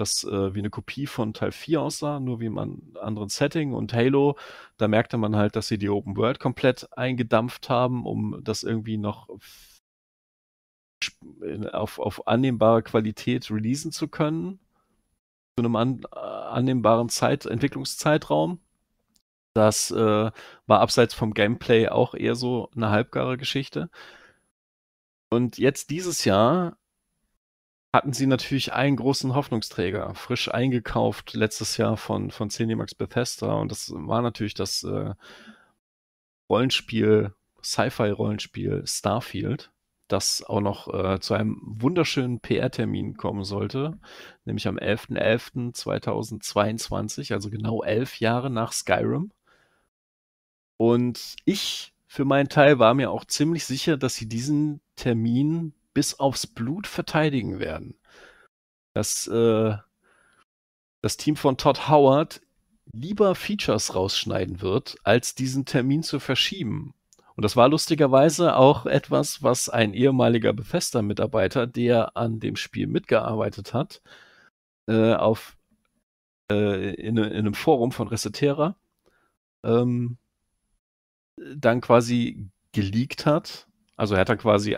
das äh, wie eine Kopie von Teil 4 aussah, nur wie im an, anderen Setting. Und Halo, da merkte man halt, dass sie die Open World komplett eingedampft haben, um das irgendwie noch auf, auf annehmbare Qualität releasen zu können. Zu einem an, äh, annehmbaren Zeit, Entwicklungszeitraum. Das äh, war abseits vom Gameplay auch eher so eine halbgare Geschichte. Und jetzt dieses Jahr hatten sie natürlich einen großen Hoffnungsträger, frisch eingekauft letztes Jahr von, von Cinemax Bethesda. Und das war natürlich das äh, Rollenspiel, Sci-Fi-Rollenspiel Starfield, das auch noch äh, zu einem wunderschönen PR-Termin kommen sollte, nämlich am 11.11.2022, also genau elf Jahre nach Skyrim. Und ich für meinen Teil war mir auch ziemlich sicher, dass sie diesen Termin bis aufs Blut verteidigen werden. Dass äh, das Team von Todd Howard lieber Features rausschneiden wird, als diesen Termin zu verschieben. Und das war lustigerweise auch etwas, was ein ehemaliger befester mitarbeiter der an dem Spiel mitgearbeitet hat, äh, auf, äh, in, in, einem Forum von Resetera ähm, dann quasi geleakt hat. Also er hat dann quasi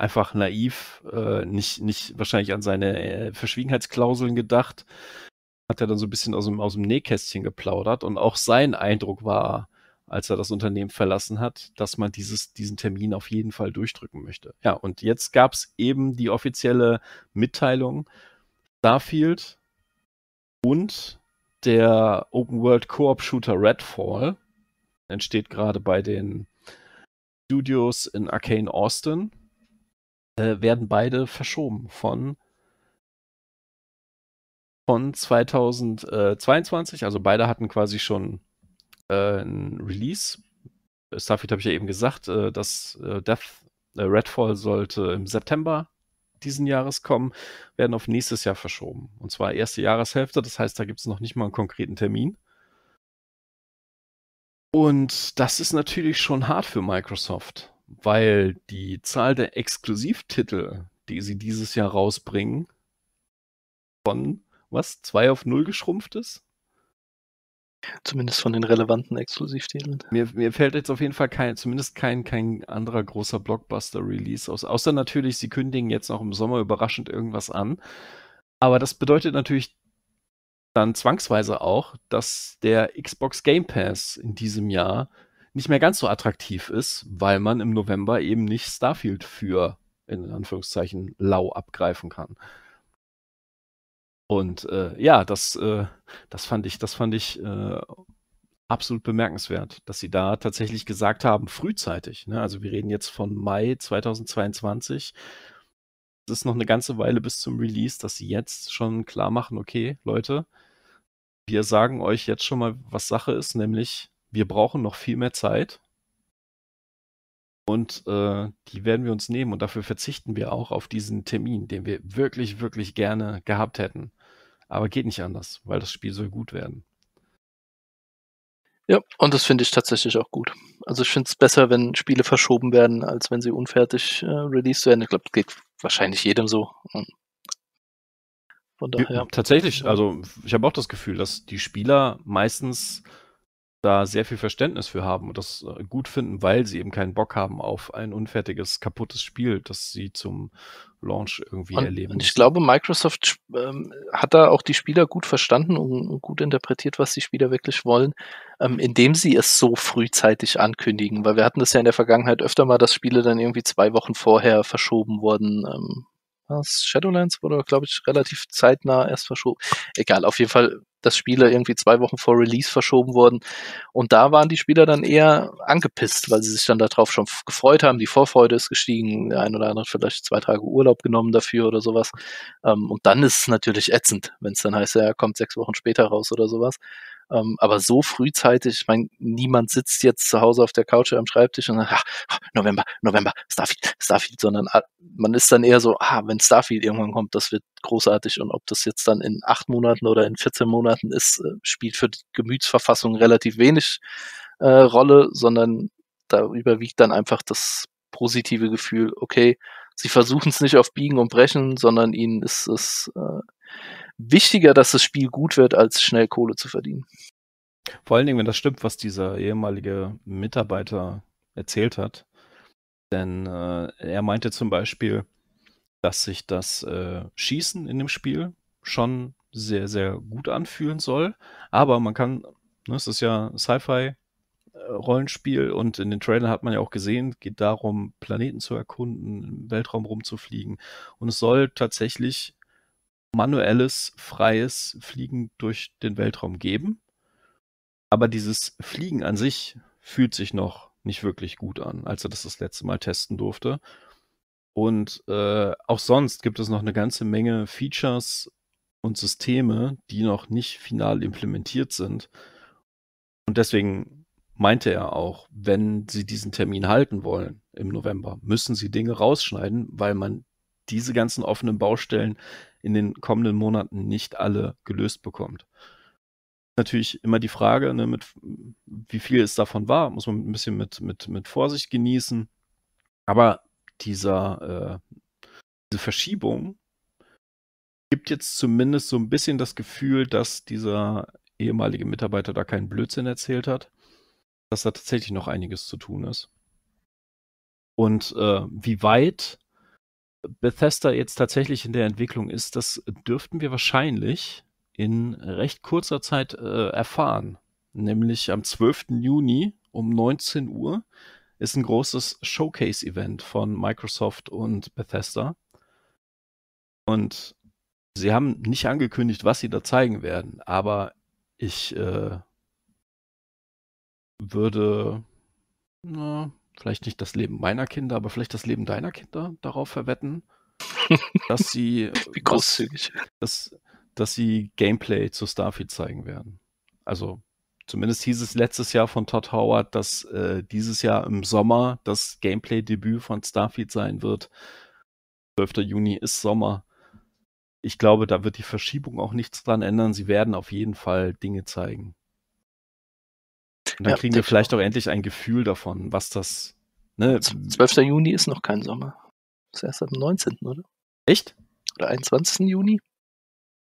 einfach naiv, äh, nicht, nicht wahrscheinlich an seine äh, Verschwiegenheitsklauseln gedacht. Hat er dann so ein bisschen aus dem, aus dem Nähkästchen geplaudert und auch sein Eindruck war, als er das Unternehmen verlassen hat, dass man dieses, diesen Termin auf jeden Fall durchdrücken möchte. Ja, und jetzt gab es eben die offizielle Mitteilung, Starfield und der Open World co Shooter Redfall entsteht gerade bei den Studios in Arcane Austin. Äh, werden beide verschoben von von 2022, also beide hatten quasi schon äh, ein Release. Starfield habe ich ja eben gesagt, äh, dass äh, Death, äh, Redfall sollte im September diesen Jahres kommen, werden auf nächstes Jahr verschoben. Und zwar erste Jahreshälfte, das heißt, da gibt es noch nicht mal einen konkreten Termin. Und das ist natürlich schon hart für Microsoft weil die Zahl der Exklusivtitel, die sie dieses Jahr rausbringen, von was? Zwei auf null geschrumpft ist? Zumindest von den relevanten Exklusivtiteln. Mir, mir fällt jetzt auf jeden Fall kein, zumindest kein, kein anderer großer Blockbuster-Release aus. Außer natürlich, sie kündigen jetzt noch im Sommer überraschend irgendwas an. Aber das bedeutet natürlich dann zwangsweise auch, dass der Xbox Game Pass in diesem Jahr nicht mehr ganz so attraktiv ist, weil man im November eben nicht Starfield für in Anführungszeichen lau abgreifen kann. Und äh, ja, das, äh, das fand ich, das fand ich äh, absolut bemerkenswert, dass sie da tatsächlich gesagt haben, frühzeitig. Ne? Also wir reden jetzt von Mai 2022. Es ist noch eine ganze Weile bis zum Release, dass sie jetzt schon klar machen, okay, Leute, wir sagen euch jetzt schon mal, was Sache ist, nämlich wir brauchen noch viel mehr Zeit und äh, die werden wir uns nehmen und dafür verzichten wir auch auf diesen Termin, den wir wirklich, wirklich gerne gehabt hätten. Aber geht nicht anders, weil das Spiel soll gut werden. Ja, und das finde ich tatsächlich auch gut. Also ich finde es besser, wenn Spiele verschoben werden, als wenn sie unfertig äh, released werden. Ich glaube, das geht wahrscheinlich jedem so. Von daher. Ja, tatsächlich, also ich habe auch das Gefühl, dass die Spieler meistens da sehr viel Verständnis für haben und das äh, gut finden, weil sie eben keinen Bock haben auf ein unfertiges, kaputtes Spiel, das sie zum Launch irgendwie und, erleben. Und ich glaube, Microsoft ähm, hat da auch die Spieler gut verstanden und gut interpretiert, was die Spieler wirklich wollen, ähm, indem sie es so frühzeitig ankündigen, weil wir hatten das ja in der Vergangenheit öfter mal, dass Spiele dann irgendwie zwei Wochen vorher verschoben wurden, ähm, was? Shadowlands wurde, glaube ich, relativ zeitnah erst verschoben. Egal, auf jeden Fall, dass Spiele irgendwie zwei Wochen vor Release verschoben wurden. Und da waren die Spieler dann eher angepisst, weil sie sich dann darauf schon gefreut haben. Die Vorfreude ist gestiegen, der ein oder andere hat vielleicht zwei Tage Urlaub genommen dafür oder sowas. Ähm, und dann ist es natürlich ätzend, wenn es dann heißt, ja, kommt sechs Wochen später raus oder sowas. Ähm, aber so frühzeitig, ich meine, niemand sitzt jetzt zu Hause auf der Couch oder am Schreibtisch und sagt, ach, November, November, Starfield, Starfield, sondern ah, man ist dann eher so, ah, wenn Starfield irgendwann kommt, das wird großartig und ob das jetzt dann in acht Monaten oder in 14 Monaten ist, äh, spielt für die Gemütsverfassung relativ wenig äh, Rolle, sondern da überwiegt dann einfach das positive Gefühl, okay, sie versuchen es nicht auf Biegen und Brechen, sondern ihnen ist es äh, wichtiger, dass das Spiel gut wird, als schnell Kohle zu verdienen. Vor allen Dingen, wenn das stimmt, was dieser ehemalige Mitarbeiter erzählt hat. Denn äh, er meinte zum Beispiel, dass sich das äh, Schießen in dem Spiel schon sehr, sehr gut anfühlen soll. Aber man kann, ne, es ist ja Sci-Fi-Rollenspiel äh, und in den Trailern hat man ja auch gesehen, geht darum, Planeten zu erkunden, im Weltraum rumzufliegen. Und es soll tatsächlich manuelles, freies Fliegen durch den Weltraum geben. Aber dieses Fliegen an sich fühlt sich noch nicht wirklich gut an, als er das das letzte Mal testen durfte. Und äh, auch sonst gibt es noch eine ganze Menge Features und Systeme, die noch nicht final implementiert sind. Und deswegen meinte er auch, wenn sie diesen Termin halten wollen im November, müssen sie Dinge rausschneiden, weil man diese ganzen offenen Baustellen in den kommenden Monaten nicht alle gelöst bekommt. Natürlich immer die Frage, ne, mit, wie viel es davon war, muss man ein bisschen mit, mit, mit Vorsicht genießen. Aber dieser, äh, diese Verschiebung gibt jetzt zumindest so ein bisschen das Gefühl, dass dieser ehemalige Mitarbeiter da keinen Blödsinn erzählt hat, dass da tatsächlich noch einiges zu tun ist. Und äh, wie weit Bethesda jetzt tatsächlich in der Entwicklung ist, das dürften wir wahrscheinlich in recht kurzer Zeit äh, erfahren. Nämlich am 12. Juni um 19 Uhr ist ein großes Showcase-Event von Microsoft und Bethesda. Und sie haben nicht angekündigt, was sie da zeigen werden, aber ich äh, würde na, vielleicht nicht das Leben meiner Kinder, aber vielleicht das Leben deiner Kinder darauf verwetten, dass sie Wie äh, großzügig. Dass, dass sie Gameplay zu Starfield zeigen werden. Also zumindest hieß es letztes Jahr von Todd Howard, dass äh, dieses Jahr im Sommer das Gameplay-Debüt von Starfield sein wird. 12. Juni ist Sommer. Ich glaube, da wird die Verschiebung auch nichts dran ändern. Sie werden auf jeden Fall Dinge zeigen. Und dann ja, kriegen wir vielleicht auch endlich ein Gefühl davon, was das. Ne? 12. Juni ist noch kein Sommer. Das ist erst am 19., oder? Echt? Oder 21. Juni?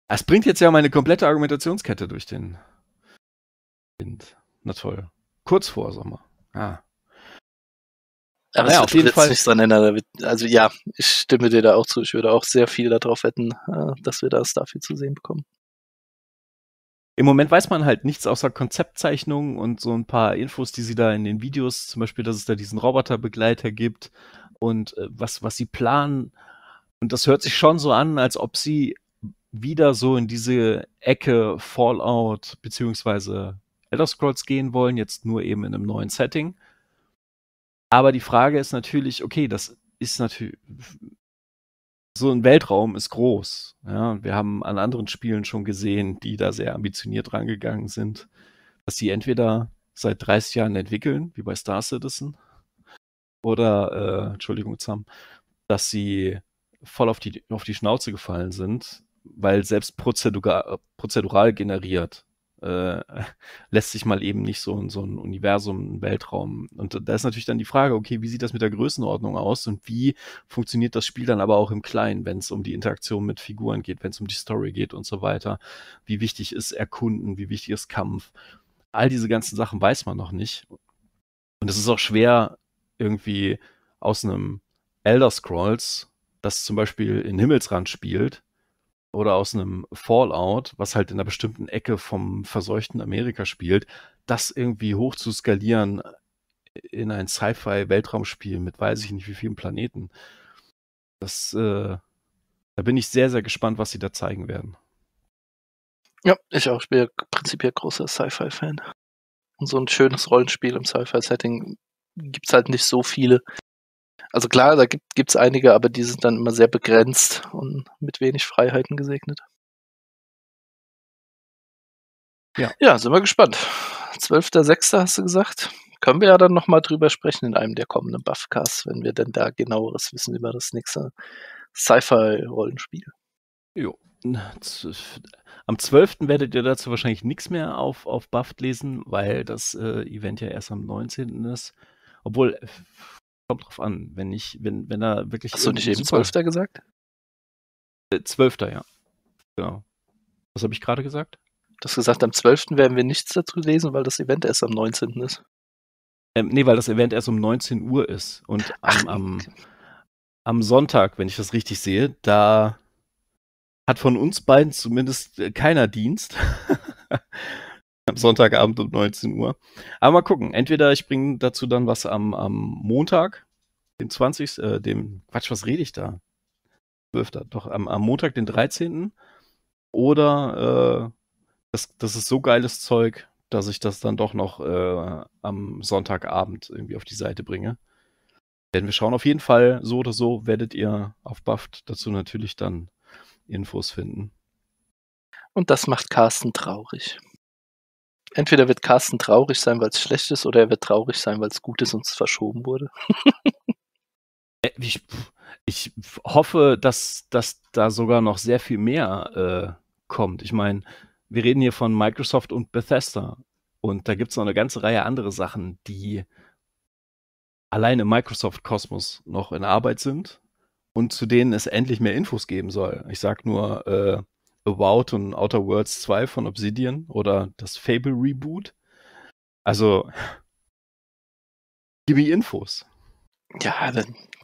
Das bringt jetzt ja meine komplette Argumentationskette durch den Wind. Na toll. Kurz vor Sommer. Ah. Aber naja, auf jeden Fall nichts dran ändern. Also ja, ich stimme dir da auch zu. Ich würde auch sehr viel darauf wetten, äh, dass wir das dafür zu sehen bekommen im Moment weiß man halt nichts außer Konzeptzeichnungen und so ein paar Infos, die sie da in den Videos, zum Beispiel, dass es da diesen Roboterbegleiter gibt und äh, was, was sie planen. Und das hört sich schon so an, als ob sie wieder so in diese Ecke Fallout bzw. Elder Scrolls gehen wollen, jetzt nur eben in einem neuen Setting. Aber die Frage ist natürlich, okay, das ist natürlich so ein Weltraum ist groß. Ja, wir haben an anderen Spielen schon gesehen, die da sehr ambitioniert rangegangen sind, dass sie entweder seit 30 Jahren entwickeln, wie bei Star Citizen, oder, äh, Entschuldigung, Sam, dass sie voll auf die, auf die Schnauze gefallen sind, weil selbst prozedural generiert äh, lässt sich mal eben nicht so in so ein Universum, ein Weltraum. Und da ist natürlich dann die Frage, okay, wie sieht das mit der Größenordnung aus und wie funktioniert das Spiel dann aber auch im Kleinen, wenn es um die Interaktion mit Figuren geht, wenn es um die Story geht und so weiter. Wie wichtig ist Erkunden, wie wichtig ist Kampf. All diese ganzen Sachen weiß man noch nicht. Und es ist auch schwer, irgendwie aus einem Elder Scrolls, das zum Beispiel in Himmelsrand spielt, oder aus einem Fallout, was halt in einer bestimmten Ecke vom verseuchten Amerika spielt, das irgendwie hoch zu skalieren äh, in ein Sci-Fi-Weltraumspiel mit weiß ich nicht wie vielen Planeten. Das, äh, da bin ich sehr, sehr gespannt, was sie da zeigen werden. Ja, ich auch. Ich bin ja prinzipiell großer Sci-Fi-Fan. Und so ein schönes Rollenspiel im Sci-Fi-Setting gibt es halt nicht so viele. Also klar, da gibt es einige, aber die sind dann immer sehr begrenzt und mit wenig Freiheiten gesegnet. Ja, ja sind wir gespannt. 12.06. hast du gesagt. Können wir ja dann nochmal drüber sprechen in einem der kommenden Buffcasts, wenn wir denn da genaueres wissen über das nächste Sci-Fi-Rollenspiel. Jo. Am 12. werdet ihr dazu wahrscheinlich nichts mehr auf, auf Buff lesen, weil das äh, Event ja erst am 19. ist. Obwohl, äh, kommt drauf an. Wenn ich, wenn, wenn er wirklich. Hast du nicht eben Zwölfter gesagt? Äh, Zwölfter, ja. Genau. Was habe ich gerade gesagt? Du hast gesagt, am 12. werden wir nichts dazu lesen, weil das Event erst am 19. ist. Ähm, nee, weil das Event erst um 19 Uhr ist. Und am, am, am Sonntag, wenn ich das richtig sehe, da hat von uns beiden zumindest äh, keiner Dienst. Sonntagabend um 19 Uhr. Aber mal gucken. Entweder ich bringe dazu dann was am, am Montag, den 20. Äh, dem Quatsch, was rede ich da? 12. Doch, am, am Montag, den 13. Oder äh, das, das ist so geiles Zeug, dass ich das dann doch noch äh, am Sonntagabend irgendwie auf die Seite bringe. Werden wir schauen. Auf jeden Fall, so oder so, werdet ihr auf Buffed dazu natürlich dann Infos finden. Und das macht Carsten traurig entweder wird Carsten traurig sein, weil es schlecht ist, oder er wird traurig sein, weil es gut ist und es verschoben wurde. Äh, ich, ich, hoffe, dass, dass da sogar noch sehr viel mehr äh, kommt. Ich meine, wir reden hier von Microsoft und Bethesda. Und da gibt es noch eine ganze Reihe andere Sachen, die allein im Microsoft-Kosmos noch in Arbeit sind und zu denen es endlich mehr Infos geben soll. Ich sage nur äh, About und Outer Worlds 2 von Obsidian oder das Fable Reboot. Also, gib mir Infos. Ja,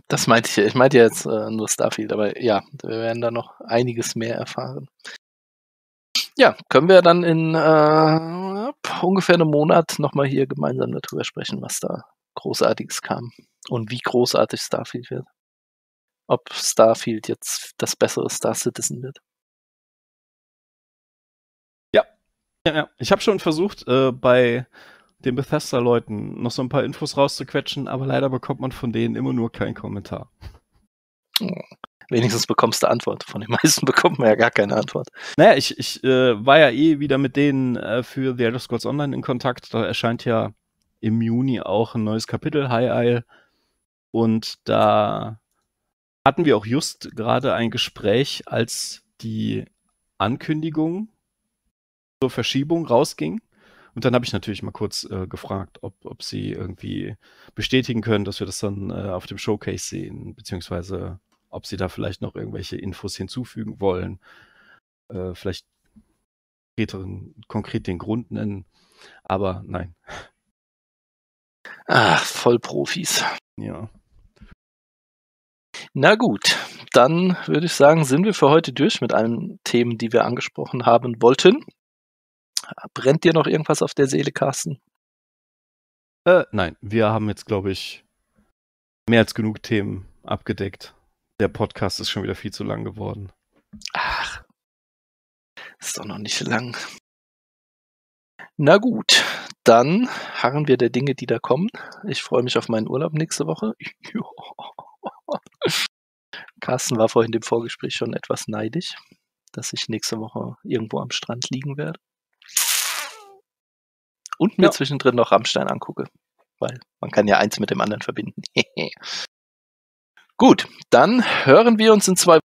das meinte ich. Ich meinte jetzt äh, nur Starfield, aber ja, wir werden da noch einiges mehr erfahren. Ja, können wir dann in äh, ungefähr einem Monat nochmal hier gemeinsam darüber sprechen, was da Großartiges kam und wie großartig Starfield wird. Ob Starfield jetzt das bessere Star Citizen wird. Ja, ja. Ich habe schon versucht, äh, bei den Bethesda-Leuten noch so ein paar Infos rauszuquetschen, aber leider bekommt man von denen immer nur keinen Kommentar. Oh. Wenigstens bekommst du Antwort. Von den meisten bekommt man ja gar keine Antwort. Naja, ich, ich äh, war ja eh wieder mit denen äh, für The Elder Scrolls Online in Kontakt. Da erscheint ja im Juni auch ein neues Kapitel, High Isle. Und da hatten wir auch just gerade ein Gespräch, als die Ankündigung zur Verschiebung rausging. Und dann habe ich natürlich mal kurz äh, gefragt, ob, ob sie irgendwie bestätigen können, dass wir das dann äh, auf dem Showcase sehen, beziehungsweise ob sie da vielleicht noch irgendwelche Infos hinzufügen wollen. Äh, vielleicht konkret den Grund nennen. Aber nein. Ach, voll Profis. Ja. Na gut, dann würde ich sagen, sind wir für heute durch mit allen Themen, die wir angesprochen haben wollten. Brennt dir noch irgendwas auf der Seele, Carsten? Äh, nein, wir haben jetzt, glaube ich, mehr als genug Themen abgedeckt. Der Podcast ist schon wieder viel zu lang geworden. Ach, ist doch noch nicht lang. Na gut, dann harren wir der Dinge, die da kommen. Ich freue mich auf meinen Urlaub nächste Woche. Carsten war vorhin im Vorgespräch schon etwas neidisch, dass ich nächste Woche irgendwo am Strand liegen werde. Und mir ja. zwischendrin noch Rammstein angucke. Weil man kann ja eins mit dem anderen verbinden. Gut, dann hören wir uns in zwei